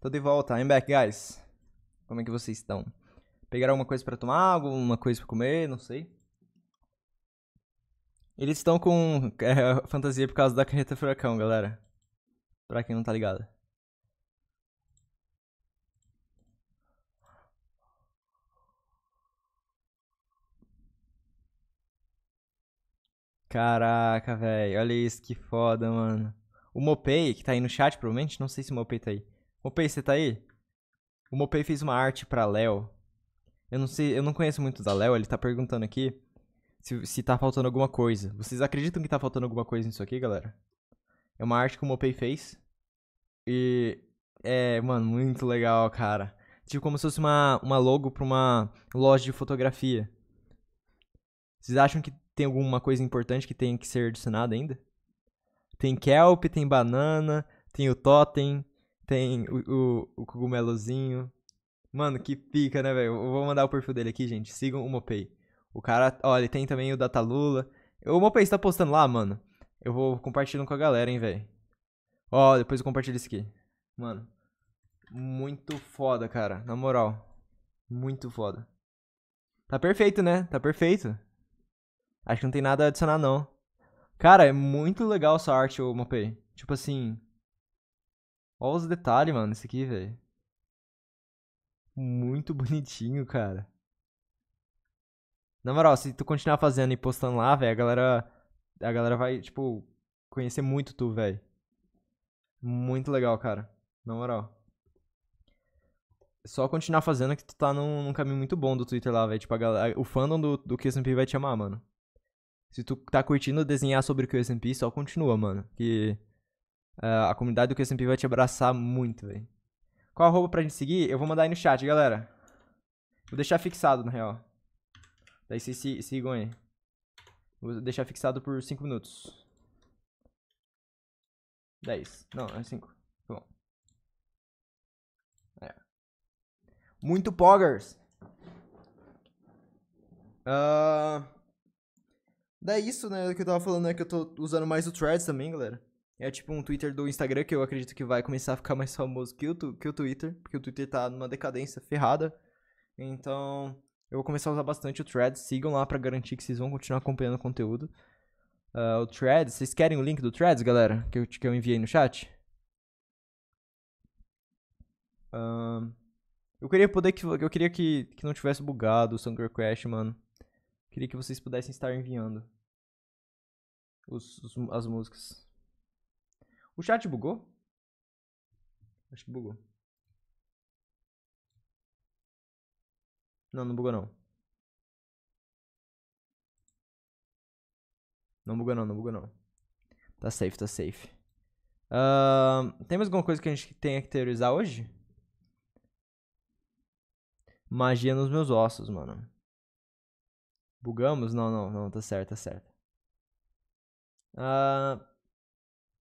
Tô de volta, I'm back, guys. Como é que vocês estão? Pegaram alguma coisa para tomar, alguma coisa para comer, não sei. Eles estão com <laughs> é, fantasia por causa da carreta furacão, galera. Pra quem não tá ligado. Caraca, velho. Olha isso, que foda, mano. O Mopei, que tá aí no chat, provavelmente. Não sei se o Mopei tá aí. Mopei, você tá aí? O Mopei fez uma arte pra Léo. Eu não sei, eu não conheço muito da Léo, ele tá perguntando aqui se, se tá faltando alguma coisa. Vocês acreditam que tá faltando alguma coisa nisso aqui, galera? É uma arte que o Mopei fez. E. É, mano, muito legal, cara. Tipo, como se fosse uma, uma logo pra uma loja de fotografia. Vocês acham que tem alguma coisa importante que tem que ser adicionada ainda? Tem kelp, tem banana, tem o totem, tem o, o, o cogumelozinho. Mano, que pica, né, velho? Eu vou mandar o perfil dele aqui, gente. Sigam o Mopei. O cara, ó, ele tem também o Datalula. O Mopei, você tá postando lá, mano? Eu vou compartilhando com a galera, hein, velho. Ó, depois eu compartilho isso aqui. Mano, muito foda, cara. Na moral, muito foda. Tá perfeito, né? Tá perfeito. Acho que não tem nada a adicionar, não. Cara, é muito legal essa arte, o Mopei. Tipo assim, Olha os detalhes, mano, esse aqui, velho. Muito <laughs> bonitinho, cara. Na moral, se tu continuar fazendo e postando lá, velho, a galera. A galera vai, tipo, conhecer muito tu, velho. Muito legal, cara. Na moral. Só continuar fazendo que tu tá num, num caminho muito bom do Twitter lá, velho. Tipo, a galera, o fandom do, do QSMP vai te amar, mano. Se tu tá curtindo desenhar sobre o QSMP, só continua, mano. Que Uh, a comunidade do QSMP vai te abraçar muito, velho. Qual roupa pra gente seguir? Eu vou mandar aí no chat, galera. Vou deixar fixado, na real. Daí vocês se, sigam aí. Vou deixar fixado por 5 minutos. 10. Não, é 5. É. Muito poggers! Uh... Daí é isso, né, que eu tava falando, é que eu tô usando mais o Threads também, galera. É tipo um Twitter do Instagram que eu acredito que vai começar a ficar mais famoso que o, que o Twitter, porque o Twitter tá numa decadência ferrada. Então, eu vou começar a usar bastante o Thread. Sigam lá para garantir que vocês vão continuar acompanhando o conteúdo. Uh, o Thread, vocês querem o link do Threads, galera? Que eu, que eu enviei no chat? Uh, eu queria poder que. Eu queria que, que não tivesse bugado o Sunger Crash, mano. Queria que vocês pudessem estar enviando os, os, as músicas. O chat bugou? Acho que bugou. Não, não bugou não. Não bugou não, não bugou não. Tá safe, tá safe. Uh, tem mais alguma coisa que a gente tenha que teorizar hoje? Magia nos meus ossos, mano. Bugamos? Não, não, não, tá certo, tá certo. Uh,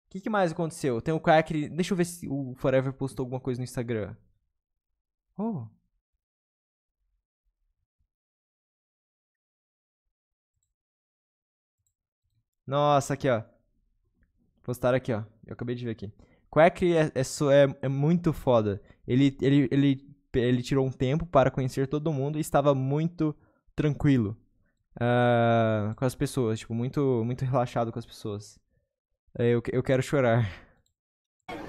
o que, que, mais aconteceu? Tem o cara Deixa eu ver se o Forever postou alguma coisa no Instagram. Oh. Nossa, aqui, ó. Postaram aqui, ó. Eu acabei de ver aqui. Quackly é, é, é, é, muito foda. Ele, ele, ele, ele tirou um tempo para conhecer todo mundo e estava muito tranquilo uh, com as pessoas. Tipo, muito, muito relaxado com as pessoas. É, eu, eu quero chorar. Ele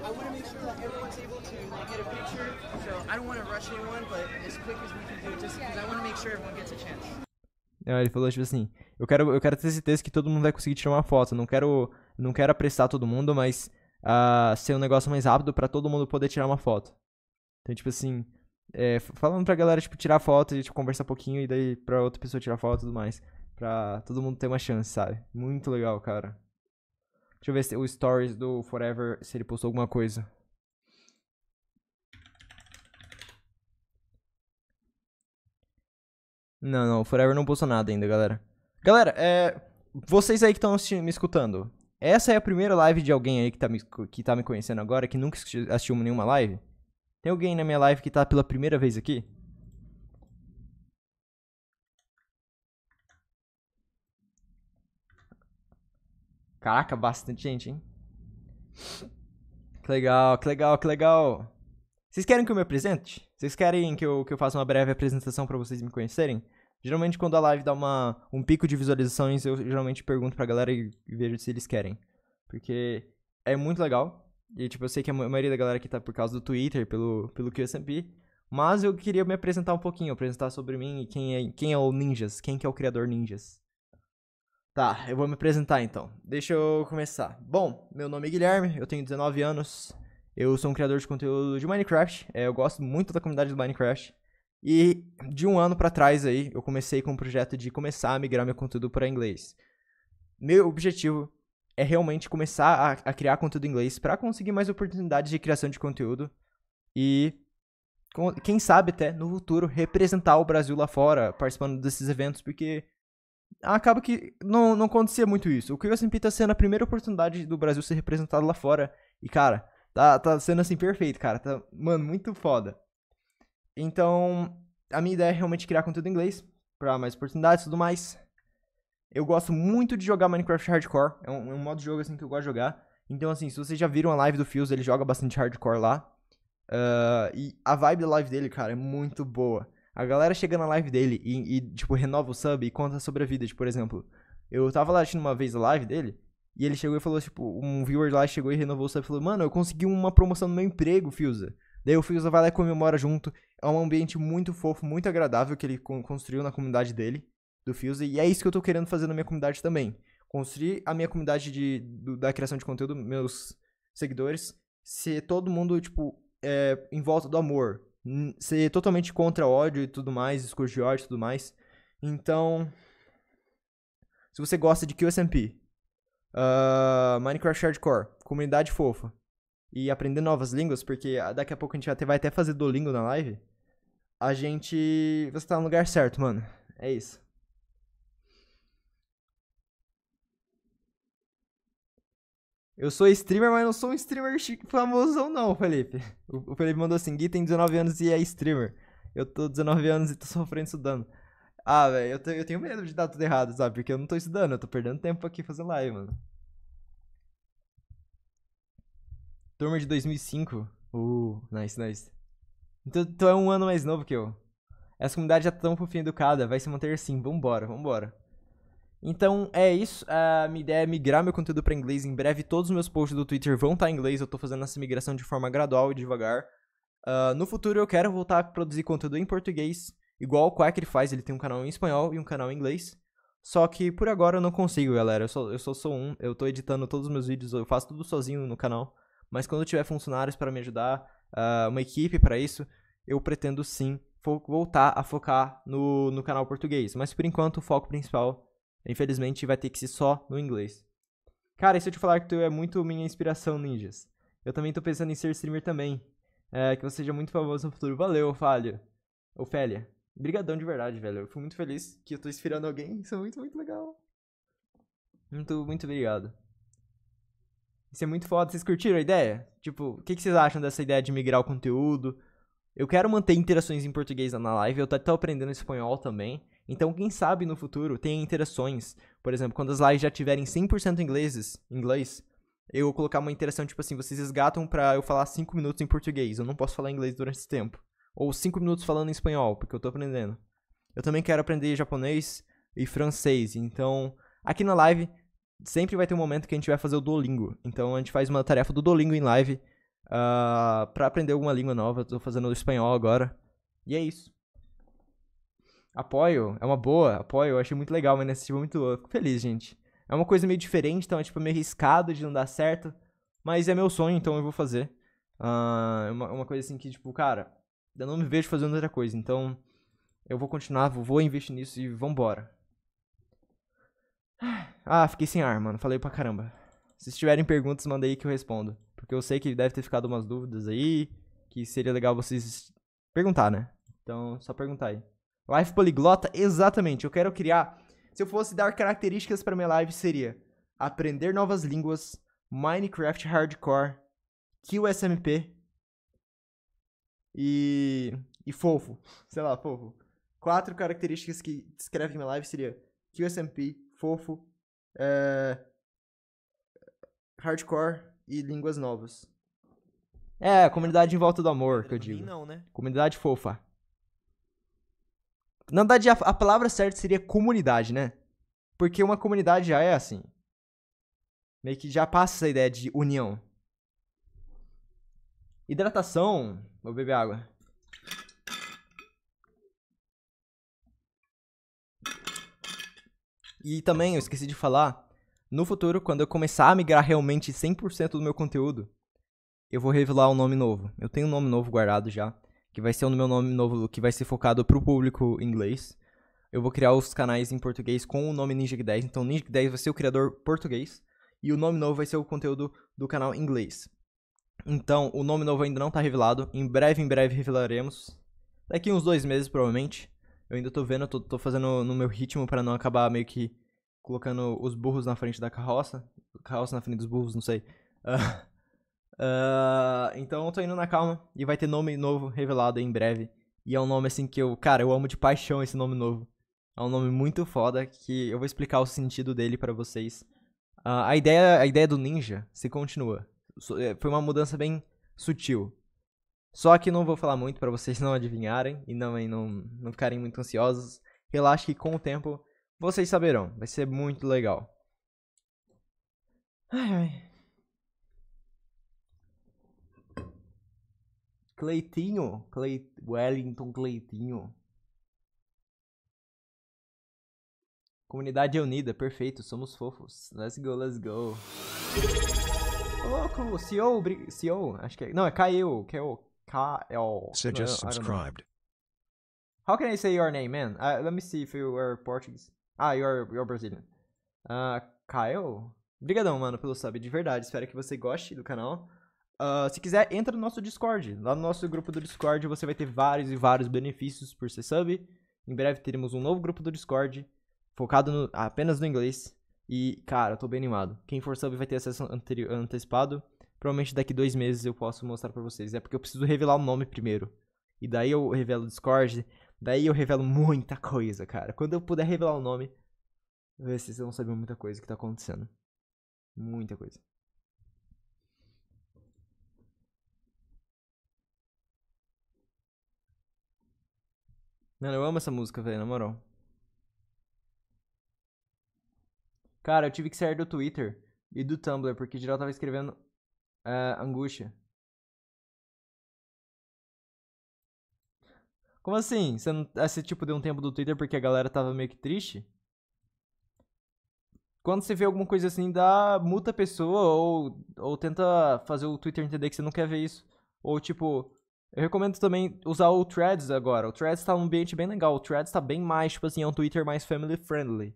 falou tipo assim, eu quero, eu quero ter certeza que todo mundo vai conseguir tirar uma foto. Não quero, não quero apressar todo mundo, mas uh, ser um negócio mais rápido para todo mundo poder tirar uma foto. Então tipo assim, é, falando pra galera, tipo, tirar foto, a gente tipo, conversa um pouquinho e daí pra outra pessoa tirar foto e tudo mais. Pra todo mundo ter uma chance, sabe? Muito legal, cara. Deixa eu ver se o stories do Forever, se ele postou alguma coisa. Não, não, o Forever não postou nada ainda, galera. Galera, é, vocês aí que estão me escutando, essa é a primeira live de alguém aí que tá, me, que tá me conhecendo agora, que nunca assistiu nenhuma live? Tem alguém na minha live que tá pela primeira vez aqui? Caraca, bastante gente, hein? Que legal, que legal, que legal. Vocês querem que eu me apresente? Vocês querem que eu, que eu faça uma breve apresentação para vocês me conhecerem? Geralmente quando a live dá uma, um pico de visualizações, eu geralmente pergunto pra galera e vejo se eles querem. Porque é muito legal. E, tipo, eu sei que a maioria da galera aqui tá por causa do Twitter, pelo, pelo QSMP. Mas eu queria me apresentar um pouquinho, apresentar sobre mim e quem é, quem é o Ninjas, quem que é o criador Ninjas. Tá, eu vou me apresentar então. Deixa eu começar. Bom, meu nome é Guilherme, eu tenho 19 anos. Eu sou um criador de conteúdo de Minecraft. É, eu gosto muito da comunidade do Minecraft. E de um ano para trás aí, eu comecei com o um projeto de começar a migrar meu conteúdo para inglês. Meu objetivo é realmente começar a, a criar conteúdo em inglês para conseguir mais oportunidades de criação de conteúdo e quem sabe até no futuro representar o Brasil lá fora, participando desses eventos, porque acaba que não, não acontecia muito isso. O QSMP tá sendo a primeira oportunidade do Brasil ser representado lá fora. E, cara, tá, tá sendo assim perfeito, cara. Tá, mano, muito foda. Então, a minha ideia é realmente criar conteúdo em inglês para mais oportunidades e tudo mais. Eu gosto muito de jogar Minecraft Hardcore. É um, é um, modo de jogo assim que eu gosto de jogar. Então, assim, se vocês já viram a live do Fuse, ele joga bastante hardcore lá. Uh, e a vibe da live dele, cara, é muito boa a galera chega na live dele e, e, tipo, renova o sub e conta sobre a vida. Tipo, por exemplo, eu tava lá assistindo uma vez a live dele e ele chegou e falou, tipo, um viewer lá chegou e renovou o sub e falou, mano, eu consegui uma promoção no meu emprego, Fiuza. Daí o Fiuza vai lá e comemora junto. É um ambiente muito fofo, muito agradável que ele construiu na comunidade dele, do Fiuza. E é isso que eu tô querendo fazer na minha comunidade também. Construir a minha comunidade de, do, da criação de conteúdo, meus seguidores, ser todo mundo, tipo, é, em volta do amor, ser totalmente contra ódio e tudo mais, discurso de ódio e tudo mais. Então, se você gosta de QSMP, uh, ah, Minecraft Hardcore, comunidade fofa e aprender novas línguas, porque ah, daqui a pouco a gente até vai até fazer Duolingo na live, a gente... você tá no lugar certo, mano. É isso. Eu sou streamer, mas não sou um streamer famosão não, Felipe. O Felipe mandou assim, Gui tem 19 anos e é streamer. Eu tô 19 anos e tô sofrendo estudando. Ah, velho, eu, eu, tenho medo de dar tudo errado, sabe? Porque eu não tô estudando, eu tô perdendo tempo aqui fazendo live, mano. Turma de 2005. Uh, nice, nice. Então tu é um ano mais novo que eu. Essa comunidade tá tão fofinha educada, vai se manter assim, vambora, vambora. Então é isso. A minha ideia é migrar meu conteúdo para inglês. Em breve, todos os meus posts do Twitter vão estar tá em inglês. Eu estou fazendo essa migração de forma gradual e devagar. Uh, no futuro, eu quero voltar a produzir conteúdo em português, igual o Quack ele faz. Ele tem um canal em espanhol e um canal em inglês. Só que por agora eu não consigo, galera. Eu só, eu só sou um. Eu estou editando todos os meus vídeos. Eu faço tudo sozinho no canal. Mas quando eu tiver funcionários para me ajudar, uh, uma equipe para isso, eu pretendo sim voltar a focar no, no canal português. Mas por enquanto, o foco principal Infelizmente, vai ter que ser só no inglês. Cara, e se eu te falar que tu é muito minha inspiração, ninjas? Eu também tô pensando em ser streamer também. É, que você seja muito famoso no futuro. Valeu, Falho. Ofélia. Brigadão de verdade, velho. Eu fui muito feliz que eu tô inspirando alguém. Isso é muito, muito legal. Muito, muito obrigado. Isso é muito foda. Vocês curtiram a ideia? Tipo, o que, que, vocês acham dessa ideia de migrar o conteúdo? Eu quero manter interações em português na live. Eu tô, até aprendendo espanhol também. Então, quem sabe no futuro tem interações. Por exemplo, quando as lives já tiverem 100% ingleses, inglês, eu vou colocar uma interação tipo assim: vocês esgatam pra eu falar 5 minutos em português. Eu não posso falar inglês durante esse tempo. Ou 5 minutos falando em espanhol, porque eu tô aprendendo. Eu também quero aprender japonês e francês. Então, aqui na live, sempre vai ter um momento que a gente vai fazer o Duolingo. Então, a gente faz uma tarefa do Duolingo em live uh, pra aprender alguma língua nova. Eu tô fazendo o espanhol agora. E é isso. Apoio, é uma boa, apoio, eu achei muito legal, nesse iniciativa muito Fico feliz, gente. É uma coisa meio diferente, então é tipo meio arriscado de não dar certo. Mas é meu sonho, então eu vou fazer. Uh, é uma, uma coisa assim que, tipo, cara, eu não me vejo fazendo outra coisa, então eu vou continuar, vou, vou investir nisso e vambora. Ah, fiquei sem ar, mano. Falei pra caramba. Se tiverem perguntas, manda aí que eu respondo. Porque eu sei que deve ter ficado umas dúvidas aí. Que seria legal vocês perguntar, né? Então, só perguntar aí. Life poliglota, exatamente. Eu quero criar. Se eu fosse dar características para minha live, seria aprender novas línguas, Minecraft hardcore, QSMP e. e fofo. Sei lá, fofo. Quatro características que descrevem minha live seria QSMP, fofo, é... hardcore e línguas novas. É, comunidade em volta do amor, que eu digo. Não, né? Comunidade fofa. Na verdade, a, a palavra certa seria comunidade, né? Porque uma comunidade já é assim. Meio que já passa essa ideia de união. Hidratação. Vou beber água. E também, eu esqueci de falar, no futuro, quando eu começar a migrar realmente 100% do meu conteúdo, eu vou revelar um nome novo. Eu tenho um nome novo guardado já que vai ser o meu nome novo, que vai ser focado pro público inglês. Eu vou criar os canais em português com o nome Ninja 10. Então, Ninja 10 vai ser o criador português e o nome novo vai ser o conteúdo do canal inglês. Então, o nome novo ainda não tá revelado. Em breve, em breve revelaremos. Daqui uns dois meses, provavelmente. Eu ainda tô vendo, tô, tô fazendo no meu ritmo para não acabar meio que colocando os burros na frente da carroça. Carroça na frente dos burros, não sei. Uh, Uh, então eu tô indo na calma e vai ter nome novo revelado em breve. E é um nome assim que eu, cara, eu amo de paixão esse nome novo. É um nome muito foda que eu vou explicar o sentido dele para vocês. Uh, a ideia, a ideia do ninja se continua. É, foi uma mudança bem sutil. Só que não vou falar muito para vocês não adivinharem e não, e não, não ficarem muito ansiosos. Relaxe que com o tempo vocês saberão. Vai ser muito legal. Ai, ai. Cleitinho, Clay Wellington Cleitinho. Comunidade unida, perfeito, somos fofos. Let's go, let's go. Louco, oh, CEO, CEO, acho que é. Não, é KEO, KEO, o Said just subscribed. How can I say your name, man? Uh, let me see if you are Portuguese. Ah, you're, you're Brazilian. Uh, Kyle? Obrigadão, mano, pelo sub, de verdade. Espero que você goste do canal. Uh, se quiser, entra no nosso Discord. Lá no nosso grupo do Discord você vai ter vários e vários benefícios por ser sub. Em breve teremos um novo grupo do Discord, focado no, apenas no inglês. E, cara, eu tô bem animado. Quem for sub vai ter acesso antecipado. Provavelmente daqui dois meses eu posso mostrar para vocês. É porque eu preciso revelar o nome primeiro. E daí eu revelo o Discord. Daí eu revelo muita coisa, cara. Quando eu puder revelar o nome, vocês vão saber muita coisa que tá acontecendo. Muita coisa. Mano, eu amo essa música, velho, na moral. Cara, eu tive que sair do Twitter e do Tumblr, porque geral tava escrevendo uh, angústia. Como assim? Você, não, eh, você, tipo, deu um tempo do Twitter porque a galera tava meio que triste? Quando você vê alguma coisa assim, dá multa a pessoa ou, ou tenta fazer o Twitter entender que você não quer ver isso. Ou, tipo, eu recomendo também usar o Threads agora. O Threads tá um ambiente bem legal. O Threads tá bem mais, tipo assim, é um Twitter mais family friendly.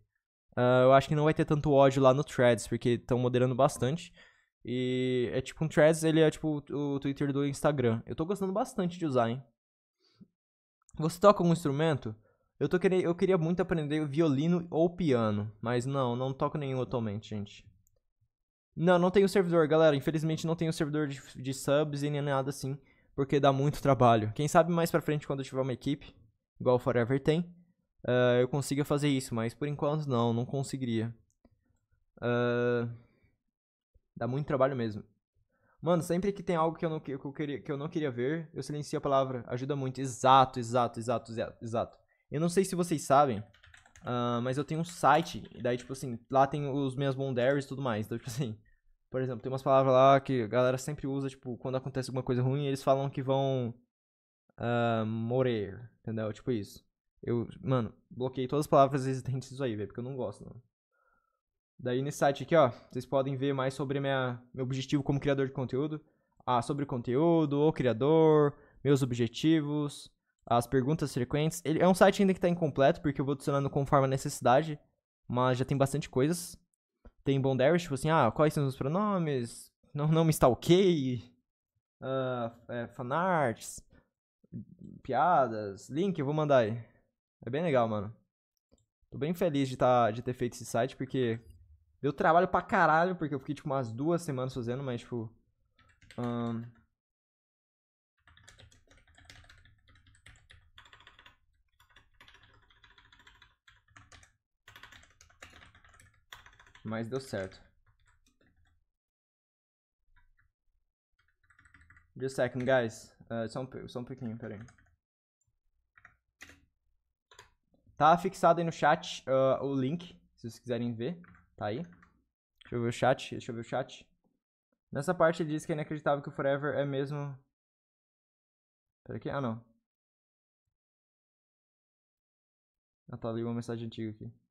Uh, eu acho que não vai ter tanto ódio lá no Threads, porque estão moderando bastante. E é tipo um Threads, ele é tipo o Twitter do Instagram. Eu tô gostando bastante de usar, hein? Você toca algum instrumento? Eu, tô querendo, eu queria muito aprender violino ou piano, mas não, não toco nenhum atualmente, gente. Não, não tenho servidor, galera. Infelizmente não tenho servidor de, de subs e nem nada assim porque dá muito trabalho. Quem sabe mais pra frente, quando eu tiver uma equipe, igual o Forever tem, uh, eu consiga fazer isso, mas por enquanto não, não conseguiria. Uh, dá muito trabalho mesmo. Mano, sempre que tem algo que eu, não, que, eu queria, que eu não queria ver, eu silencio a palavra. Ajuda muito. Exato, exato, exato, exato. Eu não sei se vocês sabem, uh, mas eu tenho um site, daí, tipo assim, lá tem os meus bondaries e tudo mais. Então, tipo assim, por exemplo, tem umas palavras lá que a galera sempre usa, tipo, quando acontece alguma coisa ruim, eles falam que vão uh, ah, morrer, entendeu? Tipo isso. Eu, mano, bloqueei todas as palavras existentes disso aí, velho, porque eu não gosto, não. Daí nesse site aqui, ó, vocês podem ver mais sobre minha, meu objetivo como criador de conteúdo. Ah, sobre o conteúdo, o criador, meus objetivos, as perguntas frequentes. Ele é um site ainda que está incompleto, porque eu vou adicionando conforme a necessidade, mas já tem bastante coisas tem Bondarish, tipo assim, ah, quais são os pronomes? Não, não me stalkei. Uh, é, fanarts. Piadas. Link, eu vou mandar aí. É bem legal, mano. Tô bem feliz de, tá, de ter feito esse site, porque deu trabalho pra caralho, porque eu fiquei, tipo, umas duas semanas fazendo, mas, tipo. Um, Mas deu certo. Just a second, guys. Uh, só, um, só um pouquinho, peraí. Tá fixado aí no chat uh, o link, se vocês quiserem ver. Tá aí. Deixa eu ver o chat, deixa eu ver o chat. Nessa parte ele diz que é inacreditável que o Forever é mesmo... Pera aqui, ah não. Ah tá, ali uma mensagem antiga aqui.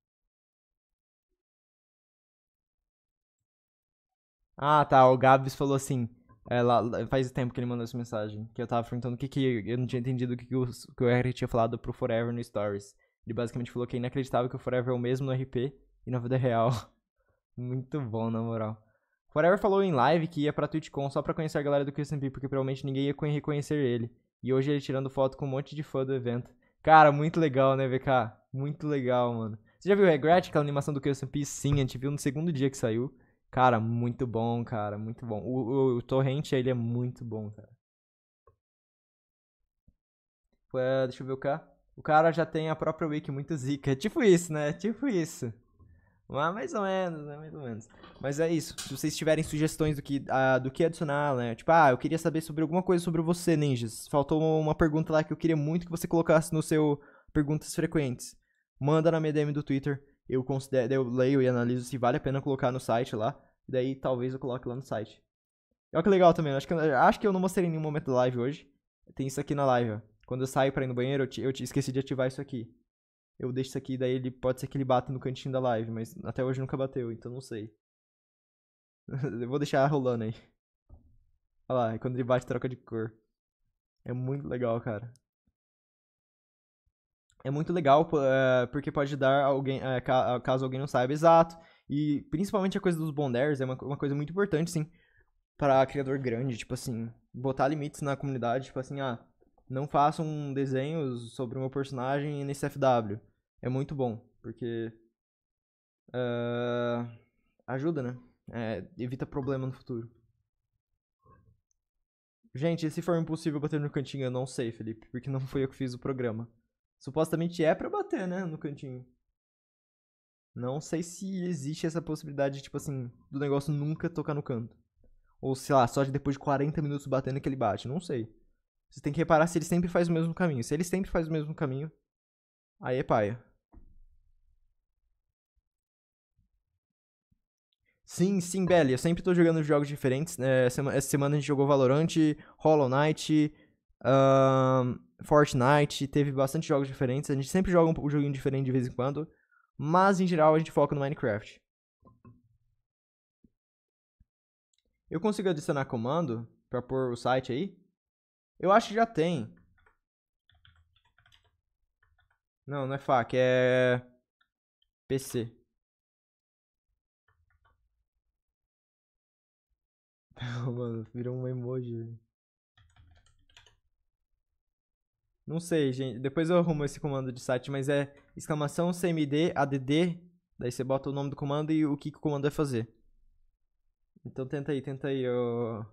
Ah, tá. O Gabs falou assim. É, lá, faz tempo que ele mandou essa mensagem. Que eu tava perguntando o que que. Eu não tinha entendido o que, que, o, que o RT tinha falado pro Forever no Stories. Ele basicamente falou que é inacreditável que o Forever é o mesmo no RP e na vida real. <laughs> Muito bom, na moral. Forever falou em live que ia pra TwitchCon só pra conhecer a galera do Christian P, porque provavelmente ninguém ia reconhecer ele. E hoje ele tirando foto com um monte de fã do evento. Cara, muito legal, né, VK? Muito legal, mano. Você já viu o Regret, aquela animação do Christian P? Sim, a gente viu no segundo dia que saiu. Cara, muito bom, cara, muito bom. O, o, o torrente, ele é muito bom, cara. deixa eu ver o cara. O cara já tem a própria wiki muito zica. É tipo isso, né? É tipo isso. Mas mais ou menos, né? Mais ou menos. Mas é isso. Se vocês tiverem sugestões do que, ah, do que adicionar, né? Tipo, ah, eu queria saber sobre alguma coisa sobre você, ninjas. Faltou uma pergunta lá que eu queria muito que você colocasse no seu perguntas frequentes. Manda na minha dm do Twitter eu considero, eu leio e analiso se vale a pena colocar no site lá. Daí talvez eu coloque lá no site. olha que legal também, acho que, acho que eu não mostrei em nenhum momento da live hoje. Tem isso aqui na live, ó. Quando eu saio pra ir no banheiro, eu, te, eu te esqueci de ativar isso aqui. Eu deixo isso aqui, daí ele pode ser que ele bata no cantinho da live, mas até hoje nunca bateu, então não sei. <laughs> eu vou deixar rolando aí. Olha lá, é quando ele bate, troca de cor. É muito legal, cara é muito legal eh, porque pode dar alguém eh, ah, caso alguém não saiba exato e principalmente a coisa dos bonders é uma, uma coisa muito importante sim para criador grande tipo assim botar limites na comunidade tipo assim ah não façam um desenhos sobre o meu personagem nesse FW é muito bom porque uh, ajuda né é, evita problema no futuro gente se for impossível bater no cantinho eu não sei Felipe porque não foi eu que fiz o programa supostamente é para bater, né, no cantinho. Não sei se existe essa possibilidade, tipo assim, do negócio nunca tocar no canto. Ou, sei lá, só depois de 40 minutos batendo que ele bate. Não sei. Você tem que reparar se ele sempre faz o mesmo caminho. Se ele sempre faz o mesmo caminho, aí é paia. Sim, sim, Belly. Eu sempre tô jogando jogos diferentes. Né? Essa semana a gente jogou Valorant, Hollow Knight. Uh... Fortnite, teve bastante jogos diferentes. A gente sempre joga um joguinho diferente de vez em quando. Mas, em geral, a gente foca no Minecraft. Eu consigo adicionar comando para pôr o site aí? Eu acho que já tem. Não, não é FAQ, é PC. <laughs> Mano, virou um emoji. Não sei, gente. Depois eu arrumo esse comando de site, mas é exclamação cmd add, daí você bota o nome do comando e o que, que o comando vai fazer. Então tenta aí, tenta aí, ô,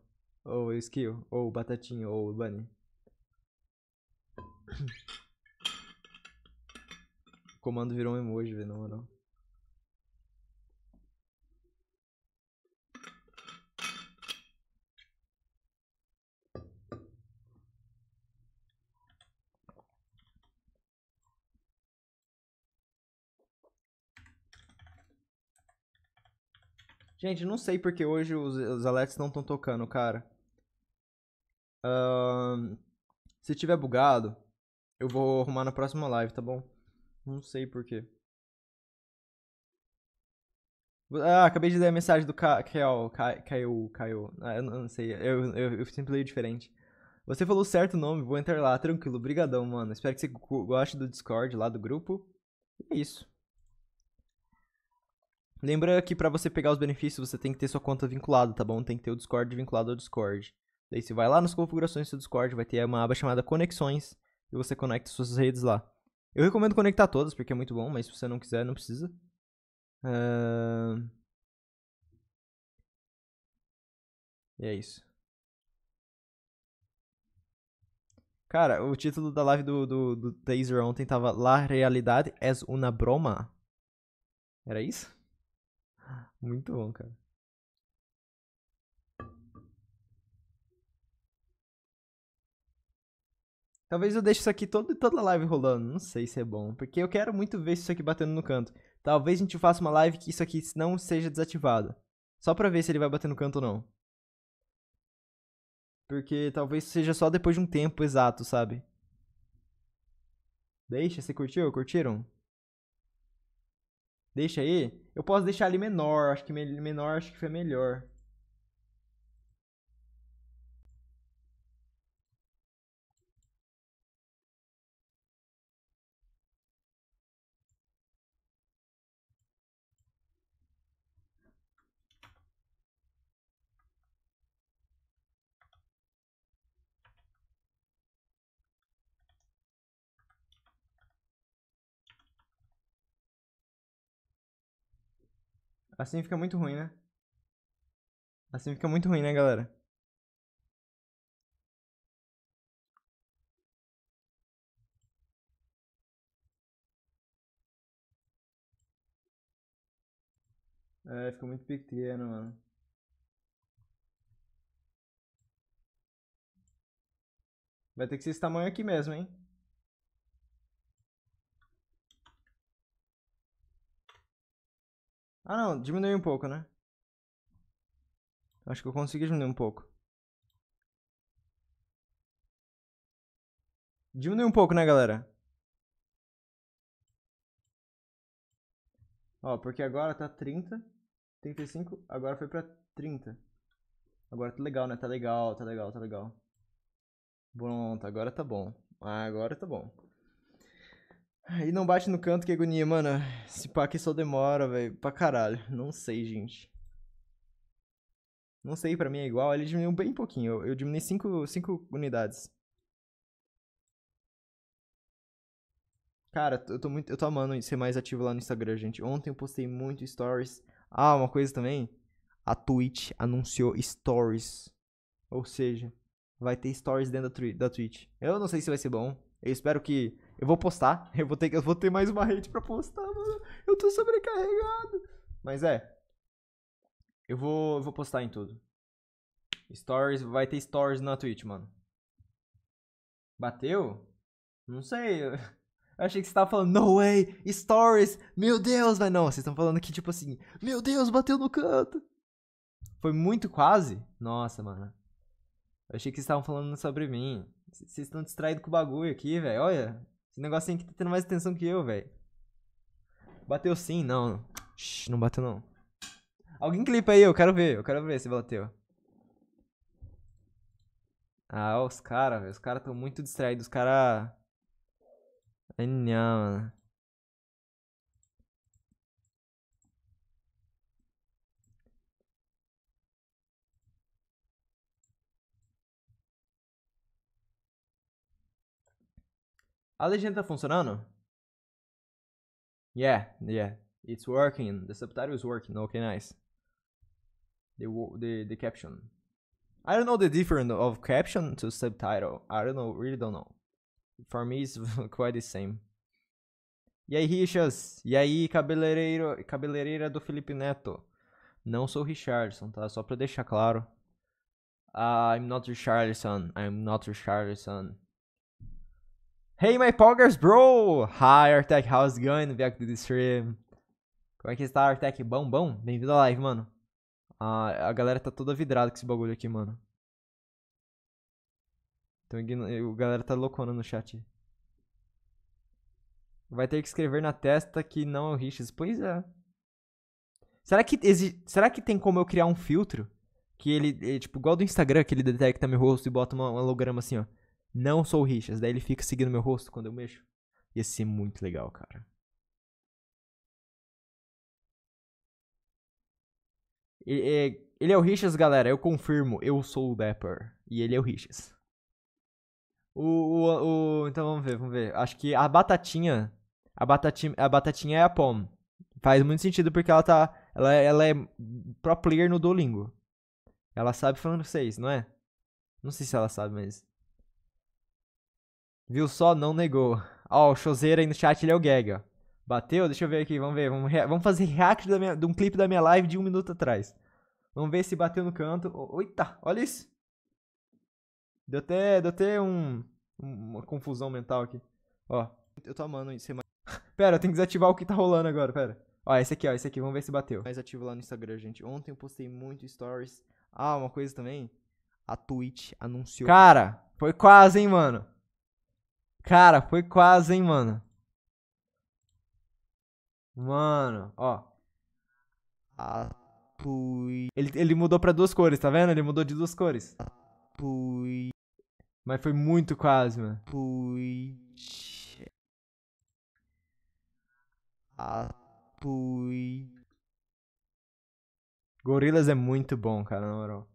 ô skill, ou batatinho, ou bunny. <coughs> O comando virou um emoji, velho, na moral. Gente, não sei porque hoje os, os não estão tocando, cara. Uh, se tiver bugado, eu vou arrumar na próxima live, tá bom? Não sei porquê. Ah, acabei de ler a mensagem do Kael. Kael, Kael. Ah, eu não sei, eu, eu, eu sempre leio diferente. Você falou certo o nome, vou entrar lá, tranquilo. Brigadão, mano. Espero que você goste do Discord lá do grupo. E é isso. Lembrando que para você pegar os benefícios, você tem que ter sua conta vinculada, tá bom? Tem que ter o Discord vinculado ao Discord. Daí você vai lá nas configurações do Discord, vai ter uma aba chamada Conexões e você conecta suas redes lá. Eu recomendo conectar todas, porque é muito bom, mas se você não quiser, não precisa. Uh... E é isso. Cara, o título da live do, do, do Taser ontem tava La Realidade es una Broma. Era isso? Muito bom, cara. Talvez eu deixe isso aqui todo, toda a live rolando. Não sei se é bom. Porque eu quero muito ver isso aqui batendo no canto. Talvez a gente faça uma live que isso aqui não seja desativado. Só pra ver se ele vai bater no canto ou não. Porque talvez seja só depois de um tempo exato, sabe? Deixa, você curtiu? Curtiram? Deixa aí. Eu posso deixar ele menor. Acho que menor acho que foi melhor. Assim fica muito ruim, né? Assim fica muito ruim, né, galera? É, fica muito pequeno, mano. Vai ter que ser esse tamanho aqui mesmo, hein? Ah não, diminuiu um pouco, né? Acho que eu consegui diminuir um pouco. Diminuiu um pouco, né, galera? Ó, porque agora tá 30, 35, agora foi pra 30. Agora tá legal, né? Tá legal, tá legal, tá legal. Pronto, tá, agora tá bom. Agora tá bom. E não bate no canto, que agonia, mano. Esse pá aqui só demora, velho. Pra caralho. Não sei, gente. Não sei, pra mim é igual. Ele diminuiu bem pouquinho. Eu, eu diminui 5 unidades. Cara, eu tô muito. Eu tô amando ser mais ativo lá no Instagram, gente. Ontem eu postei muito stories. Ah, uma coisa também. A Twitch anunciou stories. Ou seja, vai ter stories dentro da, da Twitch. Eu não sei se vai ser bom. Eu espero que eu vou postar, <laughs> eu vou ter, eu vou ter mais uma rede pra postar, mano. Eu tô sobrecarregado. Mas é. Eu vou, eu vou postar em tudo. Stories, vai ter stories na Twitch, mano. Bateu? Não sei. <laughs> Eu achei que você tava falando, no way, stories, meu Deus, mas não, vocês estão falando aqui tipo assim, meu Deus, bateu no canto. Foi muito quase? Nossa, mano. Eu achei que vocês estavam falando sobre mim. Vocês estão distraídos com o bagulho aqui, velho. Olha, esse negocinho aqui tá tendo mais atenção que eu, velho. Bateu sim, não. Shhh, não bateu não. Alguém clipa aí, eu quero ver, eu quero ver se bateu. Ah, os caras, velho. Os caras tão muito distraídos. Os caras. Não, mano. A legenda tá funcionando? Yeah, yeah. It's working. The subtitle is working. Okay, nice. The, the, the caption. I don't know the difference of caption to subtitle. I don't know, really don't know. For me, it's <laughs> quite the same. E aí, Richas? E aí, cabeleireiro, cabeleireira do Felipe Neto? Não sou Richardson, tá? Só pra deixar claro. Uh, I'm not Richardson. I'm not Richardson. Hey, my poggers, bro! Hi, Artec, how's it going? Back to the stream. Como é que está, Artec? Bom, bom? Bem-vindo à live, mano. Ah, a galera tá toda vidrada com esse bagulho aqui, mano. Então, a galera tá loucona no chat. Vai ter que escrever na testa que não é o Riches. Pois é. Será que, exi... Será que tem como eu criar um filtro? Que ele, ele tipo, igual do Instagram, que ele detecta meu rosto e bota um holograma assim, ó. Não sou o Richas. Daí ele fica seguindo meu rosto quando eu mexo. Ia ser muito legal, cara. Ele é, ele é o Richas, galera. Eu confirmo. Eu sou o Dapper. E ele é o Richas. O, o, o, então vamos ver, vamos ver. Acho que a batatinha. A batatinha, a batatinha é a Pom. Faz muito sentido porque ela tá. Ela, ela é pro player no Duolingo. Ela sabe falando vocês, não é? Não sei se ela sabe, mas. Viu só, não negou. Ó, o Choseiro aí no chat, ele é o gag, ó. Bateu? Deixa eu ver aqui, vamos ver. Vamos, vamos fazer react da minha, de um clipe da minha live de um minuto atrás. Vamos ver se bateu no canto. Oita, olha isso. Deu até, deu até um, uma confusão mental aqui. Ó, eu tô amando isso. <laughs> pera, eu tenho que desativar o que tá rolando agora, pera. Ó, esse aqui, ó, esse aqui, vamos ver se bateu. Mais ativo lá no Instagram, gente. Ontem eu postei muito stories. Ah, uma coisa também. A Twitch anunciou. Cara, foi quase, hein, mano. Cara, foi quase, hein, mano. Mano, ó. Atui. Ele, ele mudou pra duas cores, tá vendo? Ele mudou de duas cores. Atui. Mas foi muito quase, mano. Atui. Atui. Gorilas é muito bom, cara, na moral.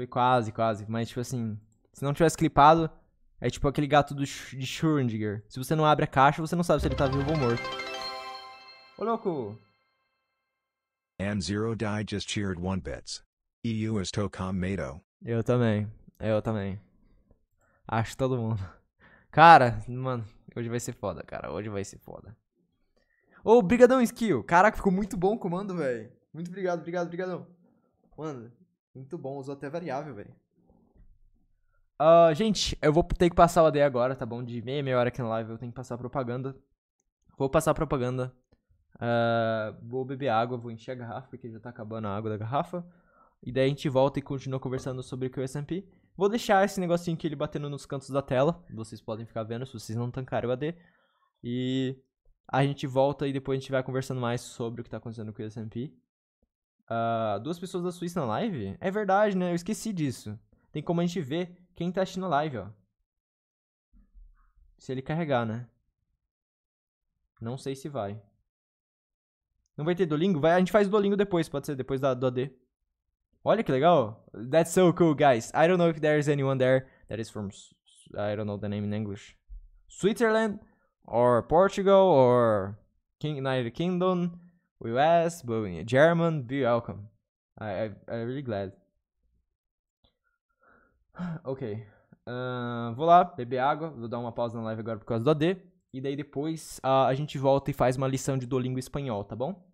Foi quase, quase. Mas, tipo assim, se não tivesse clipado, é tipo aquele gato do, de Schrödinger. Se você não abre a caixa, você não sabe se ele tá vivo ou morto. Ô, louco! And Zero Die just cheered one bits. EU is Tocom Mato. Eu também. Eu também. Acho todo mundo. <laughs> Cara, mano, hoje vai ser foda, cara. Hoje vai ser foda. Ô, oh, brigadão, Skill. Caraca, ficou muito bom o comando, velho. Muito obrigado, obrigado, obrigadão Mano, muito bom, usou até variável, velho. Uh, gente, eu vou ter que passar o AD agora, tá bom? De meia, meia hora aqui na live eu tenho que passar propaganda. Vou passar propaganda. Uh, vou beber água, vou encher a garrafa, porque já tá acabando a água da garrafa. E daí a gente volta e continua conversando sobre o QSMP. Vou deixar esse negocinho aqui ele batendo nos cantos da tela. Vocês podem ficar vendo se vocês não tancarem o AD. E a gente volta e depois a gente vai conversando mais sobre o que tá acontecendo com o QSMP. Uh, duas pessoas da Suíça na live? É verdade, né? Eu esqueci disso. Tem como a gente ver quem tá assistindo a live, ó. Se ele carregar, né? Não sei se vai. Não vai ter Duolingo? Vai, a gente faz Duolingo depois, pode ser, depois da, do AD. Olha que legal. That's so cool, guys. I don't know if there's anyone there that is from... I don't know the name in English. Switzerland or Portugal or King, United Kingdom... US Boeing, German be welcome. I, I I'm really glad. <sighs> Ok. Uh, vou lá beber água. Vou dar uma pausa na live agora por causa do AD. E daí depois uh, a gente volta e faz uma lição de Duolingo espanhol, tá bom?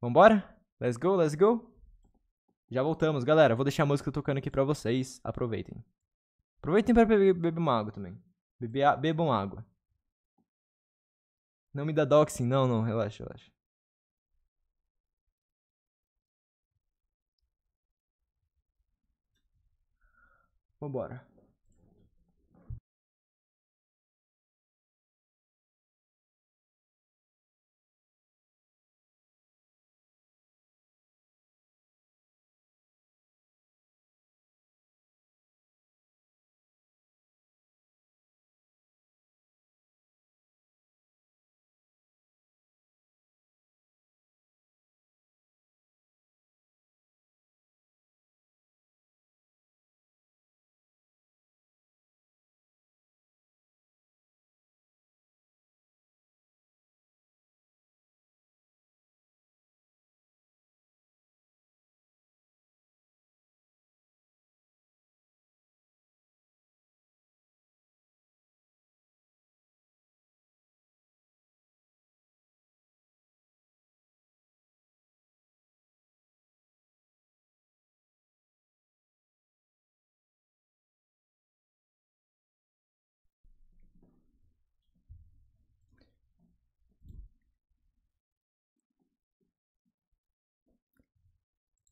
Vambora? Let's go, let's go. Já voltamos, galera. Vou deixar a música tocando aqui pra vocês. Aproveitem. Aproveitem pra beber, beber uma água também. bebam água. Não me dá doxing, não, não. Relaxa, relaxa. Vambora.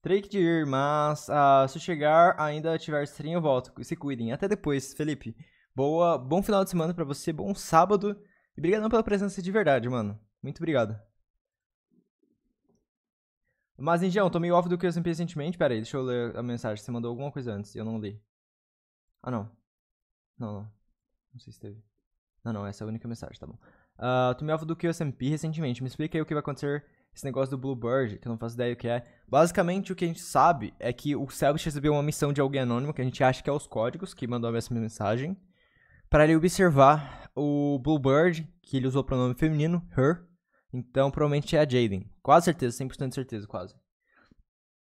Trake de ir, mas ah, se chegar ainda tiver estranho, eu volto. Se cuidem. Até depois, Felipe. Boa, bom final de semana para você, bom sábado. E obrigadão pela presença de verdade, mano. Muito obrigado. Mas, Indião, tô meio off do que eu sempre recentemente. Pera aí, deixa eu ler a mensagem. Você mandou alguma coisa antes, eu não li. Ah, não. Não, não. Não sei se teve. Não, não, essa é a única mensagem, tá bom. Uh, tô meio off do que eu recentemente. Me explica aí o que vai acontecer esse negócio do Bluebird, que eu não faço ideia o que é. Basicamente, o que a gente sabe é que o Selbit recebeu uma missão de alguém anônimo, que a gente acha que é os códigos, que mandou essa mensagem, para ele observar o Bluebird, que ele usou o pronome feminino, her. Então, provavelmente é a Jaden. Quase certeza, 100% de certeza, quase.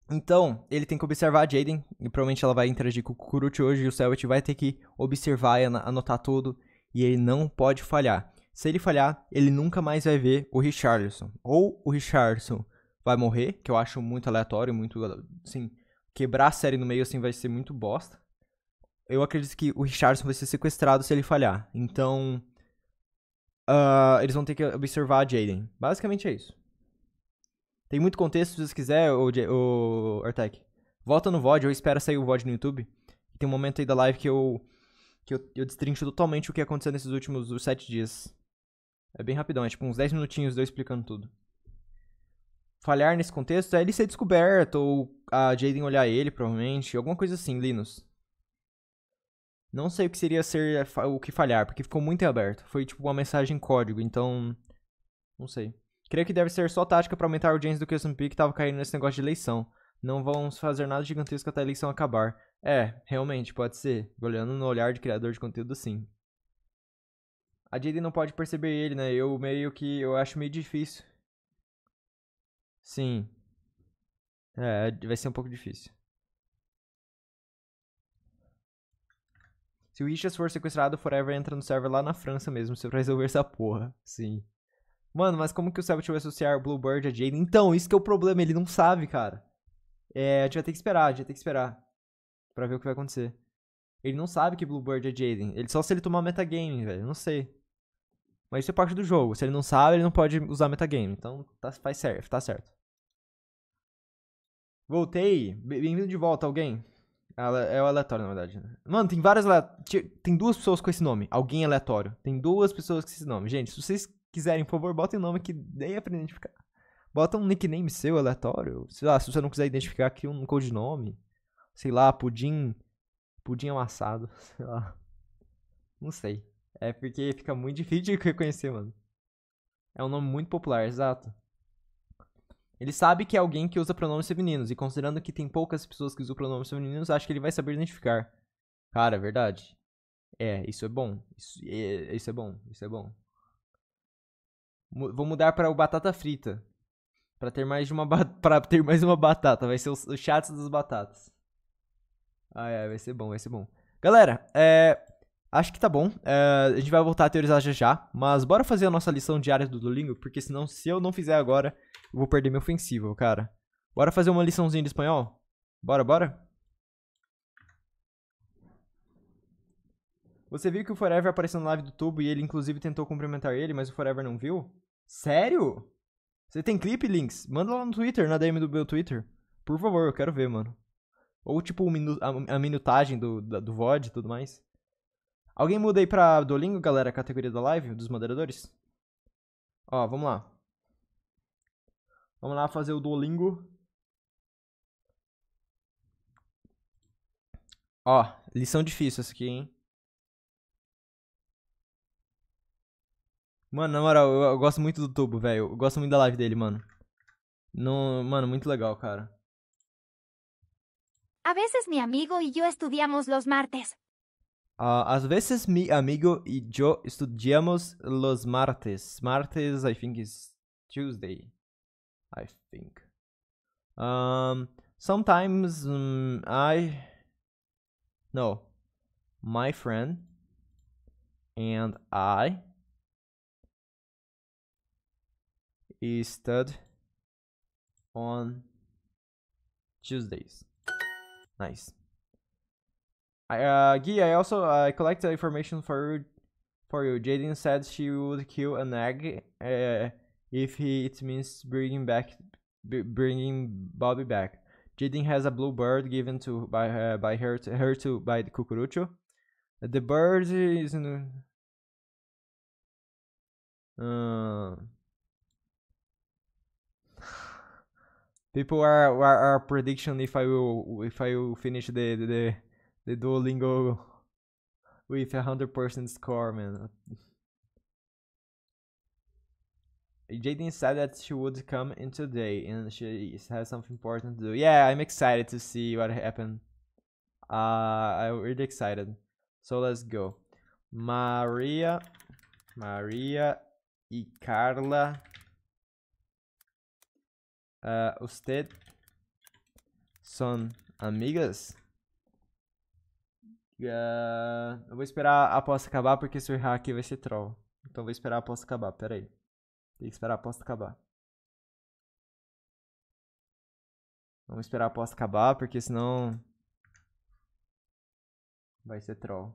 Então, ele tem que observar a Jaden, e provavelmente ela vai interagir com o Kurut hoje, e o Selbit vai ter que observar e anotar tudo, e ele não pode falhar. Se ele falhar, ele nunca mais vai ver o Richardson. Ou o Richardson vai morrer, que eu acho muito aleatório, muito. Assim, quebrar a série no meio assim vai ser muito bosta. Eu acredito que o Richardson vai ser sequestrado se ele falhar. Então. Uh, eles vão ter que observar a Jaden. Basicamente é isso. Tem muito contexto, se vocês quiserem, o, Artek. Volta no VOD, ou espera sair o VOD no YouTube. Tem um momento aí da live que eu, que eu, eu destrincho totalmente o que aconteceu nesses últimos sete dias. É bem rapidão, é tipo uns 10 minutinhos, dois explicando tudo. Falhar nesse contexto é ele ser descoberto, ou a Jaden olhar ele, provavelmente, alguma coisa assim, Linus. Não sei o que seria ser é, o que falhar, porque ficou muito em aberto. Foi tipo uma mensagem em código, então. Não sei. Creio que deve ser só tática para aumentar a audiência do que S&P que tava caindo nesse negócio de eleição. Não vamos fazer nada gigantesco até a eleição acabar. É, realmente, pode ser. Olhando no olhar de criador de conteúdo, sim. A Jaden não pode perceber ele, né? Eu meio que. Eu acho meio difícil. Sim. É, vai ser um pouco difícil. Se o Ishas for sequestrado, o Forever entra no server lá na França mesmo, se eu resolver essa porra. Sim. Mano, mas como que o Selbit vai associar o Bluebird a é Jaden? Então, isso que é o problema, ele não sabe, cara. É, a gente vai ter que esperar, a gente vai ter que esperar. Pra ver o que vai acontecer. Ele não sabe que Bluebird é Jaden. Ele só se ele tomar metagame, velho. Não sei. Mas isso é parte do jogo. Se ele não sabe, ele não pode usar metagame. Então tá, faz certo, tá certo. Voltei. Bem-vindo de volta, alguém. É o aleatório, na verdade. Né? Mano, tem várias. Tem duas pessoas com esse nome. Alguém aleatório. Tem duas pessoas com esse nome. Gente, se vocês quiserem, por favor, botem nome que dê é pra identificar. Bota um nickname seu aleatório. Sei lá, se você não quiser identificar aqui um codinome. Sei lá, pudim. Pudim amassado. <laughs> Sei lá. Não sei. É porque fica muito <laughs> difícil de reconhecer, mano. É um nome muito popular, exato. Ele sabe que é alguém que usa pronomes femininos, e considerando que tem poucas pessoas que usam pronomes femininos, acho que ele vai saber identificar. Cara, é verdade. É, isso é bom. Isso é, isso é bom, isso é bom. vou mudar para o batata frita. para ter mais uma <laughs> para ter mais uma batata, vai ser o, o chat das batatas. Ah, ai, vai ser bom, vai ser bom. Galera, é, Acho que tá bom. Uh, a gente vai voltar a teorizar já já. Mas bora fazer a nossa lição diária do Duolingo, porque senão, se eu não fizer agora, eu vou perder meu ofensivo, cara. Bora fazer uma liçãozinha de espanhol? Bora, bora? Você viu que o Forever apareceu na live do tubo e ele, inclusive, tentou cumprimentar ele, mas o Forever não viu? Sério? Você tem clipe, Links? Manda lá no Twitter, na DM do meu Twitter. Por favor, eu quero ver, mano. Ou, tipo, a minutagem do, do VOD e tudo mais. Alguém muda aí pra Duolingo, galera, a categoria da live, dos moderadores? Ó, vamos lá. Vamos lá fazer o Duolingo. Ó, lição difícil essa aqui, hein? Mano, na moral, eu, eu gosto muito do Tubo, velho. Eu gosto muito da live dele, mano. No, mano, muito legal, cara. A veces mi amigo y yo estudiamos los martes. Uh, às veces mi amigo y yo estudiamos los martes. Martes, I think, is Tuesday. I think. Um, sometimes um, I. No. My friend and I stud on Tuesdays. Nice uh, Guy, I also uh, collect information for you. For you, Jaden said she would kill an egg uh, if he, it means bringing back, bringing Bobby back. Jaden has a blue bird given to by uh, by her to, her to by the Cucurucho. The bird is. In, uh, <sighs> people are, are are prediction if I will if I will finish the the, the the Duolingo with a hundred percent score, man. Jaden said that she would come in today and she has something important to do. Yeah, I'm excited to see what happened. Uh, I'm really excited. So let's go. Maria, Maria y Carla. Uh, usted son amigas? Uh, eu vou esperar a aposta acabar, porque se eu errar aqui vai ser troll. Então vou esperar a aposta acabar, pera aí. Tem que esperar a aposta acabar. Vamos esperar a aposta acabar, porque senão... Vai ser troll.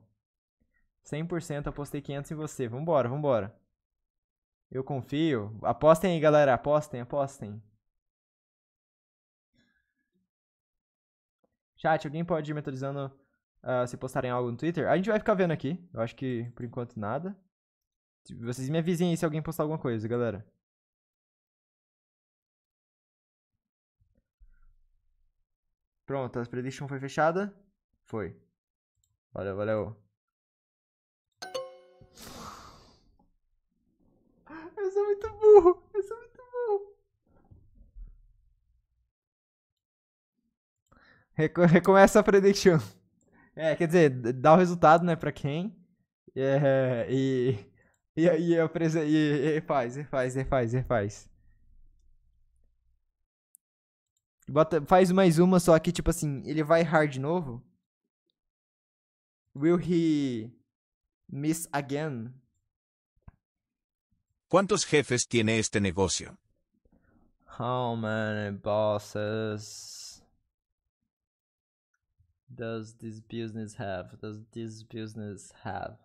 100% apostei 500 em você. Vambora, vambora. Eu confio. Apostem aí, galera. Apostem, apostem. Chat, alguém pode ir metodizando uh, se postarem algo no Twitter. A gente vai ficar vendo aqui. Eu acho que por enquanto nada. Vocês me avisem aí se alguém postar alguma coisa, galera. Pronto, a prediction foi fechada? Foi. Valeu, valeu. Eu sou muito burro. Eu sou muito burro. recomeça a prediction. É, quer dizer, dá o resultado, né, pra quem. É, <laughs> e, e, e, eu prese... e, e faz, e faz, e faz, e faz. Bota, faz mais uma, só aqui, tipo assim, ele vai hard de novo. Will he miss again? Quantos jefes tem este negócio? How oh, many bosses? does this business have? Does this business have?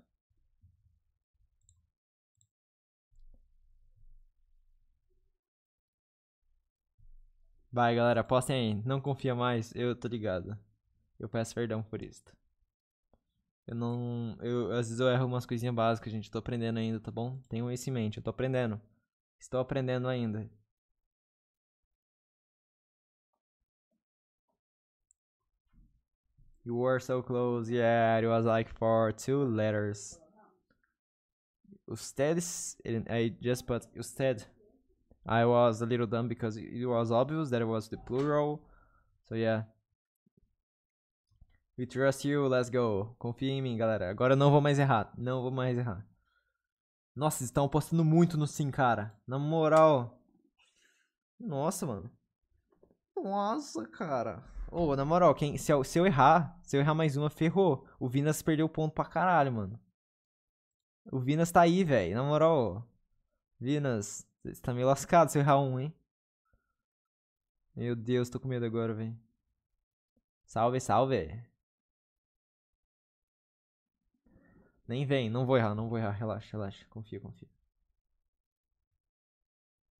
Vai, galera, apostem aí. Não confia mais, eu tô ligado. Eu peço perdão por isso. Eu não. Eu, às vezes eu erro umas coisinhas básicas, gente. tô aprendendo ainda, tá bom? Tenho isso em mente, eu tô aprendendo. Estou aprendendo ainda. You were so close, yeah, it was like for two letters. Ustedes, I just put usted. I was a little dumb because it was obvious that it was the plural. So yeah. We trust you, let's go. Confia em mim, galera. Agora eu não vou mais errar. Não vou mais errar. Nossa, estão postando muito no sim, cara. Na moral. Nossa, mano. Nossa, cara. Ô, oh, na moral, quem, se, eu, se eu errar, se eu errar mais uma, ferrou. O Vinas perdeu ponto pra caralho, mano. O Vinas tá aí, velho. Na moral, Vinas, você tá meio lascado se eu errar um, hein? Meu Deus, tô com medo agora, velho. Salve, salve. Nem vem, não vou errar, não vou errar. Relaxa, relaxa. Confia, confia.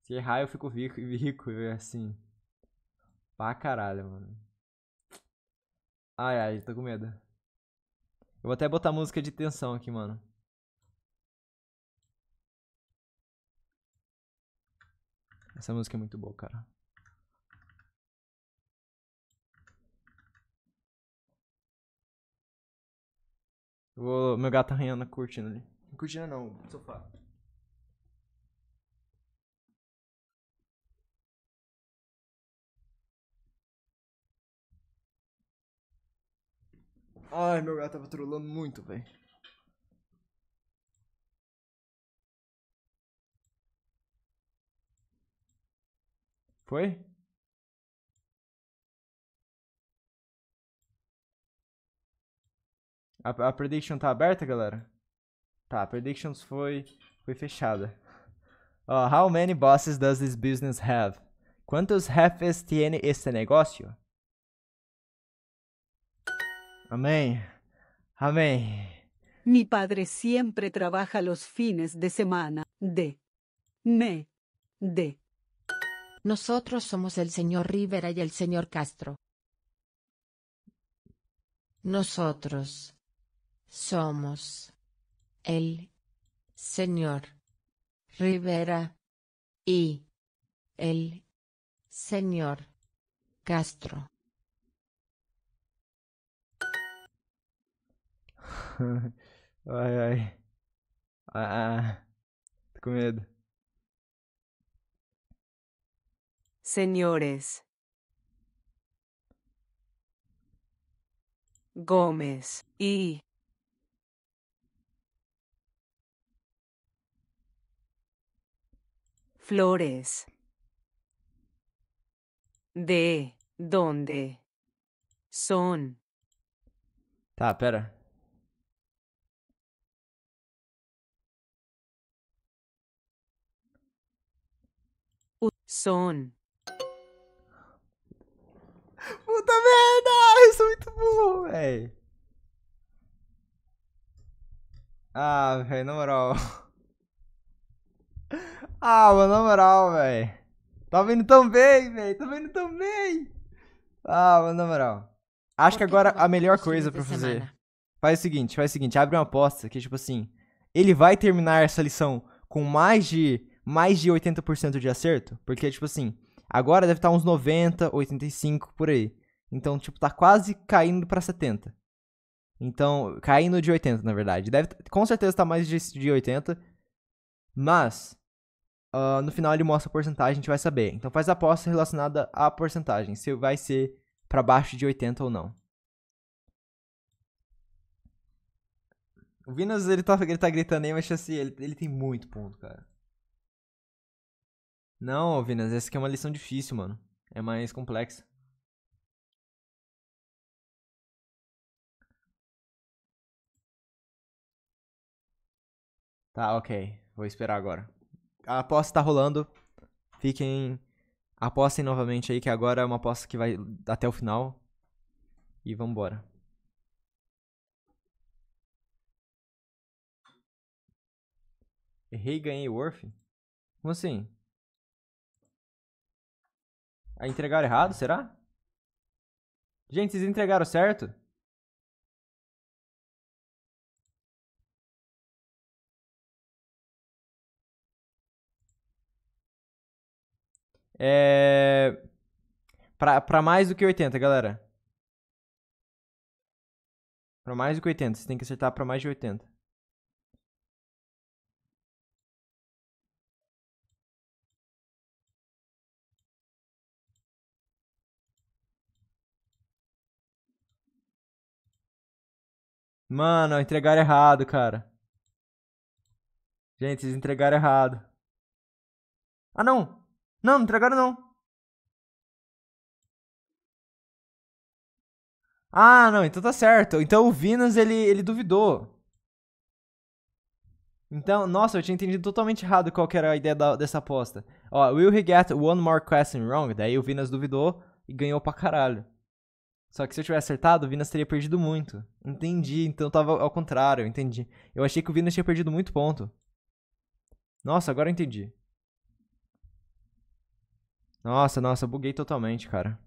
Se errar, eu fico rico, <laughs> rico assim. Pra caralho, mano. Ai, ai, tô com medo. Eu vou até botar música de tensão aqui, mano. Essa música é muito boa, cara. Vou... Meu gato arranhando a cortina ali. Cortina não, sofá. Ai, meu gato tava trolando muito, velho. Foi? A, a prediction tá aberta, galera? Tá, a predictions foi, foi fechada. Uh, how many bosses does this business have? Quantos jefes tem este negócio? Amén. Amén. Mi padre siempre trabaja los fines de semana. De. Me. De. Nosotros somos el señor Rivera y el señor Castro. Nosotros somos el señor Rivera y el señor Castro. Ay, <laughs> ay Ah, tô com Señores. Gómez y Flores. ¿De dónde son? Tá, espera Son. Puta merda! <laughs> Isso é muito burro, véi. Ah, velho, na moral. <laughs> Ah, mano, na moral, velho. Tá indo tão bem, velho. Tá indo tão bem. Ah, mano, na moral. Acho que agora a melhor coisa pra fazer. Faz o seguinte, faz o seguinte. Abre uma aposta que, tipo assim, ele vai terminar essa lição com mais de mais de 80% de acerto, porque, tipo assim, agora deve estar tá uns 90, 85 por aí. Então, tipo, tá quase caindo para 70. Então, caindo de 80, na verdade. Deve, com certeza tá mais de, de 80. Mas, uh, no final ele mostra a porcentagem, a gente vai saber. Então faz a aposta relacionada à porcentagem, se vai ser para baixo de 80 ou não. O Vinas, ele tá, ele tá gritando aí, mas tipo assim, ele, ele tem muito ponto, cara. Não, Vinas, essa aqui é uma lição difícil, mano. É mais complexa. Tá, ok. Vou esperar agora. A aposta tá rolando. Fiquem. Apostem novamente aí, que agora é uma aposta que vai até o final. E vambora. Errei e ganhei Worth? Como assim? Ah, entregaram errado, será? Gente, vocês entregaram certo? É... Pra, pra mais do que 80, galera. Pra mais do que 80. Você tem que acertar pra mais de 80. Mano, entregaram errado, cara. Gente, vocês entregaram errado. Ah, não! Não, não entregaram não. Ah, não, então tá certo. Então o Venus, ele, ele duvidou. Então, nossa, eu tinha entendido totalmente errado qual era a ideia da, dessa aposta. Ó, will he get one more question wrong? Daí o Venus duvidou e ganhou pra caralho. Só que se eu tivesse acertado, o Vinas teria perdido muito. Entendi, então tava ao contrário, entendi. Eu achei que o Vinas tinha perdido muito ponto. Nossa, agora eu entendi. Nossa, nossa, buguei totalmente, cara.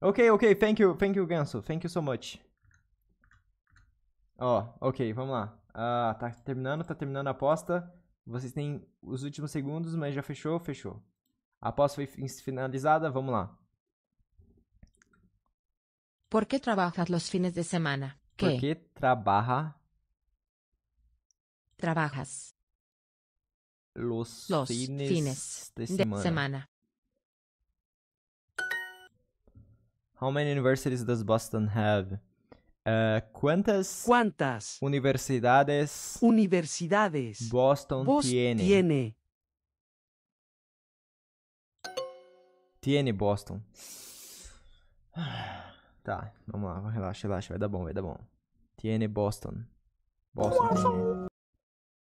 Ok, ok, thank you, thank you, Ganso. Thank you so much. Ó, oh, ok, vamos lá. Ah, tá terminando, tá terminando a aposta. Vocês têm os últimos segundos, mas já fechou? Fechou. A aposta foi finalizada, vamos lá. Por que trabalhas los fines de semana? Que? Por que trabalha? Trabalhas. Los, los fines, fines, de, semana. De semana. How many universities does Boston have? Uh, quantas, universidades, universidades Boston, Boston tiene? tiene? Tiene Boston. <sighs> Tá, vamos lá, relaxa, relaxa, vai dar bom, vai dar bom. Tiene Boston. Boston.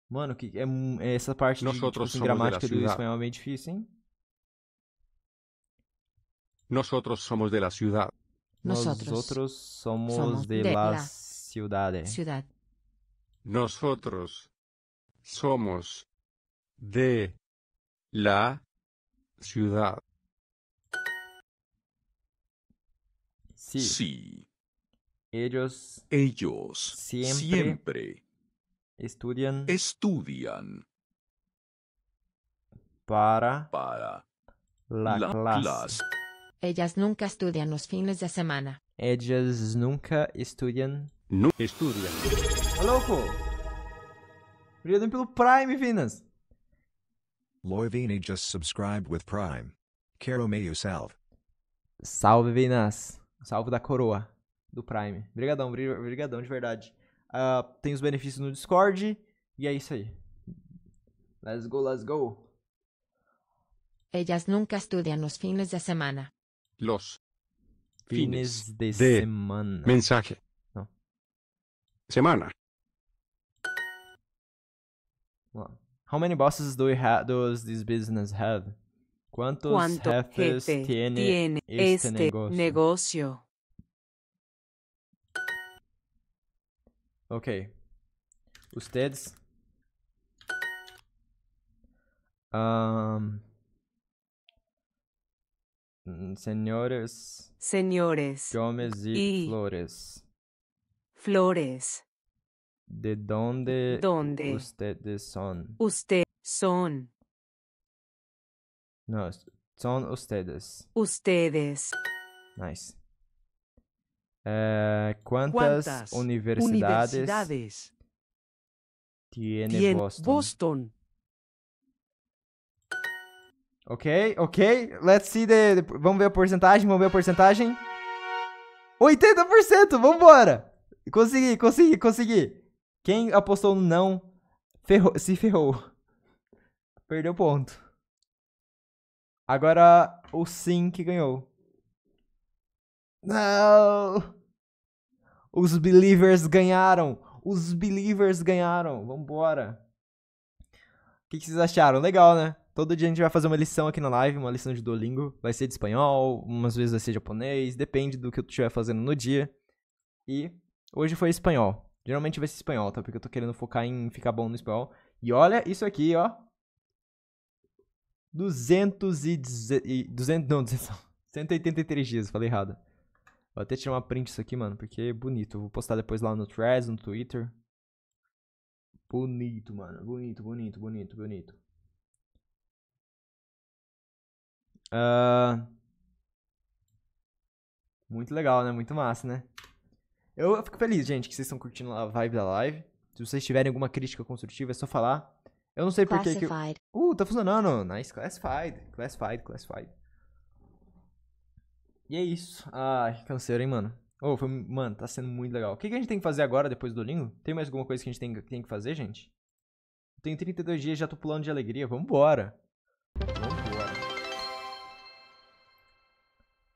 Mano, que é, é essa parte de, tipo, assim, gramática do espanhol é bem difícil, hein? Nosotros somos de la ciudad. Nosotros, somos, de, las ciudades. ciudad. Nosotros somos de la ciudad. Sí. Ellos, Ellos siempre, estudian, para, la, clase. Ellas nunca estudian los fines de semana. Ellas nunca estudian. Nu estudian. Ô, tá louco! Obrigado pelo Prime, Vinas! Loivina just subscribed with Prime. Carol meio salve. Salve, Vinas! Salve da coroa do Prime. Obrigadão, obrigadão, de verdade. Uh, tem os benefícios no Discord. E é isso aí. Let's go, let's go. Ellas nunca estudian los fines de semana. los fines, fines de, de, semana. Mensaje. No. Semana. How many bosses do we have, does this business have? ¿Cuántos ¿Cuánto jefes jefe tiene, tiene, este, este negocio? negocio? Ok. Ustedes. Um, Mm, señores. Señores. y, Flores. Flores. ¿De dónde, ustedes son? Ustedes son. No, son ustedes. Ustedes. Nice. Eh, ¿cuántas, universidades, tiene Boston? Ok, ok. Let's see the... Vamos ver a porcentagem, vamos ver a porcentagem. 80%, vambora! Consegui, consegui, consegui. Quem apostou no não, ferrou, se ferrou. Perdeu ponto. Agora o sim que ganhou. Não! Os believers ganharam! Os believers ganharam! Vambora! O que, que vocês acharam? Legal, né? Todo dia a gente vai fazer uma lição aqui na live, uma lição de Duolingo. Vai ser de espanhol, umas vezes vai ser japonês, depende do que eu estiver fazendo no dia. E hoje foi espanhol. Geralmente vai ser espanhol, tá? Porque eu tô querendo focar em ficar bom no espanhol. E olha isso aqui, ó. 200 e... não, 183 <laughs> dias, falei errado. Vou até tirar uma print isso aqui, mano, porque é bonito. Vou postar depois lá no Threads, no Twitter. Bonito, mano. Bonito, bonito, bonito, bonito. Uh... Muito legal, né? Muito massa, né? Eu, fico feliz, gente, que vocês estão curtindo a vibe da live. Se vocês tiverem alguma crítica construtiva, é só falar. Eu não sei por que. Uh, tá funcionando. Nice, classified. Classified, classified. E é isso. ai que canseiro, hein, mano. Oh, foi... Mano, tá sendo muito legal. O que, que a gente tem que fazer agora, depois do Lingo? Tem mais alguma coisa que a gente tem, tem que fazer, gente? Eu tenho 32 dias, já tô pulando de alegria. Vambora.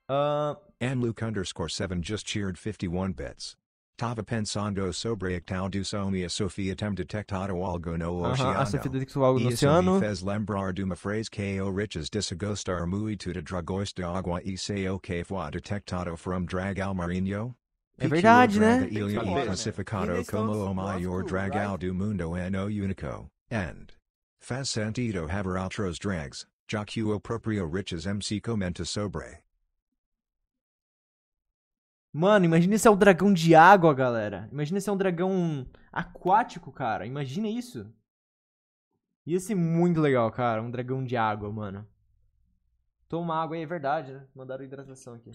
Uh. Luke underscore 7 just cheered 51 bits. Tava pensando sobre tal do Somia Sofia tem detectado algo no uh -huh. oceano. Ah, fez lembrar de uma frase que o riches desagostar muito de dragões de água e o que foi detectado from dragão marinho? É verdade, né? Ilha e classificado como o maior dragão do mundo no único, and faz sentido haver outros drags, já que o proprio riches mc comenta sobre. Mano, imagina se é um dragão de água, galera. Imagina se é um dragão aquático, cara. Imagina isso. Ia ser muito legal, cara. Um dragão de água, mano. Toma água aí, é verdade, né? Mandaram hidratação aqui.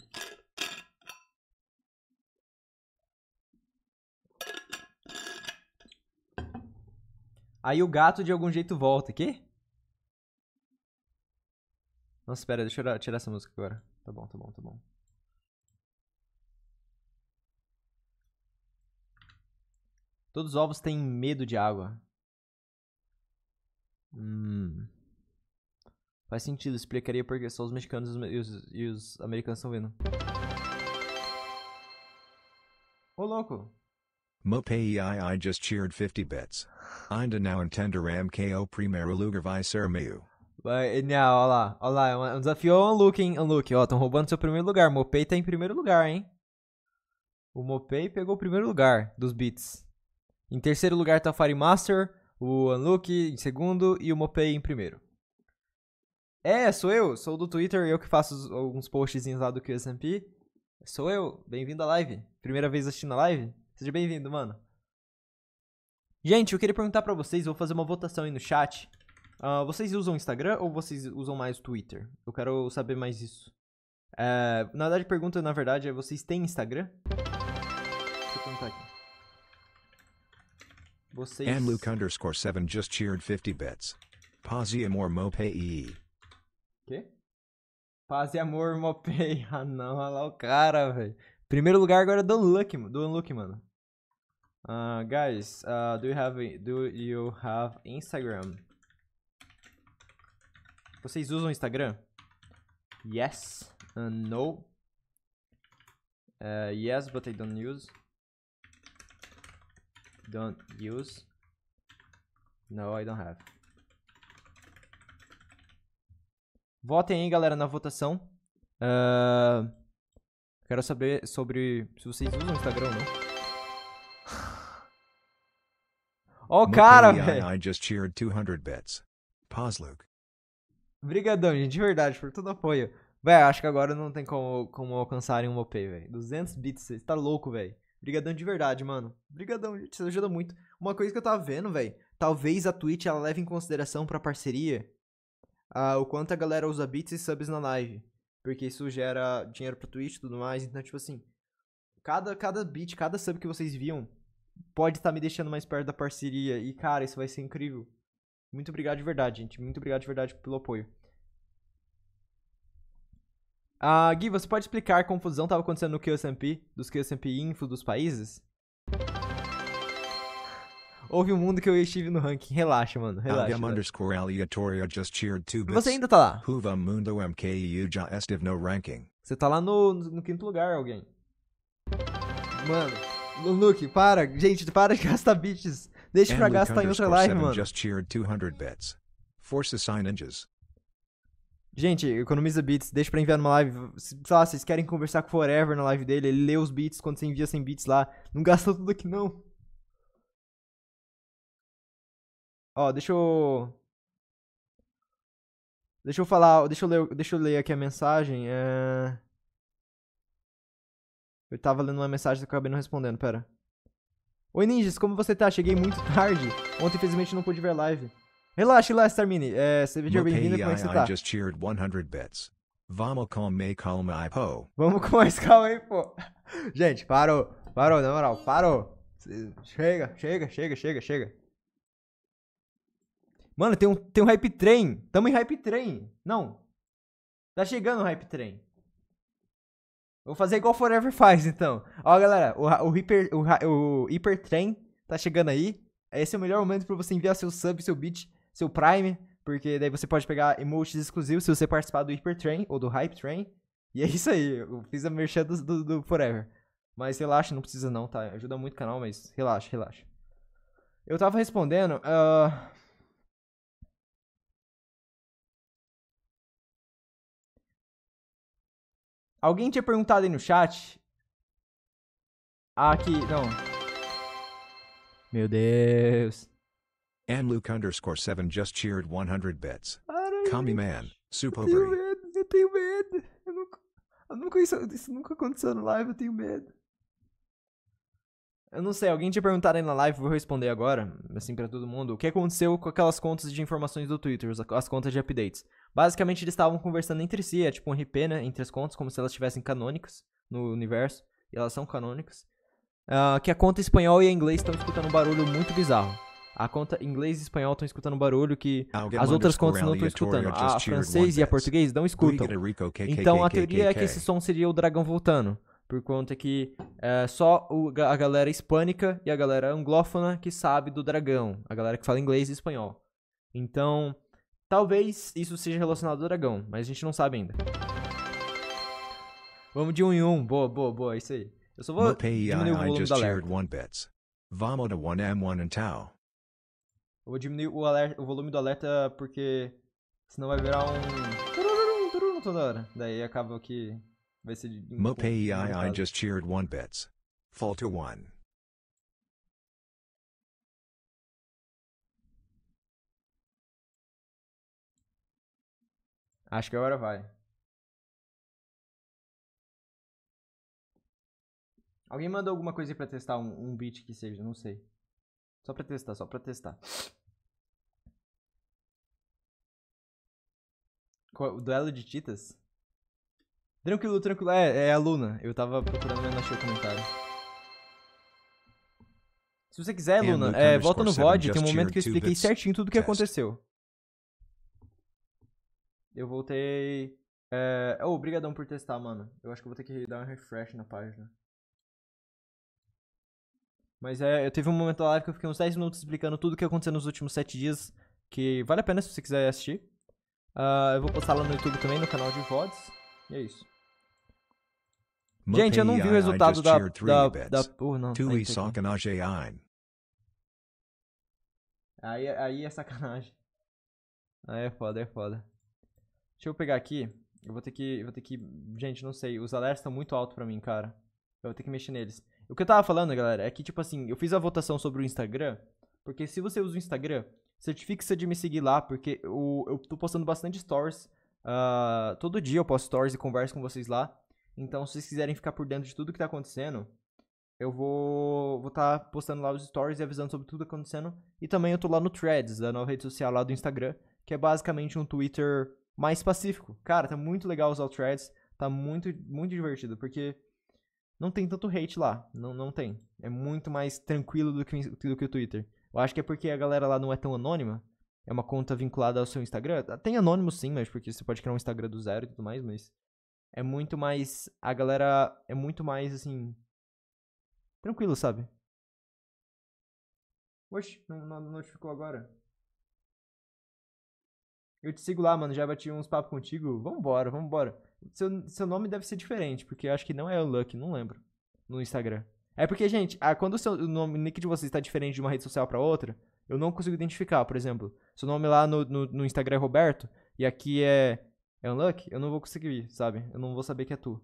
Aí o gato de algum jeito volta. Quê? Nossa, espera, deixa eu tirar essa música agora. Tá bom, tá bom, tá bom. Todos os ovos têm medo de água. Hum. Faz sentido, explicaria porque só os mexicanos e os, e os americanos estão vendo. Ô, oh, louco! Mopei just cheered 50 bits. Ainda não entender KO é primeiro lugar vai ser meu. Vai, não, olha lá, olha lá, é um é desafio ao é Unlook, hein, Unlook. Ó, tão roubando seu primeiro lugar. Mopei tá em primeiro lugar, hein. O Mopei pegou o primeiro lugar dos bits. Em terceiro lugar está o Firemaster, o Unlucky em segundo e o Mopei em primeiro. É, sou eu, sou do Twitter, eu que faço alguns postzinhos lá do QSMP. Sou eu, bem-vindo à live. Primeira vez assistindo a live? Seja bem-vindo, mano. Gente, eu queria perguntar para vocês, vou fazer uma votação aí no chat. Uh, vocês usam Instagram ou vocês usam mais Twitter? Eu quero saber mais isso. Uh, é, na verdade, pergunta, na verdade, é vocês têm Instagram? Vocês... And Luke underscore 7 just cheered 50 bits. Paz e amor mopei. Quê? Paz e amor mopei. <laughs> Ah não, olha lá o cara, velho. Primeiro lugar agora é Don Luck, Don mano. Uh, guys, uh, do you have do you have Instagram? Vocês usam Instagram? Yes and no. Uh, yes, but I don't use don't use. No, I don't have. Votem aí, galera, na votação. Uh, quero saber sobre se vocês usam o Instagram ou não. Ó, oh, cara, velho. Obrigadão, gente, de verdade, por todo o apoio. Véi, acho que agora não tem como, como alcançarem um OP, velho. 200 bits, você tá louco, velho. Brigadão de verdade, mano. Brigadão, gente, Você ajuda muito. Uma coisa que eu tava vendo, velho, talvez a Twitch ela leve em consideração para parceria o quanto a galera usa bits e subs na live, porque isso gera dinheiro para Twitch e tudo mais, então tipo assim, cada cada bit, cada sub que vocês viam pode estar tá me deixando mais perto da parceria e cara, isso vai ser incrível. Muito obrigado de verdade, gente. Muito obrigado de verdade pelo apoio. Ah, Gui, você pode explicar a confusão que estava acontecendo no QSMP, dos QSMP Info dos países? Houve um mundo que eu estive no ranking. Relaxa, mano. Relaxa. underscore just cheered two bits. Você ainda tá lá. Huva mundo MKU já estive no ranking. Você tá lá no, no, no quinto lugar, alguém. Mano, Luke, para. Gente, para de <laughs> gastar bits. Deixa pra gastar em outra live, mano. just cheered 200 bits. Gente, economiza bits, deixa pra enviar numa live. Sei lá, vocês querem conversar com o Forever na live dele, ele lê os bits quando você envia 100 bits lá. Não gasta tudo aqui não. Ó, deixa eu. Deixa eu falar, deixa eu ler, deixa eu ler aqui a mensagem. É... Eu tava lendo uma mensagem que eu acabei não respondendo, pera. Oi, ninjas, como você tá? Cheguei muito tarde. Ontem, infelizmente, não pude ver live. Relaxa, Lester Mini. É, seja bem-vindo. Como é que você tá? Just cheered 100 bits. Vamos com mais calma aí, pô. Vamos com mais calma aí, pô. Gente, parou. Parou, na moral. Parou. Chega, chega, chega, chega, chega. Mano, tem um, tem um hype train. Tamo em hype train. Não. Tá chegando o hype train. Vou fazer igual Forever faz, então. Ó, galera, o, o, hiper, o, o hiper train tá chegando aí. Esse é o melhor momento pra você enviar seu sub, seu beat seu Prime, porque daí você pode pegar emotes exclusivos se você participar do Hyper Train ou do Hype Train. E é isso aí, eu fiz a merchan do, do, do Forever. Mas relaxa, não precisa não, tá? Ajuda muito o canal, mas relaxa, relaxa. Eu tava respondendo. Uh... Alguém tinha perguntado aí no chat. Ah, Aqui, não. Meu Deus. And Luke underscore 7 just cheered 100 bits. Caralho, Man, Supo Eu tenho medo, eu tenho medo. Eu nunca, eu nunca isso, isso nunca aconteceu na live, eu tenho medo. Eu não sei, alguém tinha perguntado aí na live, vou responder agora, assim, para todo mundo. O que aconteceu com aquelas contas de informações do Twitter, as contas de updates? Basicamente, eles estavam conversando entre si, é tipo um RP, né, entre as contas, como se elas tivessem canônicas no universo, e elas são canônicas. Uh, que a conta espanhol e a inglês estão escutando um barulho muito bizarro. A conta inglês e espanhol estão escutando barulho que ah, as outras contas não estão escutando. A francês e a ah, português não escutam. Então a teoria é que esse som seria o dragão voltando. Por conta que é só a galera hispânica e a galera anglófona que sabe do dragão. A galera que fala inglês e espanhol. Então, talvez isso seja relacionado ao dragão, mas a gente não sabe ainda. Vamos de um em um. Boa, boa, boa. É isso aí. Eu só vou diminuir o volume da alerta. Vamos a 1M1 and Tau. Eu vou diminuir o, alerta, o volume do alerta porque senão vai virar um... toda hora. Daí acaba que vai ser... Um Mopei I just cheered one bets. Fall to one. Acho que agora vai. Alguém mandou alguma coisa para pra testar um, um beat que seja, não sei. Só pra testar, só pra testar. o duelo de titas? Tranquilo, tranquilo. É, é a Luna. Eu tava procurando, mas não achei o comentário. Se você quiser, Luna, é, volta no VOD, tem um momento que eu expliquei certinho tudo o que aconteceu. Eu voltei... É... Oh, obrigadão por testar, mano. Eu acho que vou ter que dar um refresh na página. Mas é, eu teve um momento da live que eu fiquei uns 10 minutos explicando tudo o que aconteceu nos últimos 7 dias, que vale a pena se você quiser assistir. Uh, eu vou postar lá no YouTube também, no canal de VODs. E é isso. Gente, eu não vi o resultado da... da, da oh, não, tá aí, aí, aí é sacanagem. Aí é foda, é foda. Deixa eu pegar aqui. Eu vou ter que... Vou ter que gente, não sei. Os alertas estão muito altos pra mim, cara. Eu vou ter que mexer neles. O que eu tava falando, galera, é que, tipo assim, eu fiz a votação sobre o Instagram. Porque se você usa o Instagram, Certifique-se de me seguir lá, porque eu, eu tô postando bastante stories. Uh, todo dia eu posto stories e converso com vocês lá. Então, se vocês quiserem ficar por dentro de tudo que tá acontecendo, eu vou estar tá postando lá os stories e avisando sobre tudo que tá acontecendo. E também eu tô lá no Threads, a nova rede social lá do Instagram, que é basicamente um Twitter mais pacífico. Cara, tá muito legal usar o Threads, tá muito, muito divertido, porque não tem tanto hate lá, não, não tem. É muito mais tranquilo do que, do que o Twitter. Eu acho que é porque a galera lá não é tão anônima. É uma conta vinculada ao seu Instagram. Ah, tem anônimo sim, mas porque você pode criar um Instagram do zero e tudo mais, mas. É muito mais. A galera é muito mais assim. Tranquilo, sabe? Oxe, não, notificou agora. Eu te sigo lá, mano. Já bati uns papos contigo. Vambora, vambora. Seu, seu nome deve ser diferente, porque eu acho que não é o Luck, não lembro. No Instagram. É porque, gente, a, quando o, seu, o nome, o nick de vocês está diferente de uma rede social para outra, eu não consigo identificar, por exemplo. Seu nome lá no, no, no, Instagram é Roberto e aqui é, é Unlucky, eu não vou conseguir, sabe? Eu não vou saber que é tu.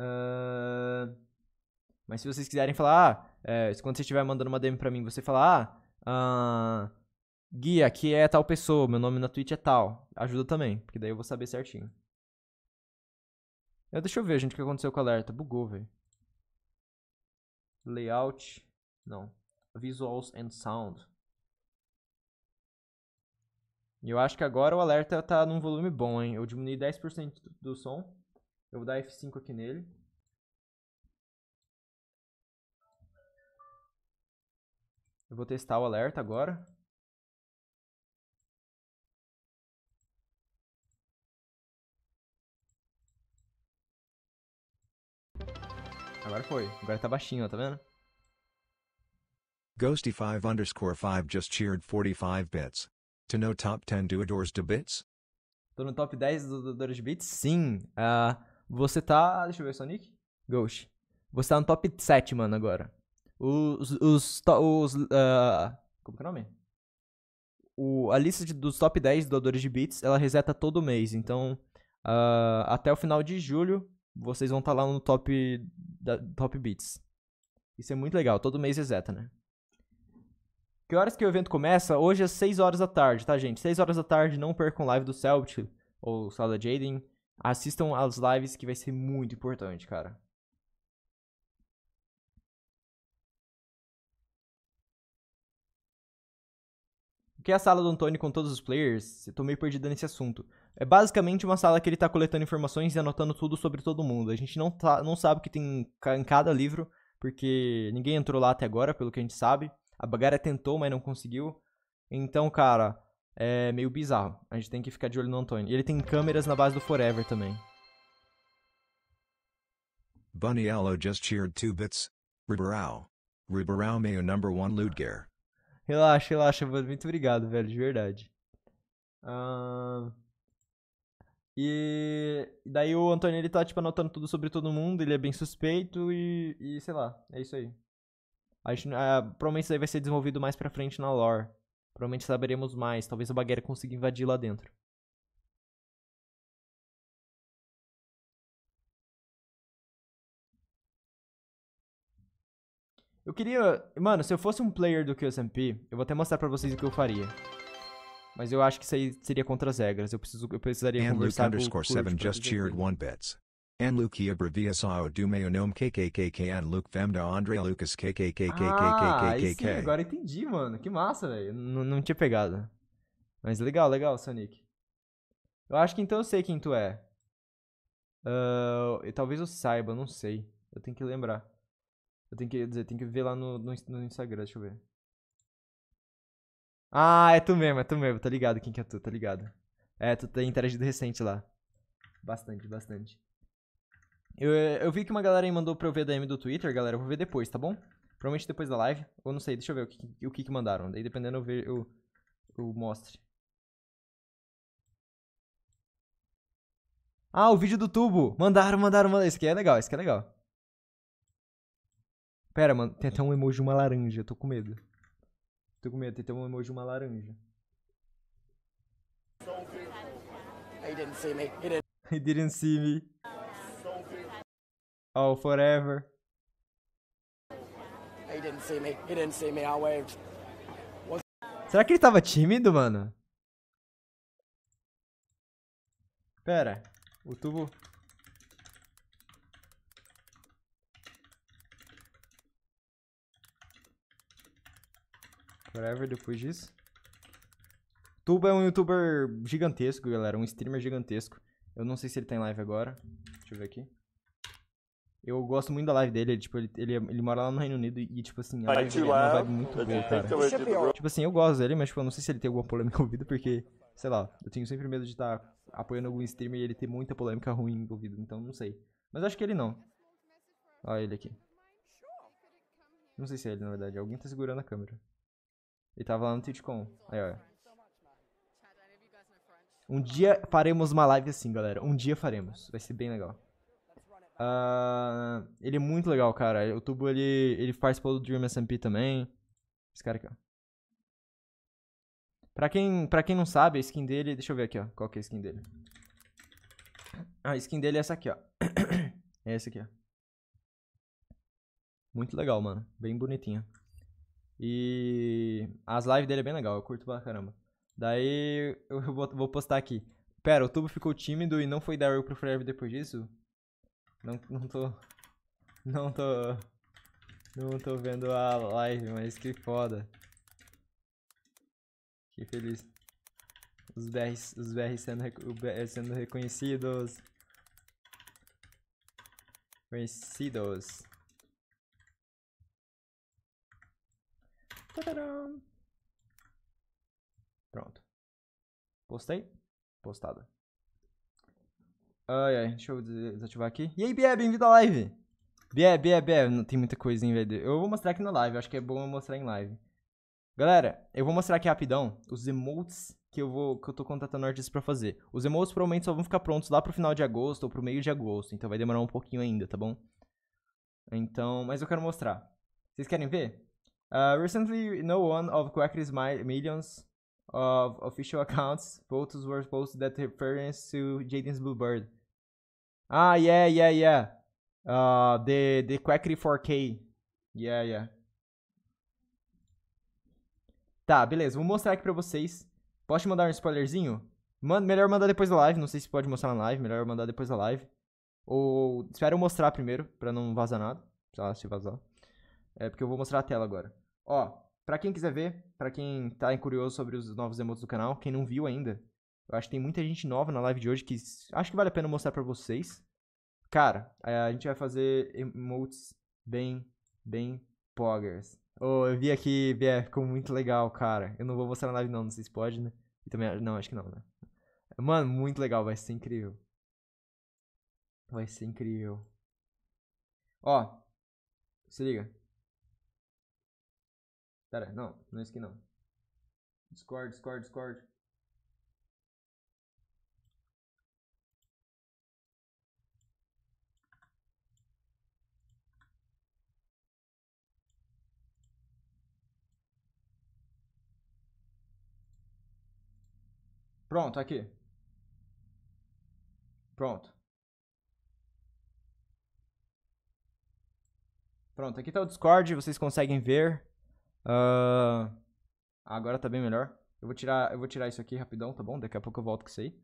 Uh... Mas se vocês quiserem falar, ah, é, quando você estiver mandando uma DM pra mim, você falar, ah, uh, guia, aqui é tal pessoa, meu nome na Twitch é tal. Ajuda também, porque daí eu vou saber certinho. Eu, é, deixa eu ver, gente, o que aconteceu com o alerta. Bugou, velho. Layout. Não. Visuals and Sound. E eu acho que agora o alerta tá num volume bom, hein? Eu diminui 10% do som. Eu vou dar F5 aqui nele. Eu vou testar o alerta agora. Agora foi. Agora tá baixinho, tá vendo? Ghosty5 underscore 5 just cheered 45 bits. To know top 10 doadores de bits? Tô no top 10 do doadores de bits? Sim. Uh, você tá. Deixa eu ver, Sonic. Ghost. Você tá no top 7, mano, agora. Os. Os. os uh, como que é o nome? O, a lista de, dos top 10 doadores de bits ela reseta todo mês. Então, uh, até o final de julho, vocês vão estar tá lá no top, da, top Beats. Isso é muito legal, todo mês reseta, né? Que horas que o evento começa? Hoje às é 6 horas da tarde, tá, gente? 6 horas da tarde, não percam live do Celtic ou Sala Jaden. Assistam as lives que vai ser muito importante, cara. O que é a sala do Antônio com todos os players? Eu tô meio perdido nesse assunto. É basicamente uma sala que ele está coletando informações e anotando tudo sobre todo mundo. A gente não, tá, não sabe o que tem em cada livro, porque ninguém entrou lá até agora, pelo que a gente sabe. A Bagara tentou, mas não conseguiu. Então, cara, é meio bizarro. A gente tem que ficar de olho no Antônio. E ele tem câmeras na base do Forever também. Bunny Allo just cheered two bits. Ribarao. Ribarao meio number one Ludger. Relaxa, relaxa. Muito obrigado, velho, de verdade. Ahn... Uh... E daí o Antônio ele tá, tipo, anotando tudo sobre todo mundo, ele é bem suspeito e, e sei lá, é isso aí. acho gente, a, provavelmente isso aí vai ser desenvolvido mais pra frente na lore. Provavelmente saberemos mais, talvez a Baguera consiga invadir lá dentro. Eu queria... Mano, se eu fosse um player do QSMP, eu vou até mostrar pra vocês o que eu faria. Mas eu acho que isso aí seria contra as regras. Eu, preciso, eu precisaria And conversar Luke underscore com o Kurt, just cheered one bets. And Luke abrevia só o do meu nome KKKK and Luke Femda Andre Lucas KKKKKKKKK. Ah, agora entendi, mano. Que massa, velho. Não tinha pegado. Mas legal, legal, Sonic. Eu acho que então eu sei quem tu é. Uh, eu, talvez eu saiba, não sei. Eu tenho que lembrar. Eu tenho que dizer, tenho que ver lá no, no, no Instagram, deixa eu ver. Ah, é tu mesmo, é tu mesmo. Tá ligado quem que é tu, tá ligado. É, tu tem interagido recente lá. Bastante, bastante. Eu, eu vi que uma galera aí mandou pra eu ver a DM do Twitter, galera. Eu vou ver depois, tá bom? Provavelmente depois da live. Ou não sei, deixa eu ver o que, o que, que mandaram. Daí dependendo eu, ver, eu, eu mostre. Ah, o vídeo do tubo. Mandaram, mandaram, mandaram. Esse aqui é legal, esse aqui é legal. Pera, mano, tem até um emoji de uma laranja, eu tô com medo. Tô com medo, tem que ter um emoji de uma laranja. He didn't see me. <laughs> Oh, forever. Será que ele tava tímido, mano? Pera, o tubo Forever depois disso. Tuba é um youtuber gigantesco, galera. Um streamer gigantesco. Eu não sei se ele tá em live agora. Deixa eu ver aqui. Eu gosto muito da live dele, ele, tipo, ele, ele, ele mora lá no Reino Unido e, tipo assim, a tá live dele é uma vibe muito boa, cara. É tipo assim, eu gosto dele, mas, tipo, eu não sei se ele tem alguma polêmica <laughs> ouvida, porque, sei lá, eu tenho sempre medo de estar tá apoiando algum streamer e ele ter muita polêmica ruim envolvida, então não sei. Mas acho que ele não. Olha ele aqui. Não sei se é ele, na verdade. Alguém tá segurando a câmera. Ele tava lá no Twitch.com. Aí, ó. Um dia faremos uma live assim, galera. Um dia faremos. Vai ser bem legal. Uh, ele é muito legal, cara. O Tubo, ele, ele participou do Dream SMP também. Esse cara aqui, ó. Pra quem, pra quem não sabe, a skin dele... Deixa eu ver aqui, ó. Qual que é a skin dele. Ah, a skin dele é essa aqui, ó. <coughs> É essa aqui, ó. Muito legal, mano. Bem bonitinha. E as lives dele é bem legal, eu curto pra caramba. Daí <laughs> eu vou, vou postar aqui. Pera, o tubo ficou tímido e não foi Daryl pro Forever depois disso? Não, não tô. Não tô. Não tô vendo a live, mas que foda. Que feliz. Os BRs, os BRs sendo, BR sendo reconhecidos. Conhecidos. Pronto. Postei? Postado. Ai, ai, deixa eu desativar aqui. E aí, Bia, bem-vindo à live! Bia, Bia, Bia, não tem muita coisinha, velho. Eu vou mostrar aqui na live, acho que é bom eu mostrar em live. Galera, eu vou mostrar aqui rapidão os emotes que eu vou que eu tô contratando artistas para fazer. Os emotes provavelmente só vão ficar prontos lá pro final de agosto ou pro meio de agosto, então vai demorar um pouquinho ainda, tá bom? Então, mas eu quero mostrar. Vocês querem ver? Uh, recently, no one of Quacker's millions of official <laughs> accounts photos were posted that reference to Jaden's Bluebird. Ah, yeah, yeah, yeah. Uh, the the Quackery 4K. Yeah, yeah. Tá, beleza. Vou mostrar aqui pra vocês. Posso te mandar um spoilerzinho? Man melhor mandar depois da live. Não sei se pode mostrar na live. Melhor mandar depois da live. Ou espero eu mostrar primeiro, pra não vazar nada. Sei lá, se vazar. É porque eu vou mostrar a tela agora. Ó, pra quem quiser ver, pra quem tá curioso sobre os novos emotes do canal, quem não viu ainda, eu acho que tem muita gente nova na live de hoje que acho que vale a pena mostrar pra vocês. Cara, é, a gente vai fazer emotes bem, bem poggers. Oh, eu vi aqui, Bia, é, ficou muito legal, cara. Eu não vou mostrar na live não, não sei se pode, né? E também, não, acho que não, né? Mano, muito legal, vai ser incrível. Vai ser incrível. Ó, se liga. Pera, não, não é isso aqui não. Discord, Discord, Discord. Pronto, tá aqui. Pronto. Pronto, aqui está o Discord, vocês conseguem ver. Uh, agora tá bem melhor. Eu vou, tirar, eu vou tirar isso aqui rapidão, tá bom? Daqui a pouco eu volto com isso aí.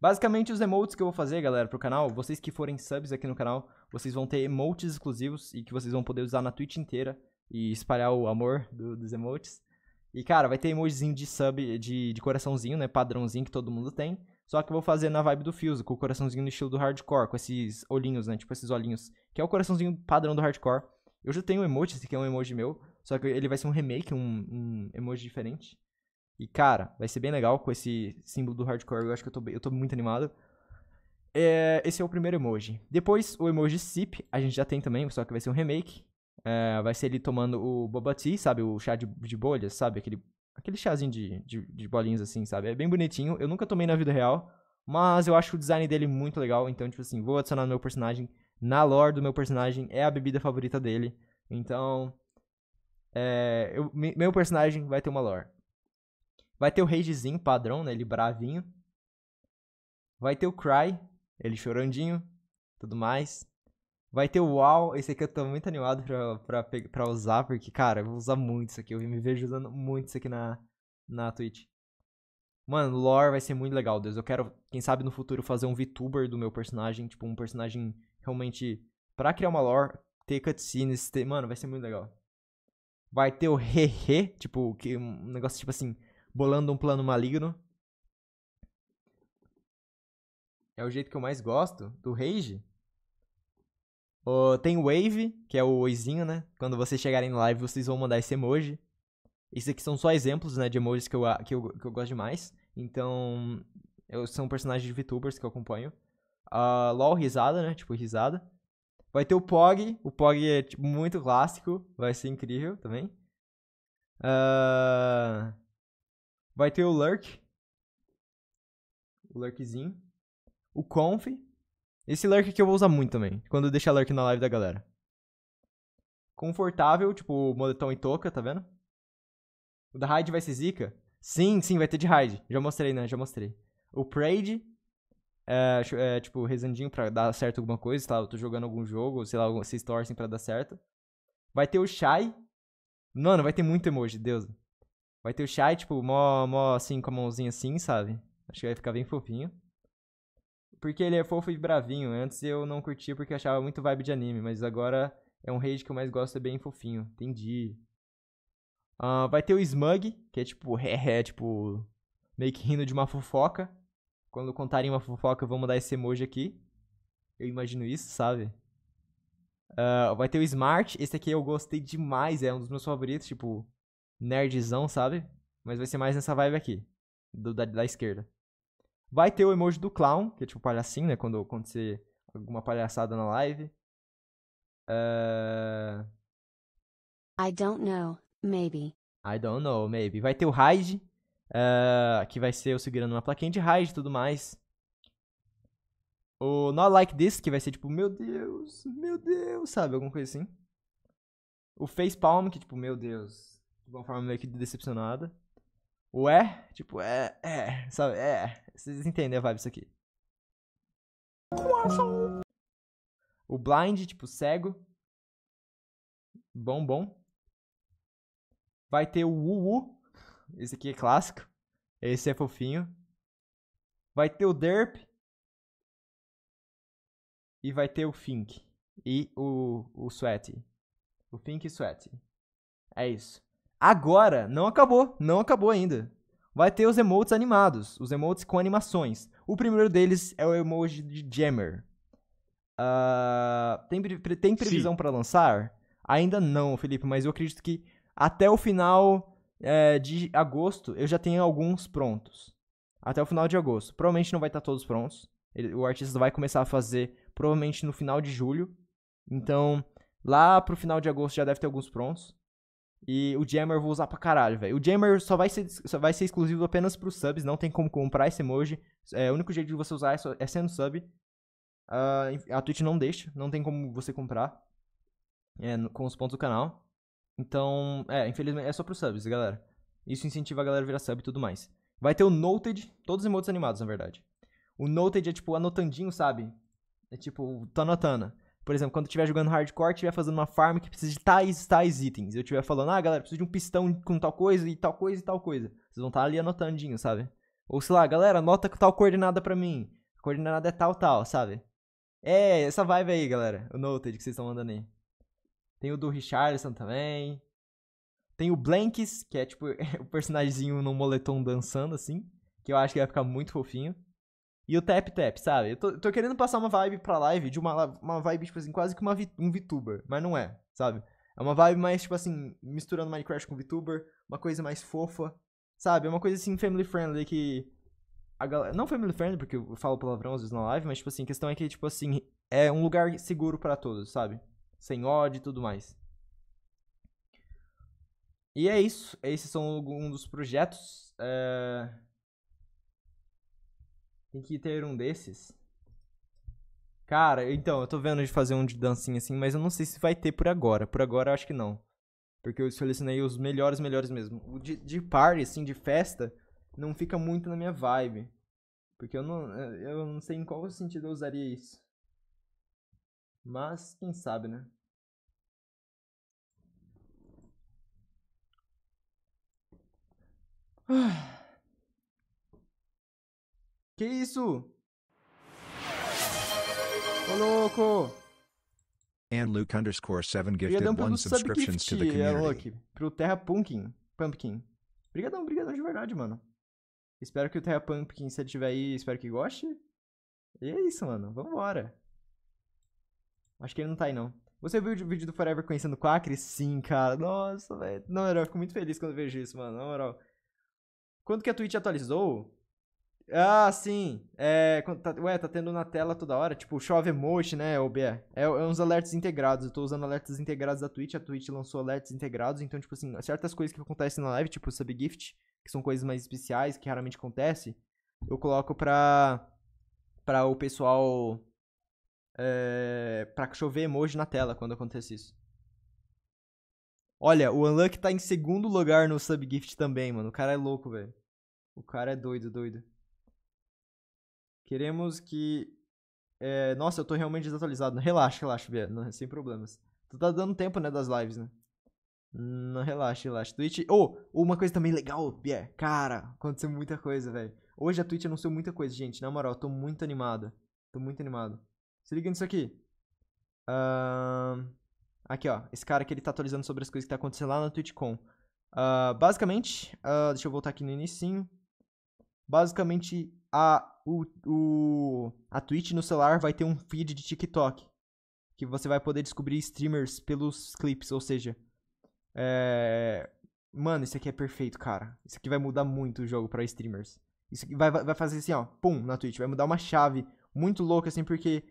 Basicamente, os emotes que eu vou fazer, galera, pro canal, vocês que forem subs aqui no canal, vocês vão ter emotes exclusivos e que vocês vão poder usar na Twitch inteira e espalhar o amor do, dos emotes. E, cara, vai ter emojizinho de sub, de, de coraçãozinho, né, padrãozinho que todo mundo tem. Só que eu vou fazer na vibe do Fuse, com o coraçãozinho no estilo do hardcore, com esses olhinhos, né, tipo esses olhinhos, que é o coraçãozinho padrão do hardcore. Eu já tenho um emote, esse aqui é um emoji meu, só que ele vai ser um remake, um, um emoji diferente. E, cara, vai ser bem legal com esse símbolo do hardcore. Eu acho que eu tô, eu tô muito animado. É, esse é o primeiro emoji. Depois, o emoji Sip, a gente já tem também, só que vai ser um remake. É, vai ser ele tomando o boba tea, sabe? O chá de, de bolhas, sabe? Aquele, aquele chazinho de, de, de bolinhas assim, sabe? É bem bonitinho. Eu nunca tomei na vida real, mas eu acho o design dele muito legal. Então, tipo assim, vou adicionar no meu personagem. Na lore do meu personagem, é a bebida favorita dele. Então, é, eu, meu personagem vai ter uma lore. Vai ter o Ragezinho padrão, né? Ele bravinho. Vai ter o Cry, ele chorandinho, tudo mais. Vai ter o WoW, esse aqui eu tô muito animado pra, pra, pra usar, porque, cara, eu vou usar muito isso aqui. Eu me vejo usando muito isso aqui na, na Twitch. Mano, lore vai ser muito legal, Deus. Eu quero, quem sabe no futuro, fazer um VTuber do meu personagem, tipo, um personagem realmente. Pra criar uma lore, ter cutscenes, ter. Mano, vai ser muito legal. Vai ter o Hehe, tipo, que, um negócio tipo assim, bolando um plano maligno. É o jeito que eu mais gosto, do Rage. tem o Wave, que é o oizinho, né? Quando vocês chegarem na live, vocês vão mandar esse emoji. Esses aqui são só exemplos, né, de emojis que eu, que eu, que eu gosto demais. Então, eu, são personagens de VTubers que eu acompanho. Uh, LOL risada, né? Tipo, risada. Vai ter o Pog. O Pog é tipo, muito clássico. Vai ser incrível também. Uh... Vai ter o Lurk. O Lurkzinho. O Conf. Esse Lurk que eu vou usar muito também. Quando deixar Lurk na live da galera. Confortável, tipo moletom e touca, tá vendo? O da Hyde vai ser zica? Sim, sim, vai ter de Hyde. Já mostrei, né? Já mostrei. O Prade é, é, tipo, rezandinho pra dar certo alguma coisa, tá? Eu tô jogando algum jogo, sei lá, vocês torcem pra dar certo. Vai ter o Shai. Mano, vai ter muito emoji, Deus. Vai ter o Shai, tipo, mó, mó assim, com a mãozinha assim, sabe? Acho que vai ficar bem fofinho. Porque ele é fofo e bravinho. Antes eu não curtia porque achava muito vibe de anime, mas agora é um rage que eu mais gosto, é bem fofinho. Entendi. Uh, vai ter o Smug, que é tipo, <laughs> é, é, tipo, meio que rindo de uma fofoca. Quando contarem uma fofoca, eu vou mandar esse emoji aqui. Eu imagino isso, sabe? Uh, vai ter o Smart. Esse aqui eu gostei demais. É um dos meus favoritos, tipo, nerdzão, sabe? Mas vai ser mais nessa vibe aqui. Do, da, da esquerda. Vai ter o emoji do clown, que é tipo palhacinho, né? Quando acontecer alguma palhaçada na live. Uh... I don't know, maybe. I don't know, maybe. Vai ter o hide, Uh, vai ser eu segurando uma plaquinha de raid e tudo mais. O Not Like This, que vai ser tipo, meu Deus, meu Deus, sabe? Alguma coisa assim. O face palm que tipo, meu Deus, de uma forma meio que decepcionada. O é, tipo, é, é, sabe? É, vocês entendem a vibe isso aqui. O Blind, tipo, cego. Bom, bom. Vai ter o Wu esse aqui é clássico. Esse é fofinho. Vai ter o Derp. E vai ter o Fink. E o, o Sweat. O Fink e Sweat. É isso. Agora, não acabou. Não acabou ainda. Vai ter os emotes animados. Os emotes com animações. O primeiro deles é o emoji de Jammer. Uh, tem, pre tem previsão para lançar? Ainda não, Felipe, mas eu acredito que até o final é, de agosto eu já tenho alguns prontos. Até o final de agosto. Provavelmente não vai estar todos prontos. Ele, o artista vai começar a fazer provavelmente no final de julho. Então, lá pro final de agosto já deve ter alguns prontos. E o Jammer eu vou usar pra caralho, velho. O Jammer só vai, ser, só vai ser exclusivo apenas pros subs, não tem como comprar esse emoji. É, o único jeito de você usar é, só, é sendo sub. Uh, a Twitch não deixa, não tem como você comprar é, com os pontos do canal. Então, é, infelizmente, é só pros subs, galera. Isso incentiva a galera a virar sub e tudo mais. Vai ter o Noted, todos os emotes animados, na verdade. O Noted é tipo anotandinho, sabe? É tipo, tá anotando. Por exemplo, quando estiver jogando hardcore, estiver fazendo uma farm que precisa de tais tais itens. Eu estiver falando, ah, galera, preciso de um pistão com tal coisa e tal coisa e tal coisa. Vocês vão estar tá ali anotandinho, sabe? Ou sei lá, galera, anota tal coordenada pra mim. A coordenada é tal, tal, sabe? É, essa vibe aí, galera. O Noted que vocês estão mandando aí. Tem o do Richardson também. Tem o Blanks, que é tipo <laughs> o personagemzinho no moletom dançando, assim. Que eu acho que vai ficar muito fofinho. E o Tap Tap, sabe? Eu tô, tô querendo passar uma vibe pra live de uma, uma vibe, tipo assim, quase que uma, um VTuber. Mas não é, sabe? É uma vibe mais, tipo assim, misturando Minecraft com VTuber. Uma coisa mais fofa. Sabe? É uma coisa assim, family friendly que. A galera, não family friendly, porque eu falo palavrão às vezes na live, mas, tipo assim, a questão é que, tipo assim, é um lugar seguro para todos, sabe? sem ódio e tudo mais. E é isso. Esses são alguns dos projetos. É... Tem que ter um desses. Cara, então, eu tô vendo de fazer um de dancinha assim, mas eu não sei se vai ter por agora. Por agora eu acho que não. Porque eu selecionei os melhores, melhores mesmo. O de, de party, assim, de festa, não fica muito na minha vibe. Porque eu não, eh, eu não sei em qual sentido eu usaria isso. Mas quem sabe, né? <sighs> Que isso? Ô louco! And Luke underscore 7 gifted um one subscriptions to the é, community. É, Luke, pro Terra Pumpkin. Pumpkin. Brigadão, brigadão de verdade, mano. Espero que o Terra Pumpkin, se ele tiver aí, espero que goste. E é isso, mano. Vambora. Acho que ele não tá aí, não. Você viu o vídeo do Forever conhecendo o Quacre? Sim, cara. Nossa, velho. Na moral, eu fico muito feliz quando vejo isso, mano. Na moral. Quando que a Twitch atualizou? Ah, sim. É, tá, ué, tá tendo na tela toda hora. Tipo, chove emoji, né, OBE? É, é uns alertas integrados. Eu tô usando alertas integrados da Twitch. A Twitch lançou alertas integrados. Então, tipo assim, certas coisas que acontecem na live, tipo subgift, que são coisas mais especiais, que raramente acontece, eu coloco pra, pra o pessoal é, pra chover emoji na tela quando acontece isso. Olha, o Unluck tá em segundo lugar no Subgift também, mano. O cara é louco, velho. O cara é doido, doido. Queremos que... É... Nossa, eu tô realmente desatualizado. Relaxa, relaxa, Bia. Não, sem problemas. Tu tá dando tempo, né, das lives, né? Não, relaxa, relaxa. Twitch... Oh, uma coisa também legal, Bia. Cara, aconteceu muita coisa, velho. Hoje a Twitch anunciou muita coisa, gente. Na moral, tô muito animado. Tô muito animado. Se liga nisso aqui. Uh, aqui, ó. Esse cara que ele tá atualizando sobre as coisas que tá acontecendo lá na TwitchCon. Uh, basicamente, uh, deixa eu voltar aqui no inicinho. Basicamente, a, o, o, a Twitch no celular vai ter um feed de TikTok. Que você vai poder descobrir streamers pelos clips. ou seja... É... Mano, isso aqui é perfeito, cara. Isso aqui vai mudar muito o jogo para streamers. Isso vai, vai fazer assim, ó, pum, na Twitch. Vai mudar uma chave muito louca, assim, porque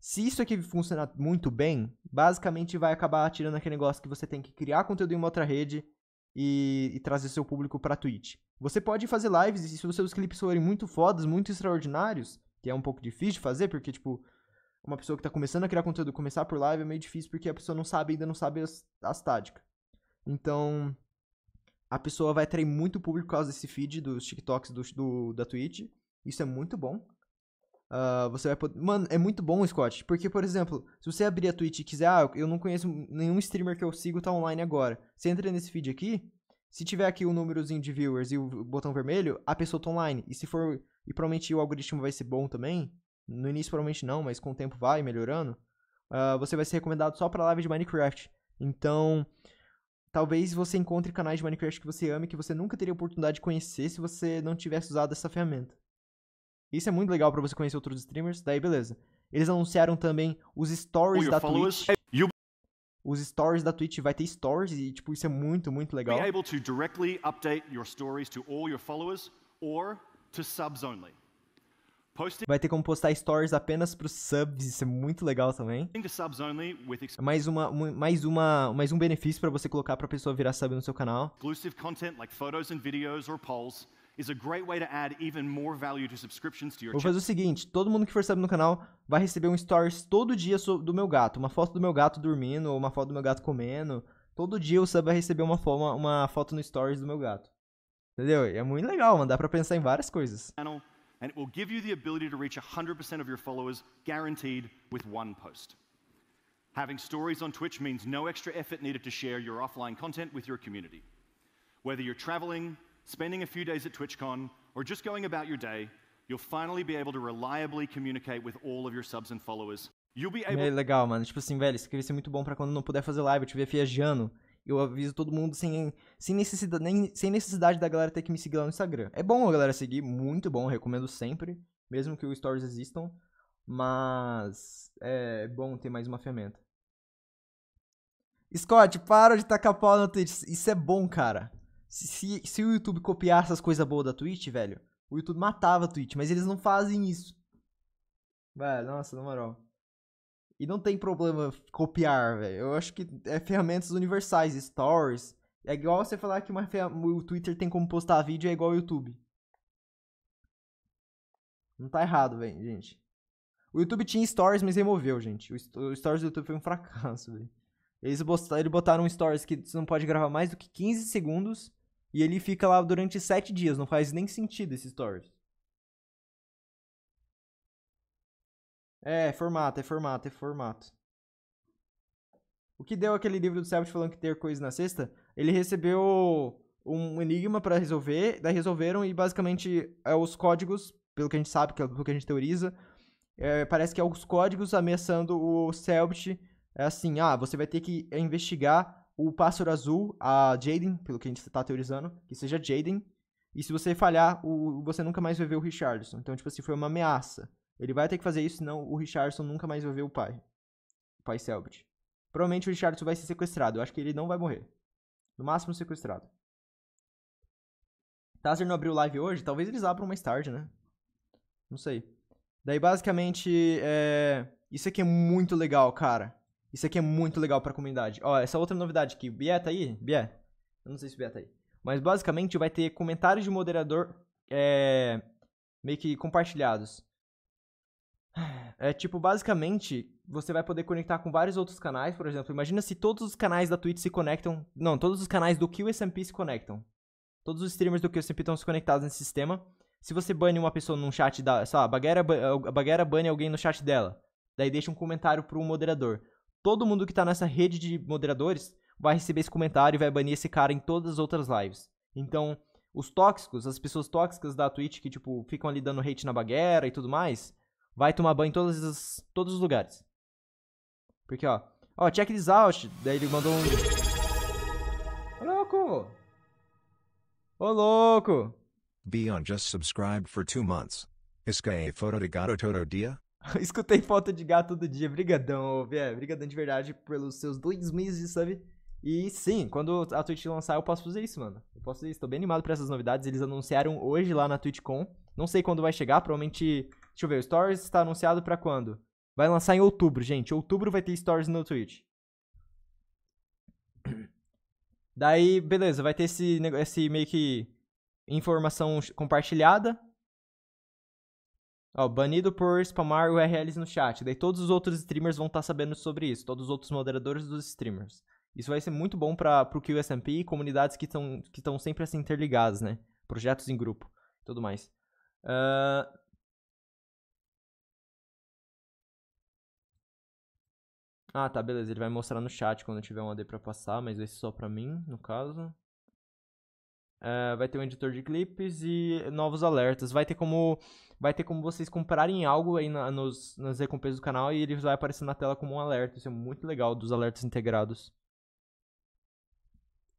se isso aqui funcionar muito bem, basicamente vai acabar tirando aquele negócio que você tem que criar conteúdo em uma outra rede e, e trazer seu público pra Twitch. Você pode fazer lives e se os seus clipes forem muito fodas, muito extraordinários, que é um pouco difícil de fazer, porque, tipo, uma pessoa que tá começando a criar conteúdo, começar por live é meio difícil porque a pessoa não sabe, ainda não sabe as, as táticas. Então, a pessoa vai atrair muito público por causa desse feed dos TikToks do, do, da Twitch. Isso é muito bom. Uh, você vai poder. Mano, é muito bom o Scott. Porque, por exemplo, se você abrir a Twitch e quiser, ah, eu não conheço nenhum streamer que eu sigo tá online agora. Você entra nesse feed aqui, se tiver aqui o um númerozinho de viewers e o botão vermelho, a pessoa tá online. E se for. E provavelmente o algoritmo vai ser bom também. No início provavelmente não, mas com o tempo vai melhorando. Uh, você vai ser recomendado só pra live de Minecraft. Então. Talvez você encontre canais de Minecraft que você ame, que você nunca teria oportunidade de conhecer se você não tivesse usado essa ferramenta. Isso é muito legal para você conhecer outros streamers, daí beleza. Eles anunciaram também os stories da Twitch. You... Os stories da Twitch vai ter stories e tipo isso é muito, muito legal. Be able to directly update your stories to all your followers or to subs only. Vai ter como postar stories apenas para os subs, isso é muito legal também. Mais, uma, mais, uma, mais um benefício para você colocar para a pessoa virar sub no seu canal. Exclusive content like photos and videos or polls Vou fazer o seguinte, todo mundo que for sub no canal vai receber um stories todo dia do meu gato, uma foto do meu gato dormindo ou uma foto do meu gato comendo. Todo dia o sub vai receber uma, uma, uma foto no stories do meu gato. Entendeu? E é muito legal, mano, dá para pensar em várias coisas. And it will give you the ability to reach 100% of your followers guaranteed with one post. Having stories on Twitch means no extra effort needed to share your offline content with your community. Whether you're traveling, spending a few days at TwitchCon, or just going about your day, you'll finally be able to reliably communicate with all of your subs and followers. You'll be able... É legal, mano. Tipo assim, velho, isso aqui vai ser muito bom para quando não puder fazer live, eu estiver viajando. Eu aviso todo mundo sem, sem, necessidade, nem, sem necessidade da galera ter que me seguir lá no Instagram. É bom a galera seguir, muito bom, recomendo sempre, mesmo que os stories existam. Mas é bom ter mais uma ferramenta. Scott, para de tacar pau no Twitch. Isso é bom, cara. Se, se, o YouTube copiar essas coisas boas da Twitch, velho, o YouTube matava a Twitch, mas eles não fazem isso. Velho, nossa, na moral. E não tem problema copiar, velho. Eu acho que é ferramentas universais, stories. É igual você falar que uma o Twitter tem como postar vídeo, é igual o YouTube. Não tá errado, velho, gente. O YouTube tinha stories, mas removeu, gente. O stories do YouTube foi um fracasso, velho. Eles botaram, eles botaram stories que você não pode gravar mais do que 15 segundos e ele fica lá durante sete dias. Não faz nem sentido esse stories. É, é formato, é formato, é formato. O que deu aquele livro do Selbit falando que ter coisa na sexta? Ele recebeu um enigma para resolver, daí resolveram e basicamente é os códigos, pelo que a gente sabe, pelo é que a gente teoriza, é, parece que é os códigos ameaçando o Selbit, é assim, ah, você vai ter que investigar o pássaro azul, a Jaden, pelo que a gente está teorizando, que seja Jaden. E se você falhar, o, você nunca mais vai ver o Richardson. Então, tipo assim, foi uma ameaça. Ele vai ter que fazer isso, senão o Richardson nunca mais vai ver o pai. O pai Selbit. Provavelmente o Richardson vai ser sequestrado. Eu acho que ele não vai morrer. No máximo sequestrado. Tazer não abriu live hoje? Talvez eles abram mais tarde, né? Não sei. Daí, basicamente, é... isso aqui é muito legal, cara. Isso aqui é muito legal pra comunidade. Ó, essa outra novidade aqui. Bié tá aí? Bié? Eu não sei se o Bié tá aí. Mas basicamente vai ter comentários de moderador é, meio que compartilhados. É tipo, basicamente, você vai poder conectar com vários outros canais, por exemplo. Imagina se todos os canais da Twitch se conectam. Não, todos os canais do QSMP se conectam. Todos os streamers do QSMP estão se conectados nesse sistema. Se você bane uma pessoa num chat da. Sei lá, a Baguera, a Baguera bane alguém no chat dela. Daí deixa um comentário pro moderador todo mundo que tá nessa rede de moderadores vai receber esse comentário e vai banir esse cara em todas as outras lives. Então, os tóxicos, as pessoas tóxicas da Twitch que, tipo, ficam ali dando hate na baguera e tudo mais, vai tomar banho em todas as, todos os lugares. Porque, ó, ó, check this out, daí ele mandou um... Louco! Ô, louco! Beyond just subscribed for two months. Escae foto de gato todo dia? <laughs> Escutei foto de gato todo dia. Brigadão, Vier. Brigadão de verdade pelos seus dois meses de sub. E sim, quando a Twitch lançar, eu posso fazer isso, mano. Eu posso fazer isso. Tô bem animado pra essas novidades. Eles anunciaram hoje lá na TwitchCon. Não sei quando vai chegar, provavelmente... Deixa eu ver, o Stories está anunciado pra quando? Vai lançar em outubro, gente. Outubro vai ter Stories no Twitch. Daí, beleza, vai ter esse, esse meio que informação compartilhada. Ó, banido por spamar URLs no chat. Daí todos os outros streamers vão estar tá sabendo sobre isso. Todos os outros moderadores dos streamers. Isso vai ser muito bom para o QSMP e comunidades que estão que estão sempre assim interligadas, né? Projetos em grupo tudo mais. Uh... Ah, tá, beleza. Ele vai mostrar no chat quando eu tiver um AD pra passar, mas esse é só pra mim, no caso. Ah, vai ter um editor de clipes e novos alertas. Vai ter como vai ter como vocês comprarem algo aí na, nos, nas recompensas do canal e ele vai aparecer na tela como um alerta. Isso é muito legal dos alertas integrados.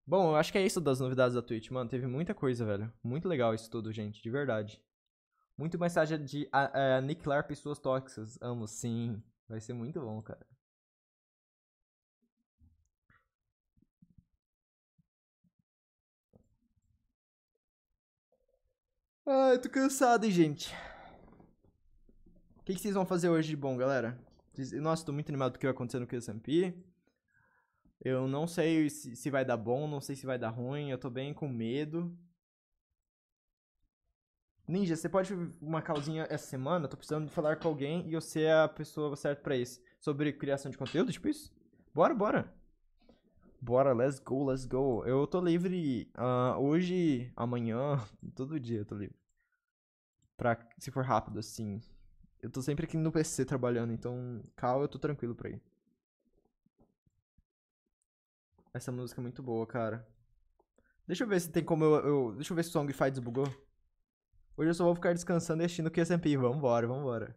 Bom, eu acho que é isso das novidades da Twitch, mano. Teve muita coisa, velho. Muito legal isso tudo, gente, de verdade. Muito mensagem de uh, ah, uh, eh, aniquilar pessoas tóxicas. Amo, sim. Vai ser muito bom, cara. Ai, tô cansado, hein, gente. O que, que, vocês vão fazer hoje de bom, galera? Nossa, tô muito animado com o que vai acontecer no QSMP. Eu não sei se, se vai dar bom, não sei se vai dar ruim, eu tô bem com medo. Ninja, você pode uma causinha essa semana? Eu tô precisando de falar com alguém e você é a pessoa certa para isso. Sobre criação de conteúdo, tipo isso? Bora, bora. Bora, let's go, let's go. Eu tô livre uh, hoje, amanhã, <laughs> todo dia eu tô livre. Pra, se for rápido, assim. Eu tô sempre aqui no PC trabalhando, então calma, eu tô tranquilo pra ir. Essa música é muito boa, cara. Deixa eu ver se tem como eu. eu deixa eu ver se o Songify desbugou. Hoje eu só vou ficar descansando e assistindo o QSMP. Vambora, vambora.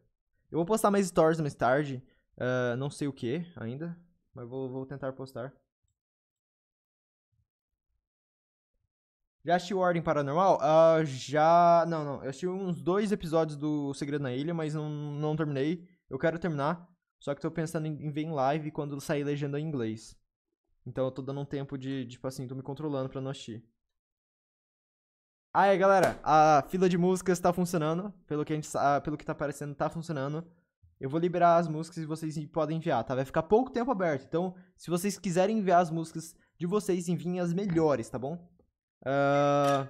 Eu vou postar mais stories mais tarde. Uh, não sei o que ainda. Mas vou, vou tentar postar. Já o Ordem Paranormal? Uh, já. Não, não. Eu assisti uns dois episódios do Segredo na Ilha, mas não, não terminei. Eu quero terminar. Só que tô pensando em, ver em live quando sair legenda em inglês. Então eu tô dando um tempo de, tipo assim, tô me controlando pra não assistir. Aí, galera, a fila de músicas tá funcionando. Pelo que, a gente, ah, pelo que tá aparecendo, tá funcionando. Eu vou liberar as músicas e vocês podem enviar, tá? Vai ficar pouco tempo aberto. Então, se vocês quiserem enviar as músicas de vocês, enviem as melhores, tá bom? Uh,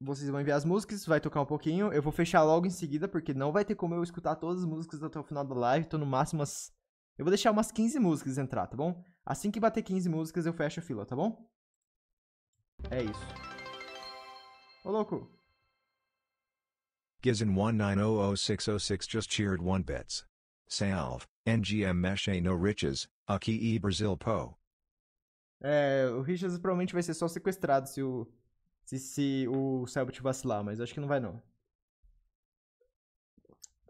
vocês vão enviar as músicas, vai tocar um pouquinho. Eu vou fechar logo em seguida, porque não vai ter como eu escutar todas as músicas até o final da live. Tô no máximo umas... Eu vou deixar umas 15 músicas entrar, tá bom? Assim que bater 15 músicas, eu fecho a fila, tá bom? É isso. Ô, louco! gizan 1900606 just cheered one bets. Salve, NGM Mesh no riches, aqui e Brazil po. É, o Richards provavelmente vai ser só sequestrado se o, se, se o Selbit vacilar, mas acho que não vai não.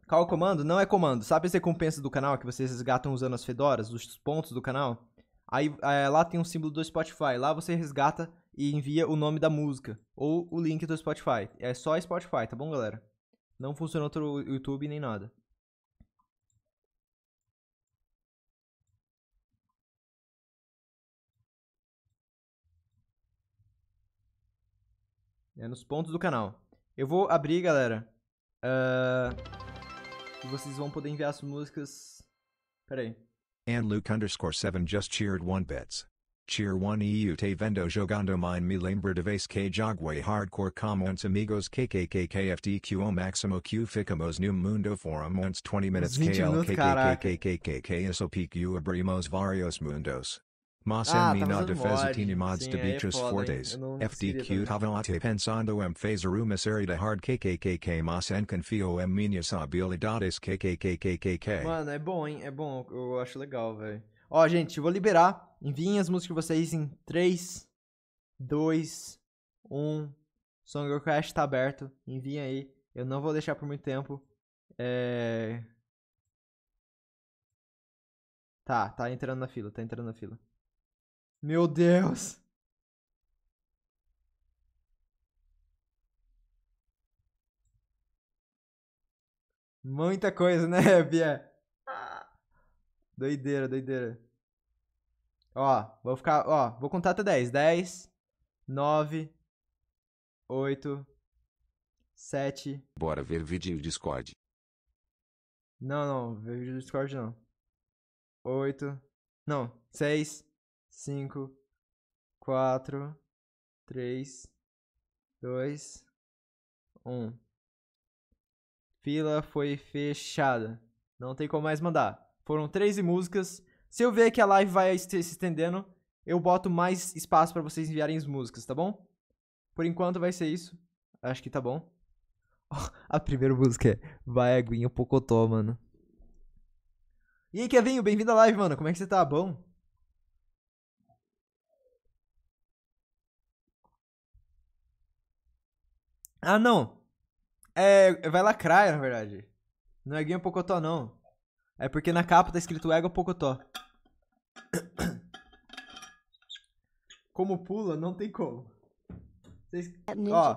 Qual comando? Não é comando. Sabe as recompensas do canal que vocês resgatam usando as fedoras, os pontos do canal? Aí é, lá tem um símbolo do Spotify. Lá você resgata e envia o nome da música ou o link do Spotify. É só Spotify, tá bom, galera? Não funciona outro YouTube nem nada. É nos pontos do canal. Eu vou abrir, galera. Uh, e vocês vão poder enviar as músicas. Peraí. And Luke underscore 7 just cheered one bits. Cheer e EU te vendo jogando mine me lembra de vez que jogue hardcore com uns amigos kkkkfdqo o maximo que ficamos no mundo forum uns 20 minutes klkkkkkkk Sopq abrimos vários mundos. Mas é ah, minha fez o time mods de bichos fortes, FDQ tavanate pensando em fazer uma série de hard KKKK mas en confio em minhas habilidades KKKKKK. Mano, é bom, hein? É bom, eu acho legal, velho. Ó, gente, vou liberar. Enviem as músicas de vocês em 3, 2, 1. Song Crash tá aberto. Enviem aí. Eu não vou deixar por muito tempo. É... Tá, tá entrando na fila, tá entrando na fila. Meu Deus. Muita coisa, né, <laughs> Bia? Ah. Doideira, doideira. Ó, vou ficar, ó, vou contar até 10. 10, 9, 8, 7. Bora ver vídeo Discord. Não, não, vídeo Discord não. 8, não, 6, cinco, quatro, três, dois, um. Fila foi fechada. Não tem como mais mandar. Foram 13 músicas. Se eu ver que a live vai se estendendo, eu boto mais espaço para vocês enviarem as músicas, tá bom? Por enquanto vai ser isso. Acho que tá bom. <laughs> a primeira música é Vai Aguinha Pocotó, mano. E aí, Kevinho, bem-vindo à live, mano. Como é que você tá? Bom? Ah, não. É. Vai lacraia, na verdade. Não é Guinha é Pocotó, não. É porque na capa tá escrito Ego Pocotó. <coughs> Como pula, não tem como. Vocês... Não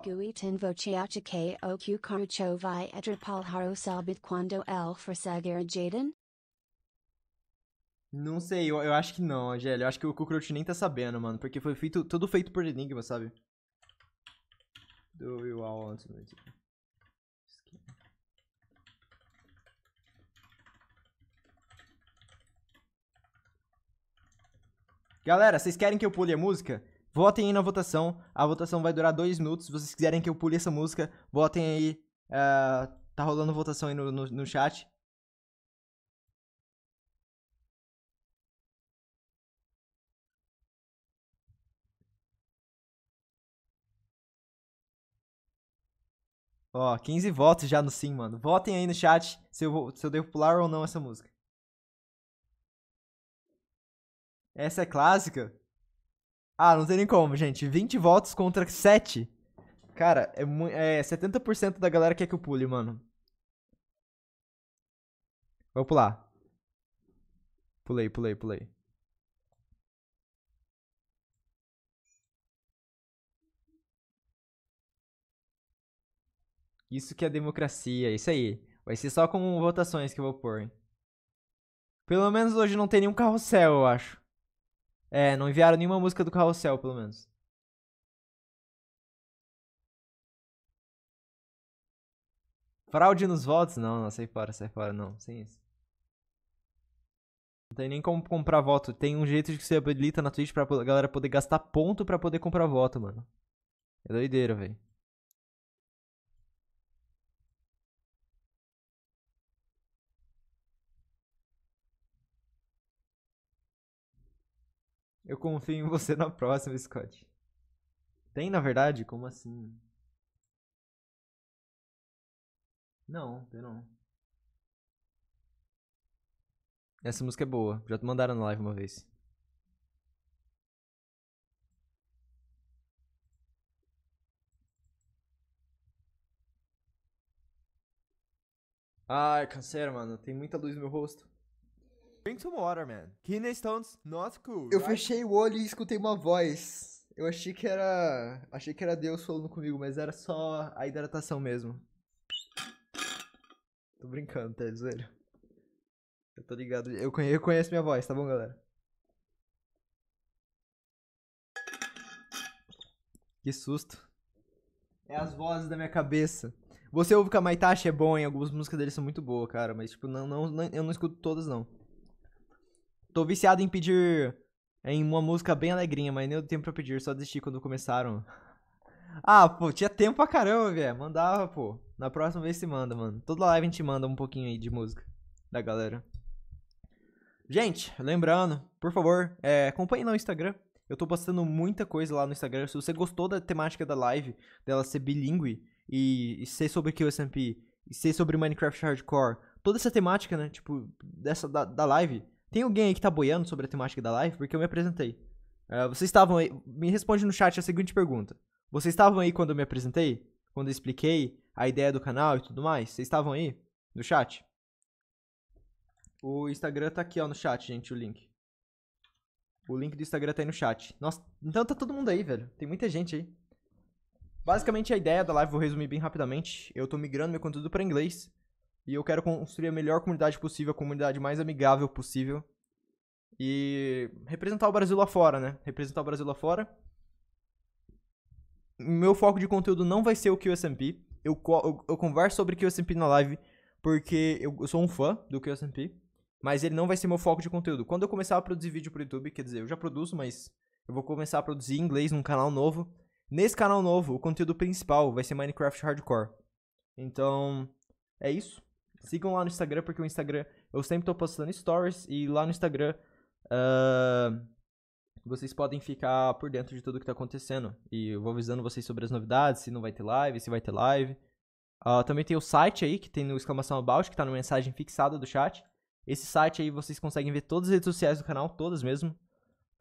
sei, eu, eu acho que não, Angélia. Eu acho que o Kukrot nem tá sabendo, mano. Porque foi feito, tudo feito por Enigma, sabe? do your to skin. Galera, vocês querem que eu pule a música? Votem aí na votação. A votação vai durar dois minutos. Se vocês quiserem que eu pule essa música, votem aí. Uh, tá rolando votação aí no, no, no chat. Ó, 15 votos já no sim, mano. Votem aí no chat se eu, se eu devo pular ou não essa música. Essa é clássica? Ah, não tem nem como, gente. 20 votos contra 7. Cara, é, é 70% da galera quer que eu pule, mano. Vou pular. Pulei, pulei, pulei. Isso que é democracia, isso aí. Vai ser só com votações que eu vou pôr. Hein? Pelo menos hoje não tem nenhum carrossel, eu acho. É, não enviaram nenhuma música do carrossel, pelo menos. Fraude nos votos? Não, não, sai fora, sai fora, não, sem isso. Não tem nem como comprar voto. Tem um jeito de que você habilita na Twitch pra galera poder gastar ponto pra poder comprar voto, mano. É doideira, velho. Eu confio em você na próxima, Scott. Tem, na verdade? Como assim? Não, tem não. Essa música é boa. Já te mandaram na live uma vez. Ai, câncer, mano. Tem muita luz no meu rosto. Drink some water, man. Kidney stones, not cool. Eu right? fechei o olho e escutei uma voz. Eu achei que era. Achei que era Deus falando comigo, mas era só a hidratação mesmo. Tô brincando, tá zoeiro. Eu tô ligado. Eu, conheço minha voz, tá bom, galera? Que susto. É as vozes da minha cabeça. Você ouve que a Maitachi é bom, e algumas músicas dele são muito boas, cara, mas tipo, não, não, não eu não escuto todas não. Tô viciado em pedir em uma música bem alegrinha, mas nem deu tempo pra pedir, só desisti quando começaram. <laughs> Ah, pô, tinha tempo pra caramba, velho. Mandava, pô. Na próxima vez se manda, mano. Toda live a gente manda um pouquinho aí de música da galera. Gente, lembrando, por favor, é, acompanhe no Instagram. Eu tô postando muita coisa lá no Instagram. Se você gostou da temática da live, dela ser bilíngue e, e ser sobre QSMP, e ser sobre Minecraft Hardcore, toda essa temática, né, tipo, dessa da, da live, tem alguém aí que tá boiando sobre a temática da live? Porque eu me apresentei. Uh, vocês estavam aí. Me responde no chat a seguinte pergunta. Vocês estavam aí quando eu me apresentei? Quando eu expliquei a ideia do canal e tudo mais? Vocês estavam aí? No chat? O Instagram tá aqui, ó, no chat, gente, o link. O link do Instagram tá aí no chat. Nossa, então tá todo mundo aí, velho. Tem muita gente aí. Basicamente, a ideia da live, vou resumir bem rapidamente. Eu tô migrando meu conteúdo para inglês. E eu quero construir a melhor comunidade possível, a comunidade mais amigável possível. E representar o Brasil lá fora, né? Representar o Brasil lá fora. Meu foco de conteúdo não vai ser o QSMP. Eu, eu, eu converso sobre QSMP na live porque eu, eu sou um fã do QSMP. Mas ele não vai ser meu foco de conteúdo. Quando eu começar a produzir vídeo pro YouTube, quer dizer, eu já produzo, mas eu vou começar a produzir em inglês num canal novo. Nesse canal novo, o conteúdo principal vai ser Minecraft Hardcore. Então, é isso. Sigam lá no Instagram, porque o Instagram. Eu sempre tô postando stories e lá no Instagram. Uh, vocês podem ficar por dentro de tudo que tá acontecendo. E eu vou avisando vocês sobre as novidades, se não vai ter live, se vai ter live. Uh, também tem o site aí, que tem no exclamação about, que tá na mensagem fixada do chat. Esse site aí vocês conseguem ver todas as redes sociais do canal, todas mesmo.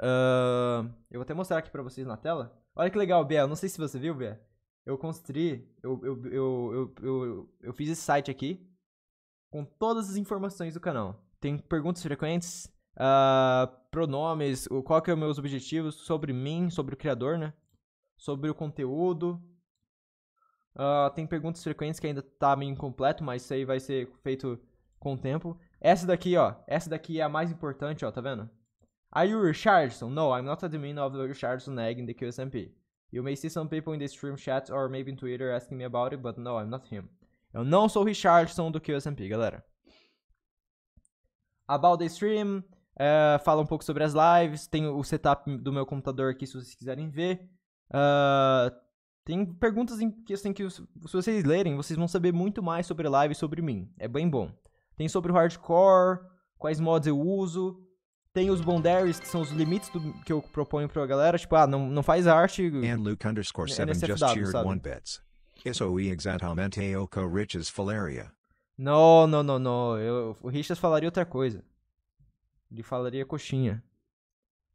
Uh, eu vou até mostrar aqui pra vocês na tela. Olha que legal, Bia. Não sei se você viu, Bia. Eu construí, eu, eu, eu, eu, eu, eu fiz esse site aqui com todas as informações do canal. Tem perguntas frequentes, uh, pronomes, qual que é os meus objetivos sobre mim, sobre o criador, né? Sobre o conteúdo. Uh, tem perguntas frequentes que ainda tá meio incompleto, mas isso aí vai ser feito com o tempo. Essa daqui, ó. Essa daqui é a mais importante, ó, tá vendo? Are you Richardson? No, I'm not a admin of Richardson egg in the QSMP. You may see some people in the stream chat or maybe in Twitter asking me about it, but no, I'm not him. Eu não sou o Richardson do QSMP, galera. About the stream, uh, fala um pouco sobre as lives, tem o setup do meu computador aqui, se vocês quiserem ver. Uh, tem perguntas em, que assim, se vocês lerem, vocês vão saber muito mais sobre live e sobre mim. É bem bom. Tem sobre o hardcore, quais mods eu uso. Tem os boundaries, que são os limites do, que eu proponho pra galera. Tipo, ah, não, não faz arte. And Luke underscore 7 é just cheered one bets. Isso é exatamente o que Riches falaria. Não, não, não, não. Eu, o Riches falaria outra coisa. Ele falaria coxinha.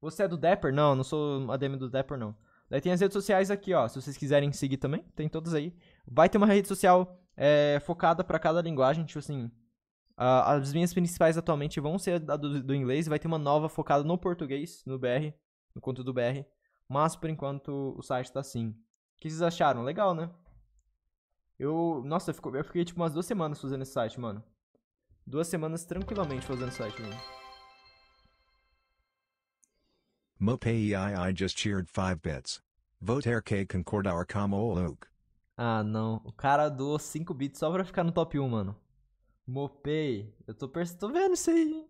Você é do Dapper? Não, não sou ADM do Dapper, não. Daí tem as redes sociais aqui, ó. Se vocês quiserem seguir também, tem todas aí. Vai ter uma rede social é, focada para cada linguagem. Tipo assim, as minhas principais atualmente vão ser a do, do inglês. Vai ter uma nova focada no português, no BR, no conteúdo BR. Mas por enquanto o site tá assim. O que vocês acharam? Legal, né? Eu. Nossa, eu fiquei, tipo umas duas semanas fazendo esse site, mano. Duas semanas tranquilamente fazendo esse site, mano. just cheered 5 bits. Voter Ah, não. O cara doou 5 bits só pra ficar no top 1, mano. Mopei. Eu tô, tô vendo isso aí.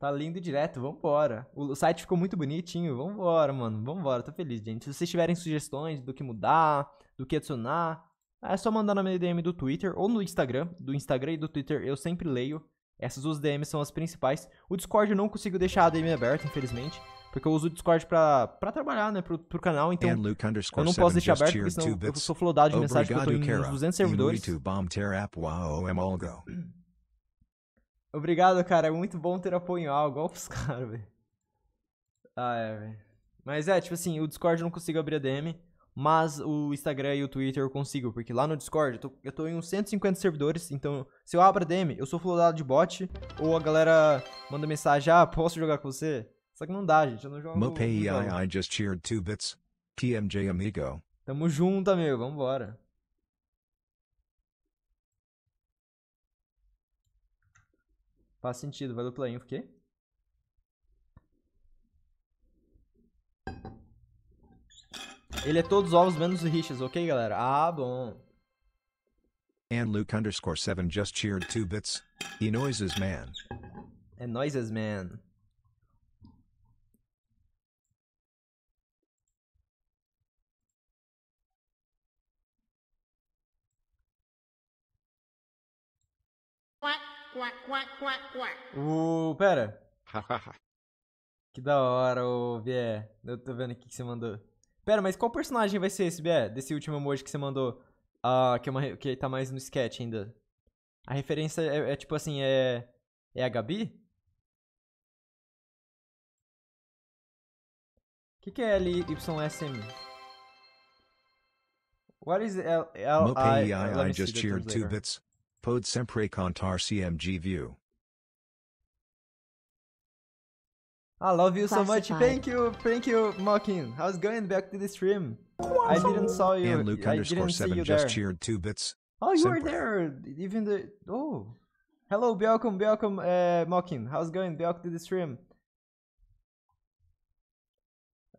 Tá lindo e direto, vambora. O site ficou muito bonitinho, vambora, mano. Vambora, tô feliz, gente. Se vocês tiverem sugestões do que mudar, do que adicionar. É só mandar na minha DM do Twitter ou no Instagram. Do Instagram e do Twitter eu sempre leio. Essas duas DMs são as principais. O Discord eu não consigo deixar a DM aberta, infelizmente. Porque eu uso o Discord pra, pra trabalhar, né? Pro, pro canal, então. Luke eu não posso deixar aberto, porque senão eu sou flodado de oh, mensagem que eu tô em uns 200 servidores. Obrigado, cara. É muito bom ter apoio em algo. Olha pros caras, velho. Ah, é, velho. Mas é, tipo assim, o Discord eu não consigo abrir a DM mas o Instagram e o Twitter eu consigo, porque lá no Discord eu tô, eu tô em uns 150 servidores, então se eu abro a DM, eu sou flodado de bot, ou a galera manda mensagem, ah, posso jogar com você? Só que não dá, gente, eu não jogo. com I just cheered two bits. PMJ amigo. Tamo junto, amigo, vambora. Faz sentido, valeu pela info, o quê? Ele é todos ovos menos rixas, ok, galera? Ah, bom. And Luke underscore 7 just cheered two bits. E noises, man. É noises, man. Uh, pera. <laughs> que da hora, ô oh, Vier. Eu tô vendo aqui que você mandou. Pera, mas qual personagem vai ser esse, Bia? Desse último emoji que você mandou? Ah, que, é que tá mais no sketch ainda. A referência é, é tipo assim, é. É a Gabi? O que, que é LYSM? What is L, L, L I, I, é I just cheered two bits. pode sempre contar CMG view. I love you so much. Thank you, thank you, Mocking. How's going back to the stream. I didn't saw you. And Luke I underscore seven just there. cheered two bits. Oh, you Simple. were there. Even the oh, hello, welcome, welcome, uh, How's going? Back to the stream.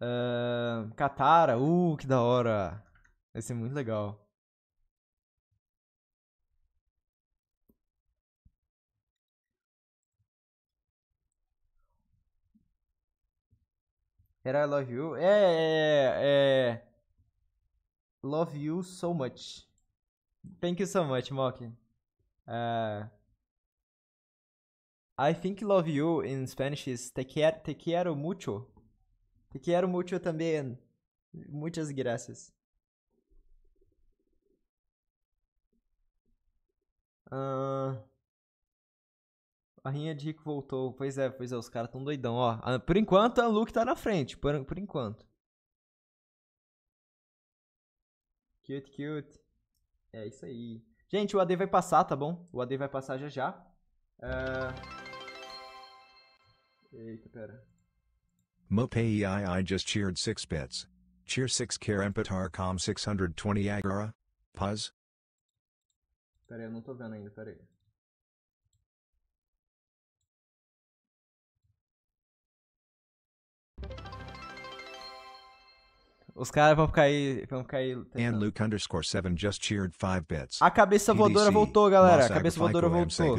Uh, Katara, uh, que da hora. Vai ser muito legal. Era I Love You? É, é, é, é. Love You So Much. Thank you so much, Moki. Uh, ah. I think Love You in Spanish is Te Quiero, te quiero Mucho. Te Quiero Mucho também. Muitas graças. Uh... A rinha de rico voltou. Pois é, pois é, os caras tão doidão, ó. Ah, por enquanto, a Luke tá na frente, por, por enquanto. Cute, cute. É isso aí. Gente, o AD vai passar, tá bom? O AD vai passar já já. Uh... Eita, pera. Mopei I just cheered 6 bits. Cheer 6 com 620 agora. Pera aí, eu não tô vendo ainda, pera aí. Os caras vão ficar aí. Vão And Luke underscore just cheered bits. A cabeça voadora voltou, galera. A cabeça voadora voltou.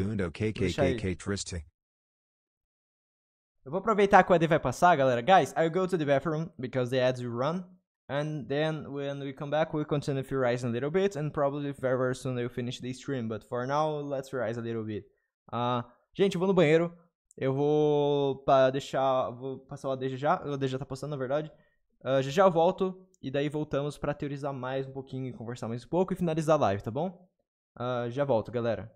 Eu vou aproveitar que o vai passar, galera. Guys, I'll go to the bathroom because the ads will run. And then when we come back, we'll continue rise a little bit. And probably very soon they'll finish the stream. But for now, let's rise a little bit. Uh, gente, eu vou no banheiro. Eu vou para deixar, vou passar o AD já, o AD já tá postando na verdade. Uh, já já eu volto e daí voltamos para teorizar mais um pouquinho, conversar mais um pouco e finalizar a live, tá bom? Uh, já volto, galera.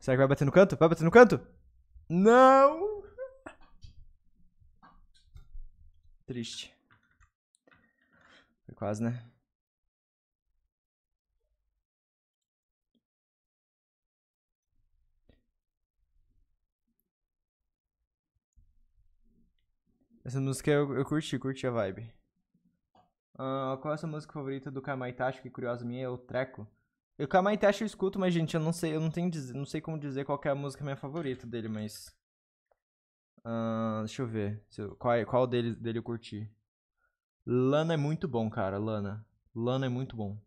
Será que vai bater no canto? Vai bater no canto? Não! Triste. Foi quase, né? Essa música eu, eu curti, curti a vibe. Uh, qual é a sua música favorita do Kamaitachi? Que curiosa minha é o Treco. Eu com a Mai eu escuto, mas gente, eu não sei, eu não tenho não sei como dizer qual é a música minha favorita dele, mas uh, deixa eu ver, qual é, qual dele dele eu curti. Lana é muito bom, cara, Lana. Lana é muito bom.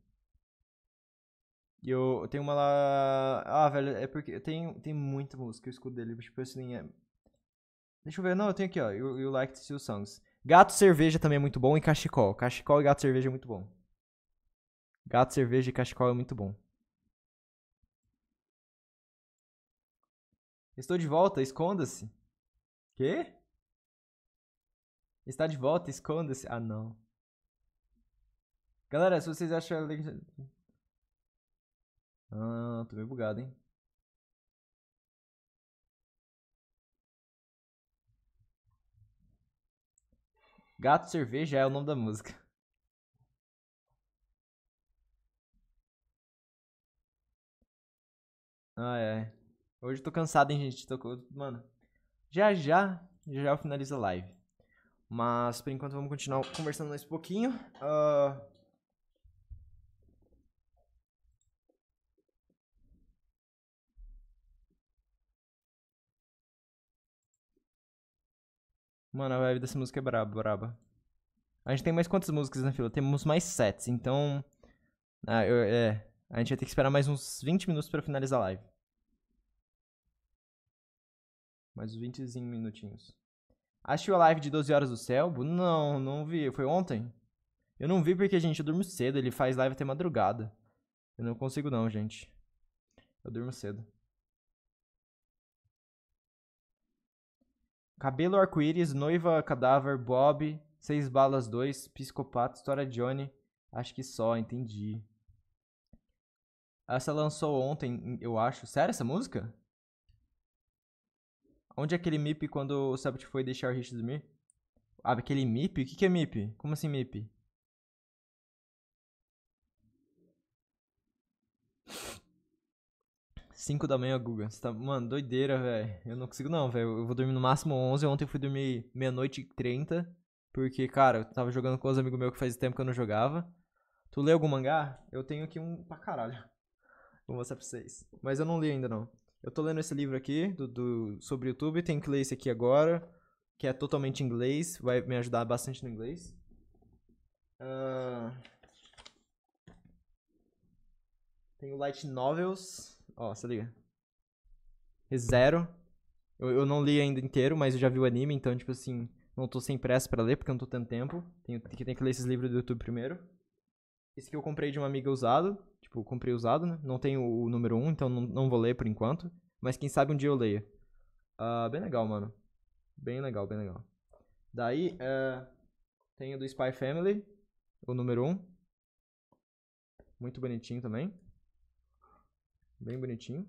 E eu, tenho uma lá. Ah, velho, é porque tem, tem muita música, eu escuto dele, tipo assim. É... Deixa eu ver, não, eu tenho aqui, ó. You, you Like to See Songs. Gato Cerveja também é muito bom e Cachecol. Cachecol e Gato Cerveja é muito bom. Gato Cerveja e Cachecol é muito bom. Estou de volta, esconda-se. Quê? Está de volta, esconda-se. Ah, não. Galera, se vocês acharem, Ah, tô meio bugado, hein? Gato Cerveja é o nome da música. Ah, é. Hoje eu tô cansado, hein, gente? Tô... Mano, já já, já já eu finalizo a live. Mas por enquanto vamos continuar conversando mais um pouquinho. Uh... Mano, a vibe dessa música é braba, braba. A gente tem mais quantas músicas na fila? Temos mais sets, então. Ah, eu, é. A gente vai ter que esperar mais uns 20 minutos para finalizar a live. Mais uns 25 minutinhos. Achei a live de 12 horas do céu? Não, não vi. Foi ontem? Eu não vi porque, gente, eu durmo cedo. Ele faz live até madrugada. Eu não consigo não, gente. Eu durmo cedo. Cabelo arco-íris, noiva, cadáver, Bob, seis balas, dois, psicopata, história Johnny. Acho que só, entendi. Essa lançou ontem, eu acho. Sério essa música? Onde é aquele MIP quando o Sabat foi deixar o Hit dormir? Ah, aquele MIP? O que, que é MIP? Como assim MIP? Cinco da manhã, Guga. tá... Mano, doideira, velho. Eu não consigo não, velho. Eu vou dormir no máximo 11. Ontem eu fui dormir meia-noite e 30. Porque, cara, eu tava jogando com os amigos meus que faz tempo que eu não jogava. Tu leu algum mangá? Eu tenho aqui um pra caralho. <laughs> Vou mostrar pra vocês. Mas eu não li ainda, não. Eu tô lendo esse livro aqui do, do sobre YouTube, Tenho que ler esse aqui agora, que é totalmente em inglês, vai me ajudar bastante no inglês. Uh... Light Novels. Ó, se liga. É zero. Eu, eu não li ainda inteiro, mas eu já vi o anime, então, tipo assim, não tô sem pressa para ler, porque eu não tô tendo tempo. Tenho, tenho, que ler esses livros do YouTube primeiro. Esse que eu comprei de um amigo usado. Tipo, comprei usado, né? Não tenho o número 1, então não, não vou ler por enquanto. Mas quem sabe um dia eu leia. Uh, bem legal, mano. Bem legal, bem legal. Daí, uh, tenho do Spy Family, o número 1. Muito bonitinho também. Bem bonitinho.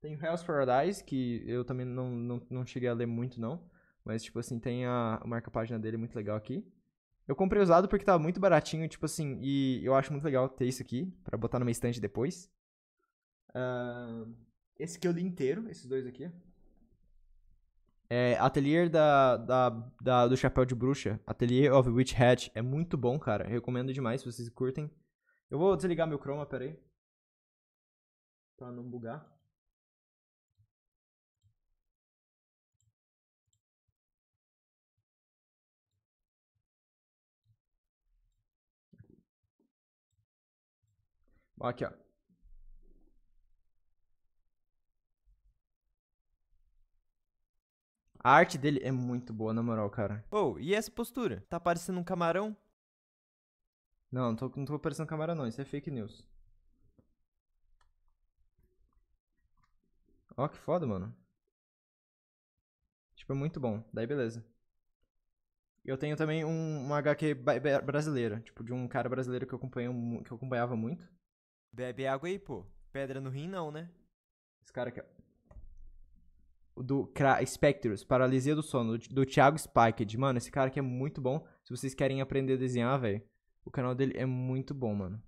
Tem Hell's Paradise, que eu também não, não, não cheguei a ler muito, não. Mas, tipo assim, tem a marca-página dele muito legal aqui. Eu comprei usado porque tava muito baratinho, tipo assim, e eu acho muito legal ter isso aqui, para botar numa estante depois. Uh, esse que eu li inteiro, esses dois aqui. É, Atelier da, da, da, do Chapéu de Bruxa, Atelier of Witch Hat, é muito bom, cara. recomendo demais, se vocês curtem. Eu vou desligar meu chroma, peraí. Pra não bugar. Aqui, ó. A arte dele é muito boa, na moral, cara. Oh, e essa postura? Tá parecendo um camarão? Não, não tô, não tô parecendo um camarão, não. Isso é fake news. Ó, que foda, mano. Tipo, é muito bom. Daí, beleza. Eu tenho também um, uma HQ brasileira, tipo, de um cara brasileiro que eu, que eu acompanhava muito. Bebe água aí, pô. Pedra no rim não, né? Esse cara aqui, ó. Do Cra Spectros, Paralisia do Sono, do, do Thiago Spiked. Mano, esse cara aqui é muito bom. Se vocês querem aprender a desenhar, velho, o canal dele é muito bom, mano.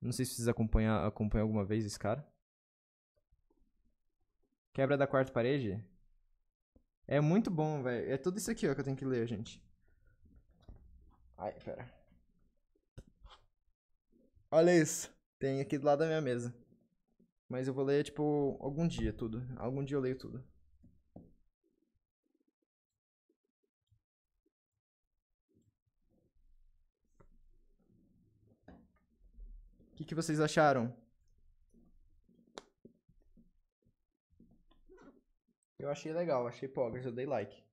Não sei se vocês acompanham, acompanham alguma vez esse cara. Quebra da quarta parede? É muito bom, velho. É tudo isso aqui, ó, que eu tenho que ler, gente. Ai, pera. Olha isso. Tem aqui do lado da minha mesa. Mas eu vou ler, tipo, algum dia tudo. Algum dia eu leio tudo. O que, que vocês acharam? Eu achei legal, achei poggers, eu dei like.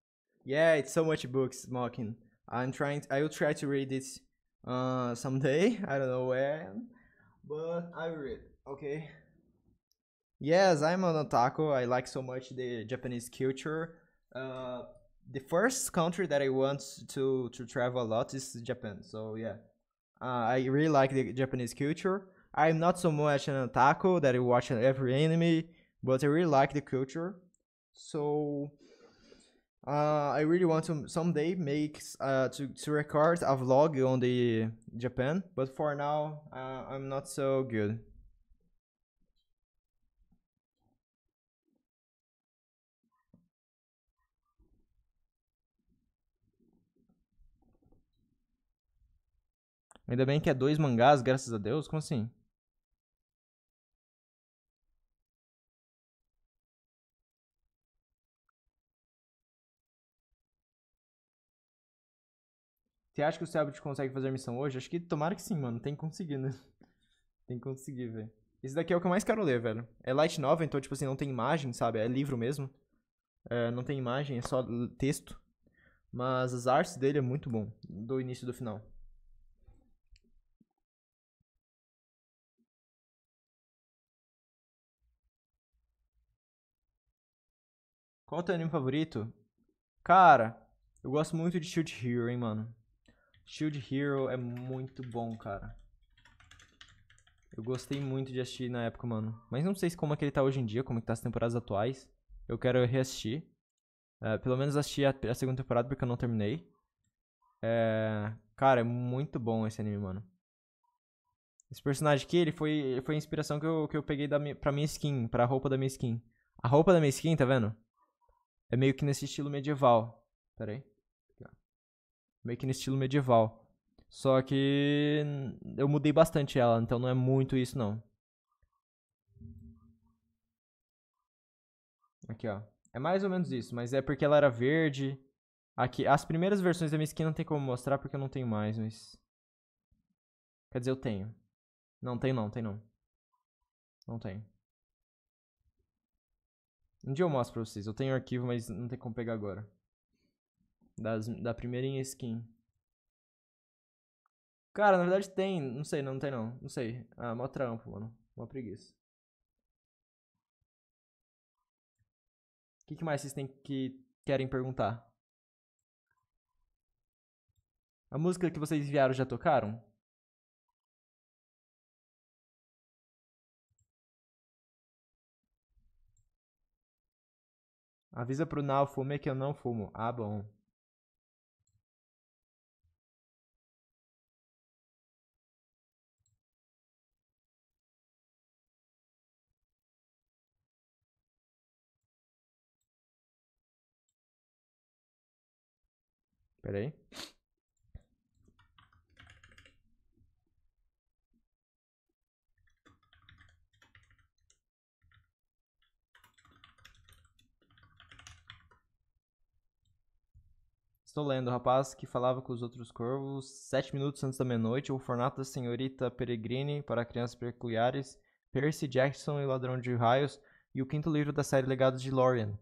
Yeah, it's so much books, mocking. I'm trying. I will try to read it uh, someday. <laughs> I don't know when. but I read, okay? Yes, I'm an otaku. I like so much the Japanese culture. Uh, the first country that I want to to travel a lot is Japan. So yeah, uh, I really like the Japanese culture. I'm not so much an otaku that I watch every anime, but I really like the culture. So uh, I really want to someday make uh, to, to record a vlog on the Japan, but for now uh, I'm not so good. Ainda bem que é dois mangás, graças a Deus, como assim? Você acha que o Selbit consegue fazer missão hoje? Acho que tomara que sim, mano. Tem que conseguir, né? <laughs> Tem que conseguir, velho. Esse daqui é o que eu mais quero ler, velho. É light novel, então, tipo assim, não tem imagem, sabe? É livro mesmo. É, não tem imagem, é só texto. Mas as artes dele é muito bom. Do início e do final. Qual é o teu anime favorito? Cara, eu gosto muito de Shield Hero, hein, mano. Shield Hero é muito bom, cara. Eu gostei muito de assistir na época, mano. Mas não sei como é que ele tá hoje em dia, como é que tá as temporadas atuais. Eu quero reassistir. É, pelo menos assistir a, a, segunda temporada porque eu não terminei. É, cara, é muito bom esse anime, mano. Esse personagem aqui, ele foi, ele foi a inspiração que eu, que eu peguei da, pra minha skin, pra roupa da minha skin. A roupa da minha skin, tá vendo? É meio que nesse estilo medieval. Pera aí meio que no estilo medieval. Só que eu mudei bastante ela, então não é muito isso não. Aqui, ó. É mais ou menos isso, mas é porque ela era verde. Aqui, as primeiras versões da minha skin não tem como mostrar porque eu não tenho mais, mas... Quer dizer, eu tenho. Não, tem não, tem não. Não tem. Um dia eu mostro pra vocês. Eu tenho arquivo, mas não tem como pegar agora. Das, da primeirinha skin. Cara, na verdade tem. Não sei, não, não tem não. Não sei. Ah, mó trampo, mano. Mó preguiça. O que, que, mais vocês têm que querem perguntar? A música que vocês enviaram já tocaram? Avisa pro Nau fumar que eu não fumo. Ah, bom. Pera aí. Estou lendo, o rapaz que falava com os outros corvos sete minutos antes da meia-noite, o fornato da senhorita Peregrine para crianças peculiares, Percy Jackson e o Ladrão de Raios, e o quinto livro da série Legados de Lorien.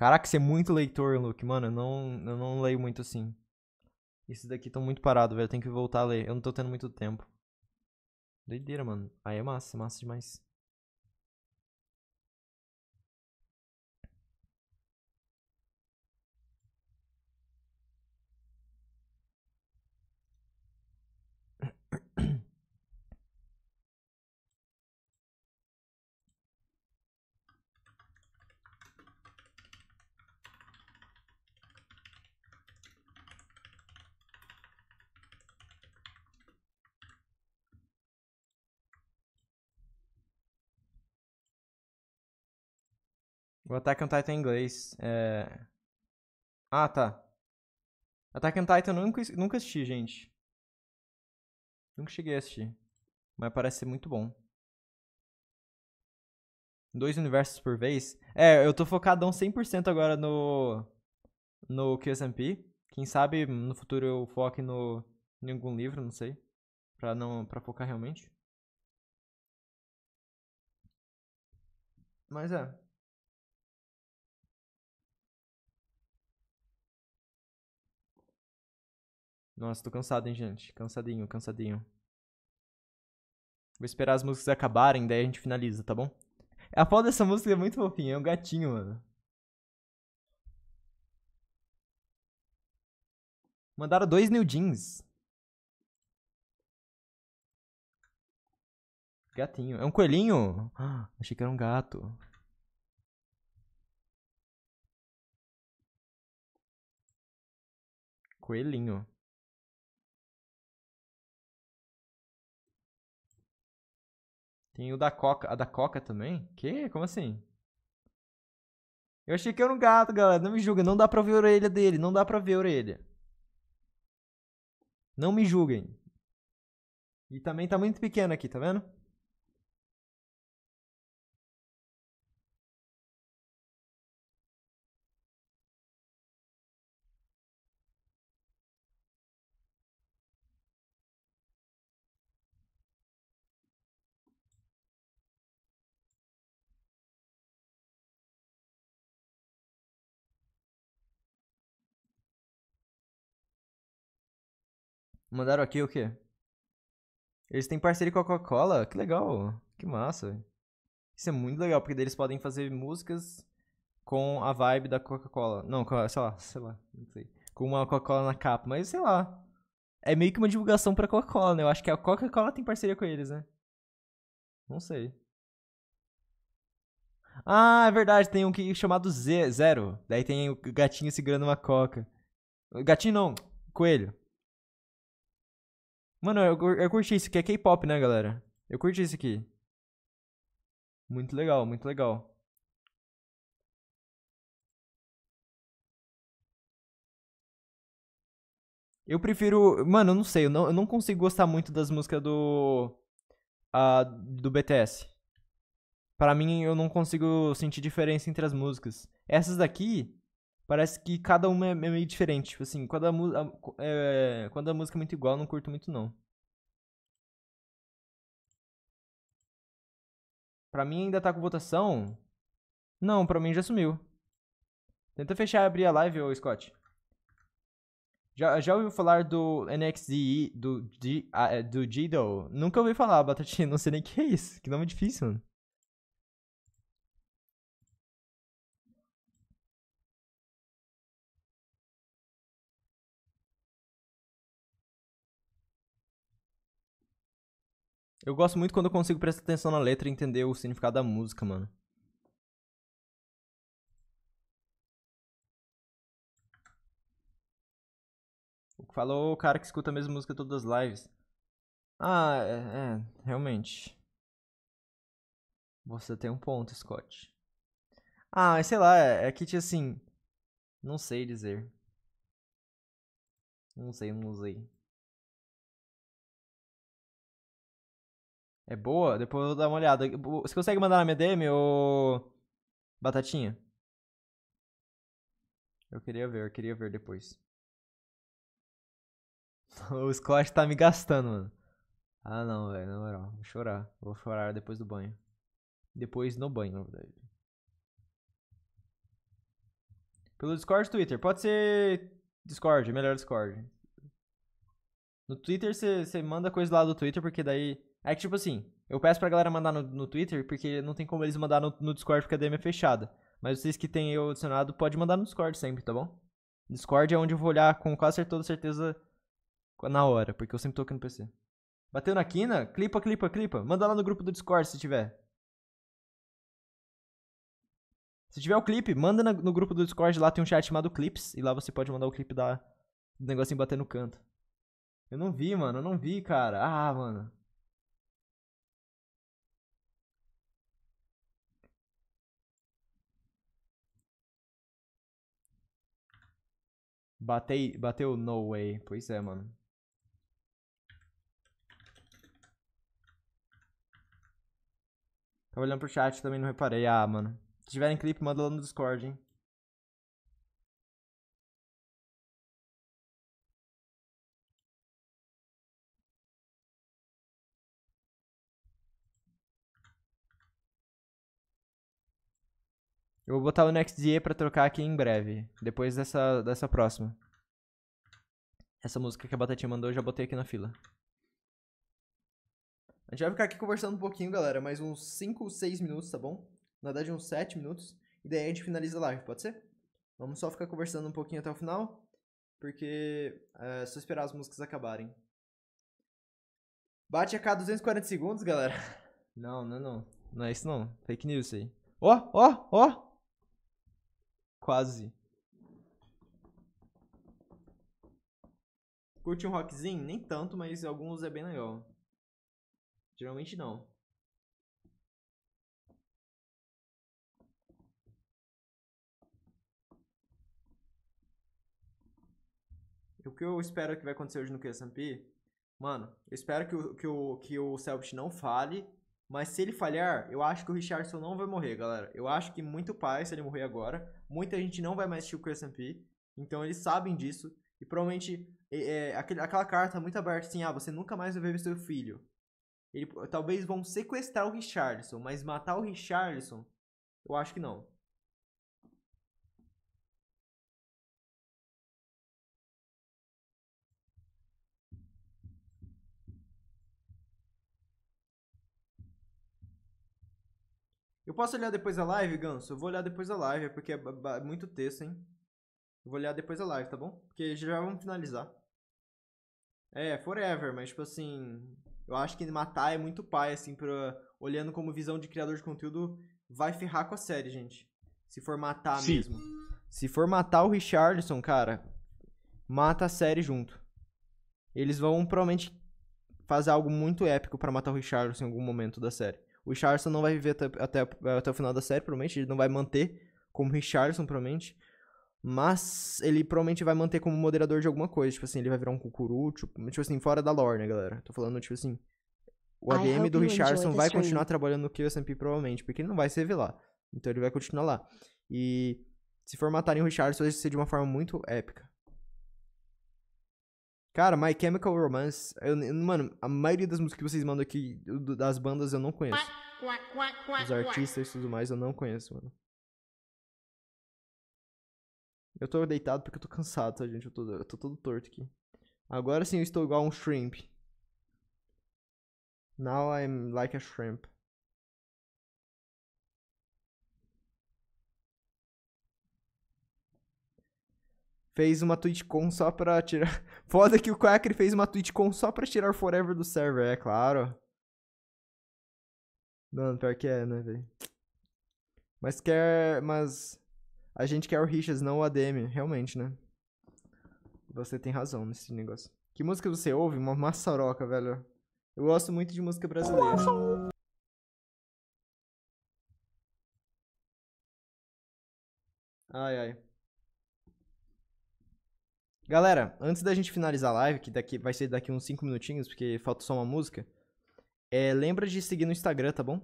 Caraca, você é muito leitor, Luke. Mano, eu não, eu não leio muito assim. Esses daqui estão muito parados, velho. Eu tenho que voltar a ler. Eu não tô tendo muito tempo. Doideira, mano. Aí é massa, é massa demais. O Attack on Titan é em inglês. É... Ah, tá. Attack on Titan eu nunca, nunca assisti, gente. Nunca cheguei a assistir. Mas parece ser muito bom. Dois universos por vez? É, eu tô focadão 100% agora no. No QSMP. Quem sabe no futuro eu foque no. Em algum livro, não sei. Pra, não, pra focar realmente. Mas é. Nossa, tô cansado, hein, gente? Cansadinho, cansadinho. Vou esperar as músicas acabarem, daí a gente finaliza, tá bom? A foto dessa música é muito fofinha, é um gatinho, mano. Mandaram dois new jeans. Gatinho. É um coelhinho? Ah, <gasps> achei que era um gato. Coelhinho. Tem o da Coca. A da Coca também? Que? Como assim? Eu achei que era um gato, galera. Não me julguem. Não dá pra ver a orelha dele. Não dá pra ver a orelha. Não me julguem. E também tá muito pequeno aqui, tá vendo? Mandaram aqui o quê? Eles têm parceria com a Coca-Cola? Que legal. Que massa. Isso é muito legal, porque eles podem fazer músicas com a vibe da Coca-Cola. Não, sei lá, sei lá, não sei. Com uma Coca-Cola na capa, mas sei lá. É meio que uma divulgação pra Coca-Cola, né? Eu acho que a Coca-Cola tem parceria com eles, né? Não sei. Ah, é verdade, tem um que chamado Z, Zero. Daí tem o gatinho segurando uma coca. Gatinho não, coelho. Mano, eu, eu curti isso aqui. É K-pop, né, galera? Eu curti isso aqui. Muito legal, muito legal. Eu prefiro. Mano, eu não sei. Eu não, eu não consigo gostar muito das músicas do. do BTS. Para mim, eu não consigo sentir diferença entre as músicas. Essas daqui, parece que cada uma é, é meio diferente. Tipo assim, quando a, é, quando a música é muito igual, eu não curto muito, não. Pra mim ainda tá com votação? Não, pra mim já sumiu. Tenta fechar e abrir a live, ô Scott. Já, já ouviu falar do NXDE, do, G, ah, é, do Dido? Nunca ouvi falar, Batatinha. <laughs> Não sei nem o que é isso. Que nome difícil, mano. Eu gosto muito quando eu consigo prestar atenção na letra e entender o significado da música, mano. O que falou o cara que escuta a mesma música todas as lives. Ah, é, é realmente. Você tem um ponto, Scott. Ah, sei lá, é, é que tipo assim. Não sei dizer. Não sei, não usei. É boa? Depois eu vou dar uma olhada. Você consegue mandar na minha DM, ô. Batatinha? Eu queria ver, eu queria ver depois. <laughs> o Scott tá me gastando, mano. Ah, não, velho, na moral. Vou chorar. Vou chorar depois do banho. Depois no banho, na verdade. Pelo Discord Twitter. Pode ser Discord, melhor Discord. No Twitter você manda coisa lá do Twitter, porque daí é que, tipo assim, eu peço pra galera mandar no, no Twitter, porque não tem como eles mandar no, no Discord porque a DM é fechada. Mas vocês que têm eu adicionado, pode mandar no Discord sempre, tá bom? Discord é onde eu vou olhar com quase toda certeza na hora, porque eu sempre tô aqui no PC. Bateu na quina? Clipa, clipa, clipa. Manda lá no grupo do Discord se tiver. Se tiver o clipe, manda na, no grupo do Discord, lá tem um chat chamado Clips, e lá você pode mandar o clipe da, do negocinho bater no canto. Eu não vi, mano, eu não vi, cara. Ah, mano. Batei, bateu no way. Pois é, mano. Tava olhando pro chat também, não reparei. Ah, mano. Se tiverem clipe, manda lá no Discord, hein. Eu vou botar o Next pra trocar aqui em breve. Depois dessa, dessa próxima. Essa música que a Batatinha mandou eu já botei aqui na fila. A gente vai ficar aqui conversando um pouquinho, galera. Mais uns 5 ou 6 minutos, tá bom? Na verdade, uns 7 minutos. E daí a gente finaliza a live, pode ser? Vamos só ficar conversando um pouquinho até o final. Porque é só esperar as músicas acabarem. Bate a cada 240 segundos, galera. <laughs> Não, não, não. Não é isso não. Fake news aí. Ó, ó, ó quase. Curte um rockzinho? Nem tanto, mas alguns é bem legal. Geralmente não. O que eu espero que vai acontecer hoje no QSMP? Mano, eu espero que o, que o, que o Selbit não fale mas se ele falhar, eu acho que o Richardson não vai morrer, galera. Eu acho que muito pai se ele morrer agora. Muita gente não vai mais assistir o Crescent Então eles sabem disso. E provavelmente é, é, aquela carta muito aberta assim, ah, você nunca mais vai ver seu filho. Ele, talvez vão sequestrar o Richardson, mas matar o Richardson, eu acho que não. Eu posso olhar depois a live, Ganso? Eu vou olhar depois a live, porque é muito texto, hein? Eu vou olhar depois a live, tá bom? Porque já vamos finalizar. É, forever, mas tipo assim. Eu acho que matar é muito pai, assim, pra, olhando como visão de criador de conteúdo, vai ferrar com a série, gente. Se for matar Sim. mesmo. Se for matar o Richardson, cara, mata a série junto. Eles vão provavelmente fazer algo muito épico para matar o Richardson em algum momento da série. O Richardson não vai viver até, até, até o final da série, provavelmente. Ele não vai manter como Richardson, provavelmente. Mas ele provavelmente vai manter como moderador de alguma coisa. Tipo assim, ele vai virar um cucuru, tipo, tipo assim, fora da lore, né, galera? Tô falando, tipo assim. O ADM do Richardson vai continuar trabalhando no QSMP, provavelmente, porque ele não vai se revelar. Então ele vai continuar lá. E se for o Richardson, vai ser de uma forma muito épica. Cara, My Chemical Romance, eu, mano, a maioria das músicas que vocês mandam aqui, das bandas, eu não conheço. Os artistas e tudo mais, eu não conheço, mano. Eu tô deitado porque eu tô cansado, tá, gente? Eu tô, eu tô todo torto aqui. Agora sim eu estou igual um shrimp. Now I'm like a shrimp. fez uma TwitchCon só pra tirar. <laughs> Foda que o Quacker fez uma TwitchCon só pra tirar Forever do server, é claro. Não, pior que é, né, velho? Mas quer. Mas. A gente quer o Richas, não o ADM, realmente, né? Você tem razão nesse negócio. Que música você ouve? Uma maçaroca, velho. Eu gosto muito de música brasileira. Ai, ai. Galera, antes da gente finalizar a live, que daqui, vai ser daqui uns 5 minutinhos, porque falta só uma música, é, lembra de seguir no Instagram, tá bom?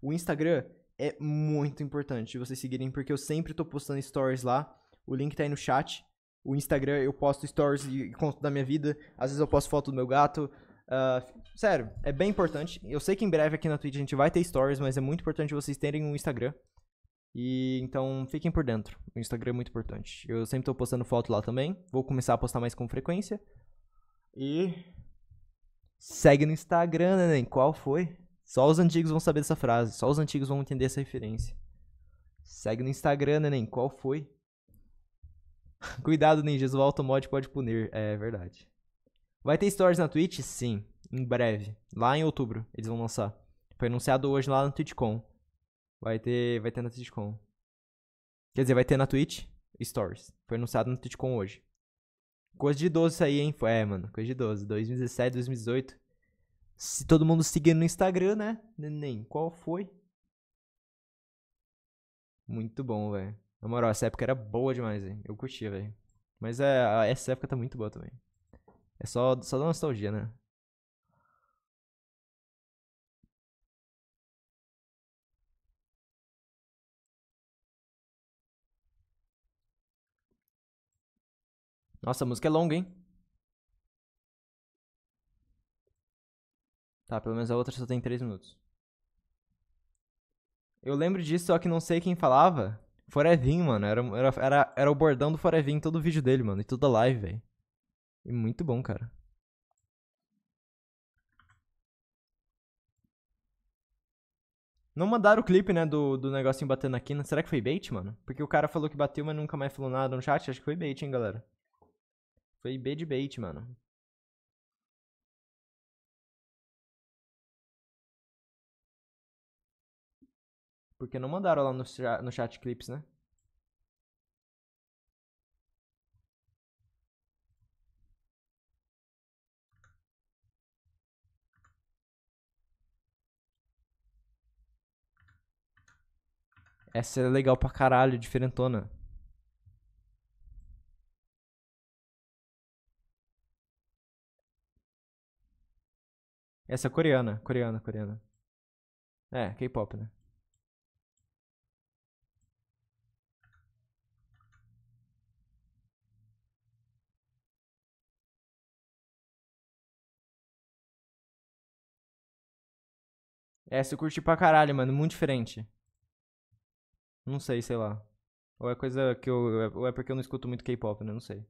O Instagram é muito importante vocês seguirem, porque eu sempre tô postando stories lá. O link tá aí no chat. O Instagram eu posto stories e conto da minha vida. Às vezes eu posto foto do meu gato. Uh, sério, é bem importante. Eu sei que em breve aqui na Twitch a gente vai ter stories, mas é muito importante vocês terem um Instagram. E então fiquem por dentro. O Instagram é muito importante. Eu sempre estou postando foto lá também. Vou começar a postar mais com frequência. E segue no Instagram, né, nem qual foi? Só os antigos vão saber dessa frase, só os antigos vão entender essa referência. Segue no Instagram, né, nem qual foi? <laughs> Cuidado, nem o automod pode punir. É verdade. Vai ter stories na Twitch? Sim, em breve. Lá em outubro eles vão lançar. Foi anunciado hoje lá no TwitchCon. Vai ter, vai ter na TwitchCon. Quer dizer, vai ter na Twitch Stories. Foi anunciado na TwitchCon hoje. Coisa de 12 isso aí, hein? É, mano, coisa de 12. 2017, 2018. Se todo mundo seguindo no Instagram, né? Nem qual foi. Muito bom, velho. Na moral, essa época era boa demais, hein Eu curtia, velho. Mas é, essa época tá muito boa também. É só, só da nostalgia, né? Nossa, a música é longa, hein? Tá, pelo menos a outra só tem 3 minutos. Eu lembro disso, só que não sei quem falava. Forevin, mano. Era, era, era, era o bordão do Forevin em todo o vídeo dele, mano. E toda live, velho. E muito bom, cara. Não mandaram o clipe, né, do, do negocinho batendo aqui. Né? Será que foi bait, mano? Porque o cara falou que bateu, mas nunca mais falou nada no chat. Acho que foi bait, hein, galera. Foi B de bait, mano. Porque não mandaram lá no, no chat clips, né? Essa é legal pra caralho, diferentona. Essa é coreana, coreana, coreana. É, K-pop, né? É, Essa eu curti pra caralho, mano. Muito diferente. Não sei, sei lá. Ou é coisa que eu. Ou é porque eu não escuto muito K-pop, né? Não sei.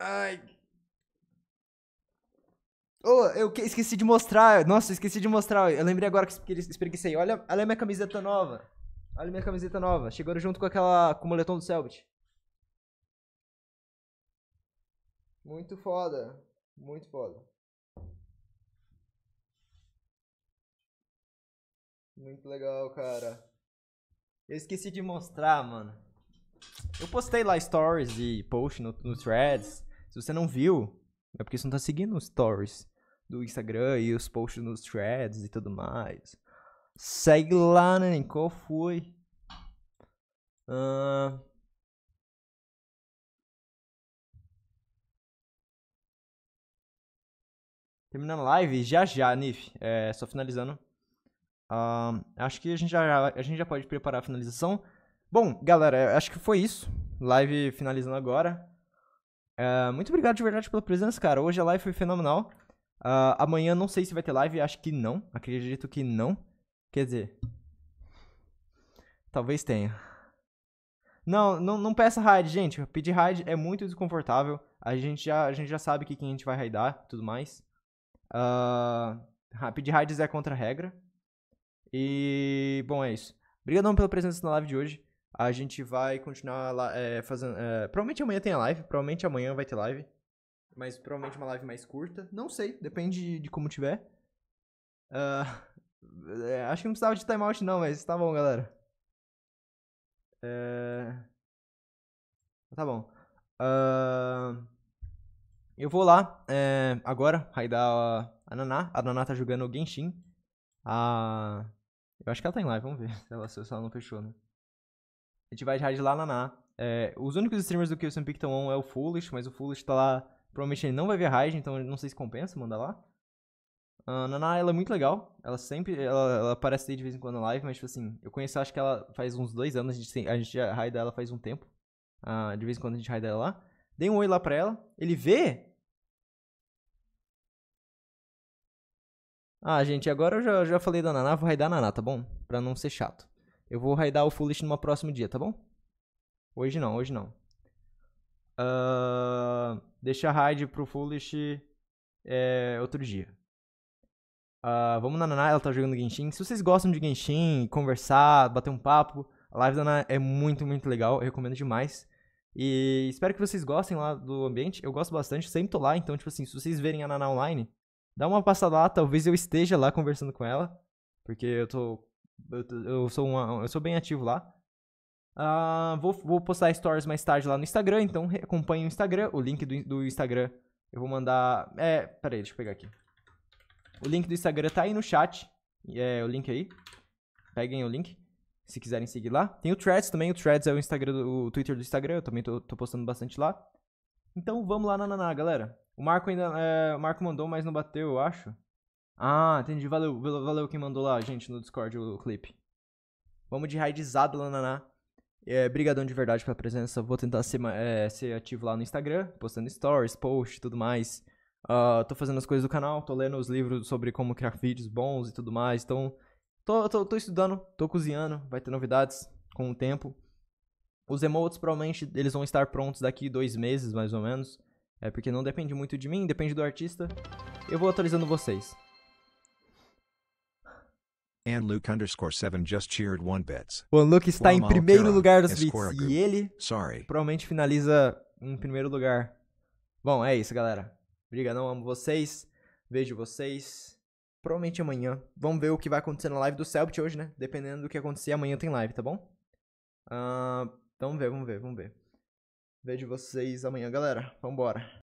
Ai. Oh, eu esqueci de mostrar. Nossa, eu esqueci de mostrar. Eu lembrei agora que espreguicei. Olha, olha a minha camiseta nova. Olha a minha camiseta nova. Chegou junto com aquela com o moletom do Selbit. Muito foda. Muito foda. Muito legal, cara. Eu esqueci de mostrar, mano. Eu postei lá stories e post no, no threads. Se você não viu, é porque você não tá seguindo os stories do Instagram e os posts nos threads e tudo mais. Segue lá, né, neném. Qual foi? Uh... Terminando a live, já já, Nif. É, só finalizando. Uh, acho que a gente, já, a gente já pode preparar a finalização. Bom, galera, acho que foi isso. Live finalizando agora. Uh, muito obrigado de verdade pela presença, cara. Hoje a live foi fenomenal. Uh, amanhã não sei se vai ter live, acho que não. Acredito que não. Quer dizer, talvez tenha. Não, não, não peça raid, gente. Pedir raid é muito desconfortável. A gente já, a gente já sabe que quem a gente vai raidar tudo mais. Uh, pedir raids é contra a regra. E, bom, é isso. Obrigadão pela presença na live de hoje. A gente vai continuar é, fazendo. É, provavelmente amanhã tem a live, provavelmente amanhã vai ter live. Mas provavelmente uma live mais curta. Não sei, depende de, de como tiver. Uh, <laughs> é, acho que não precisava de timeout, não, mas tá bom, galera. É, tá bom. Uh, eu vou lá é, agora raidar a Naná. A Naná tá jogando o Genshin. A. Ah, eu acho que ela tá em live, vamos ver <laughs> se ela, se ela não fechou, né? a gente vai de lá naná. É, os únicos streamers do que o estão on é o Foolish, mas o Foolish tá lá. Provavelmente ele não vai ver Raid, então não sei se compensa mandar lá. A Naná, ela é muito legal. Ela sempre. Ela, ela aparece de vez em quando na live, mas, tipo assim, eu conheço, acho que ela faz uns dois anos. A gente, a gente raida ela faz um tempo. Uh, de vez em quando a gente raida ela lá. Dei um oi lá pra ela. Ele vê Ah, gente, agora eu já, já falei da Naná, vou raidar a Naná, tá bom? Pra não ser chato. Eu vou raidar o Foolish numa próximo dia, tá bom? Hoje não, hoje não. Uh, deixa a raid pro Foolish eh, é, outro dia. Uh, vamos na Naná, ela tá jogando Genshin. Se vocês gostam de Genshin, conversar, bater um papo, a live da Naná é muito, muito legal. Eu recomendo demais. E espero que vocês gostem lá do ambiente. Eu gosto bastante, sempre tô lá. Então, tipo assim, se vocês verem a Naná online, dá uma passada lá. Talvez eu esteja lá conversando com ela. Porque eu tô eu, eu sou, uma, eu sou bem ativo lá. Uh, vou, vou postar stories mais tarde lá no Instagram, então acompanhe o Instagram. O link do, do Instagram eu vou mandar. É, peraí, deixa eu pegar aqui. O link do Instagram tá aí no chat. É o link aí. Peguem o link, se quiserem seguir lá. Tem o Threads também. O Threads é o Instagram, do, o Twitter do Instagram. Eu também tô, tô postando bastante lá. Então vamos lá na Naná, galera. O Marco ainda. É, o Marco mandou, mas não bateu, eu acho. Ah, entendi. Valeu, valeu quem mandou lá, gente, no Discord o clipe. Vamos de raidizado, Lananá. É, brigadão de verdade pela presença. Vou tentar ser, é, ser ativo lá no Instagram, postando stories, post tudo mais. Uh, tô fazendo as coisas do canal, tô lendo os livros sobre como criar vídeos bons e tudo mais. Então, tô, tô, tô estudando, tô cozinhando, vai ter novidades com o tempo. Os emotes provavelmente eles vão estar prontos daqui dois meses, mais ou menos. É porque não depende muito de mim, depende do artista. Eu vou atualizando vocês underscore just cheered one bits. O Luke está em primeiro lugar dos bits. E ele Sorry. provavelmente finaliza em primeiro lugar. Bom, é isso, galera. Obrigadão, amo vocês. Vejo vocês. Provavelmente amanhã. Vamos ver o que vai acontecer na live do Selbit hoje, né? Dependendo do que acontecer, amanhã tem live, tá bom? Uh, vamos ver, vamos ver, vamos ver. Vejo vocês amanhã, galera. Vambora.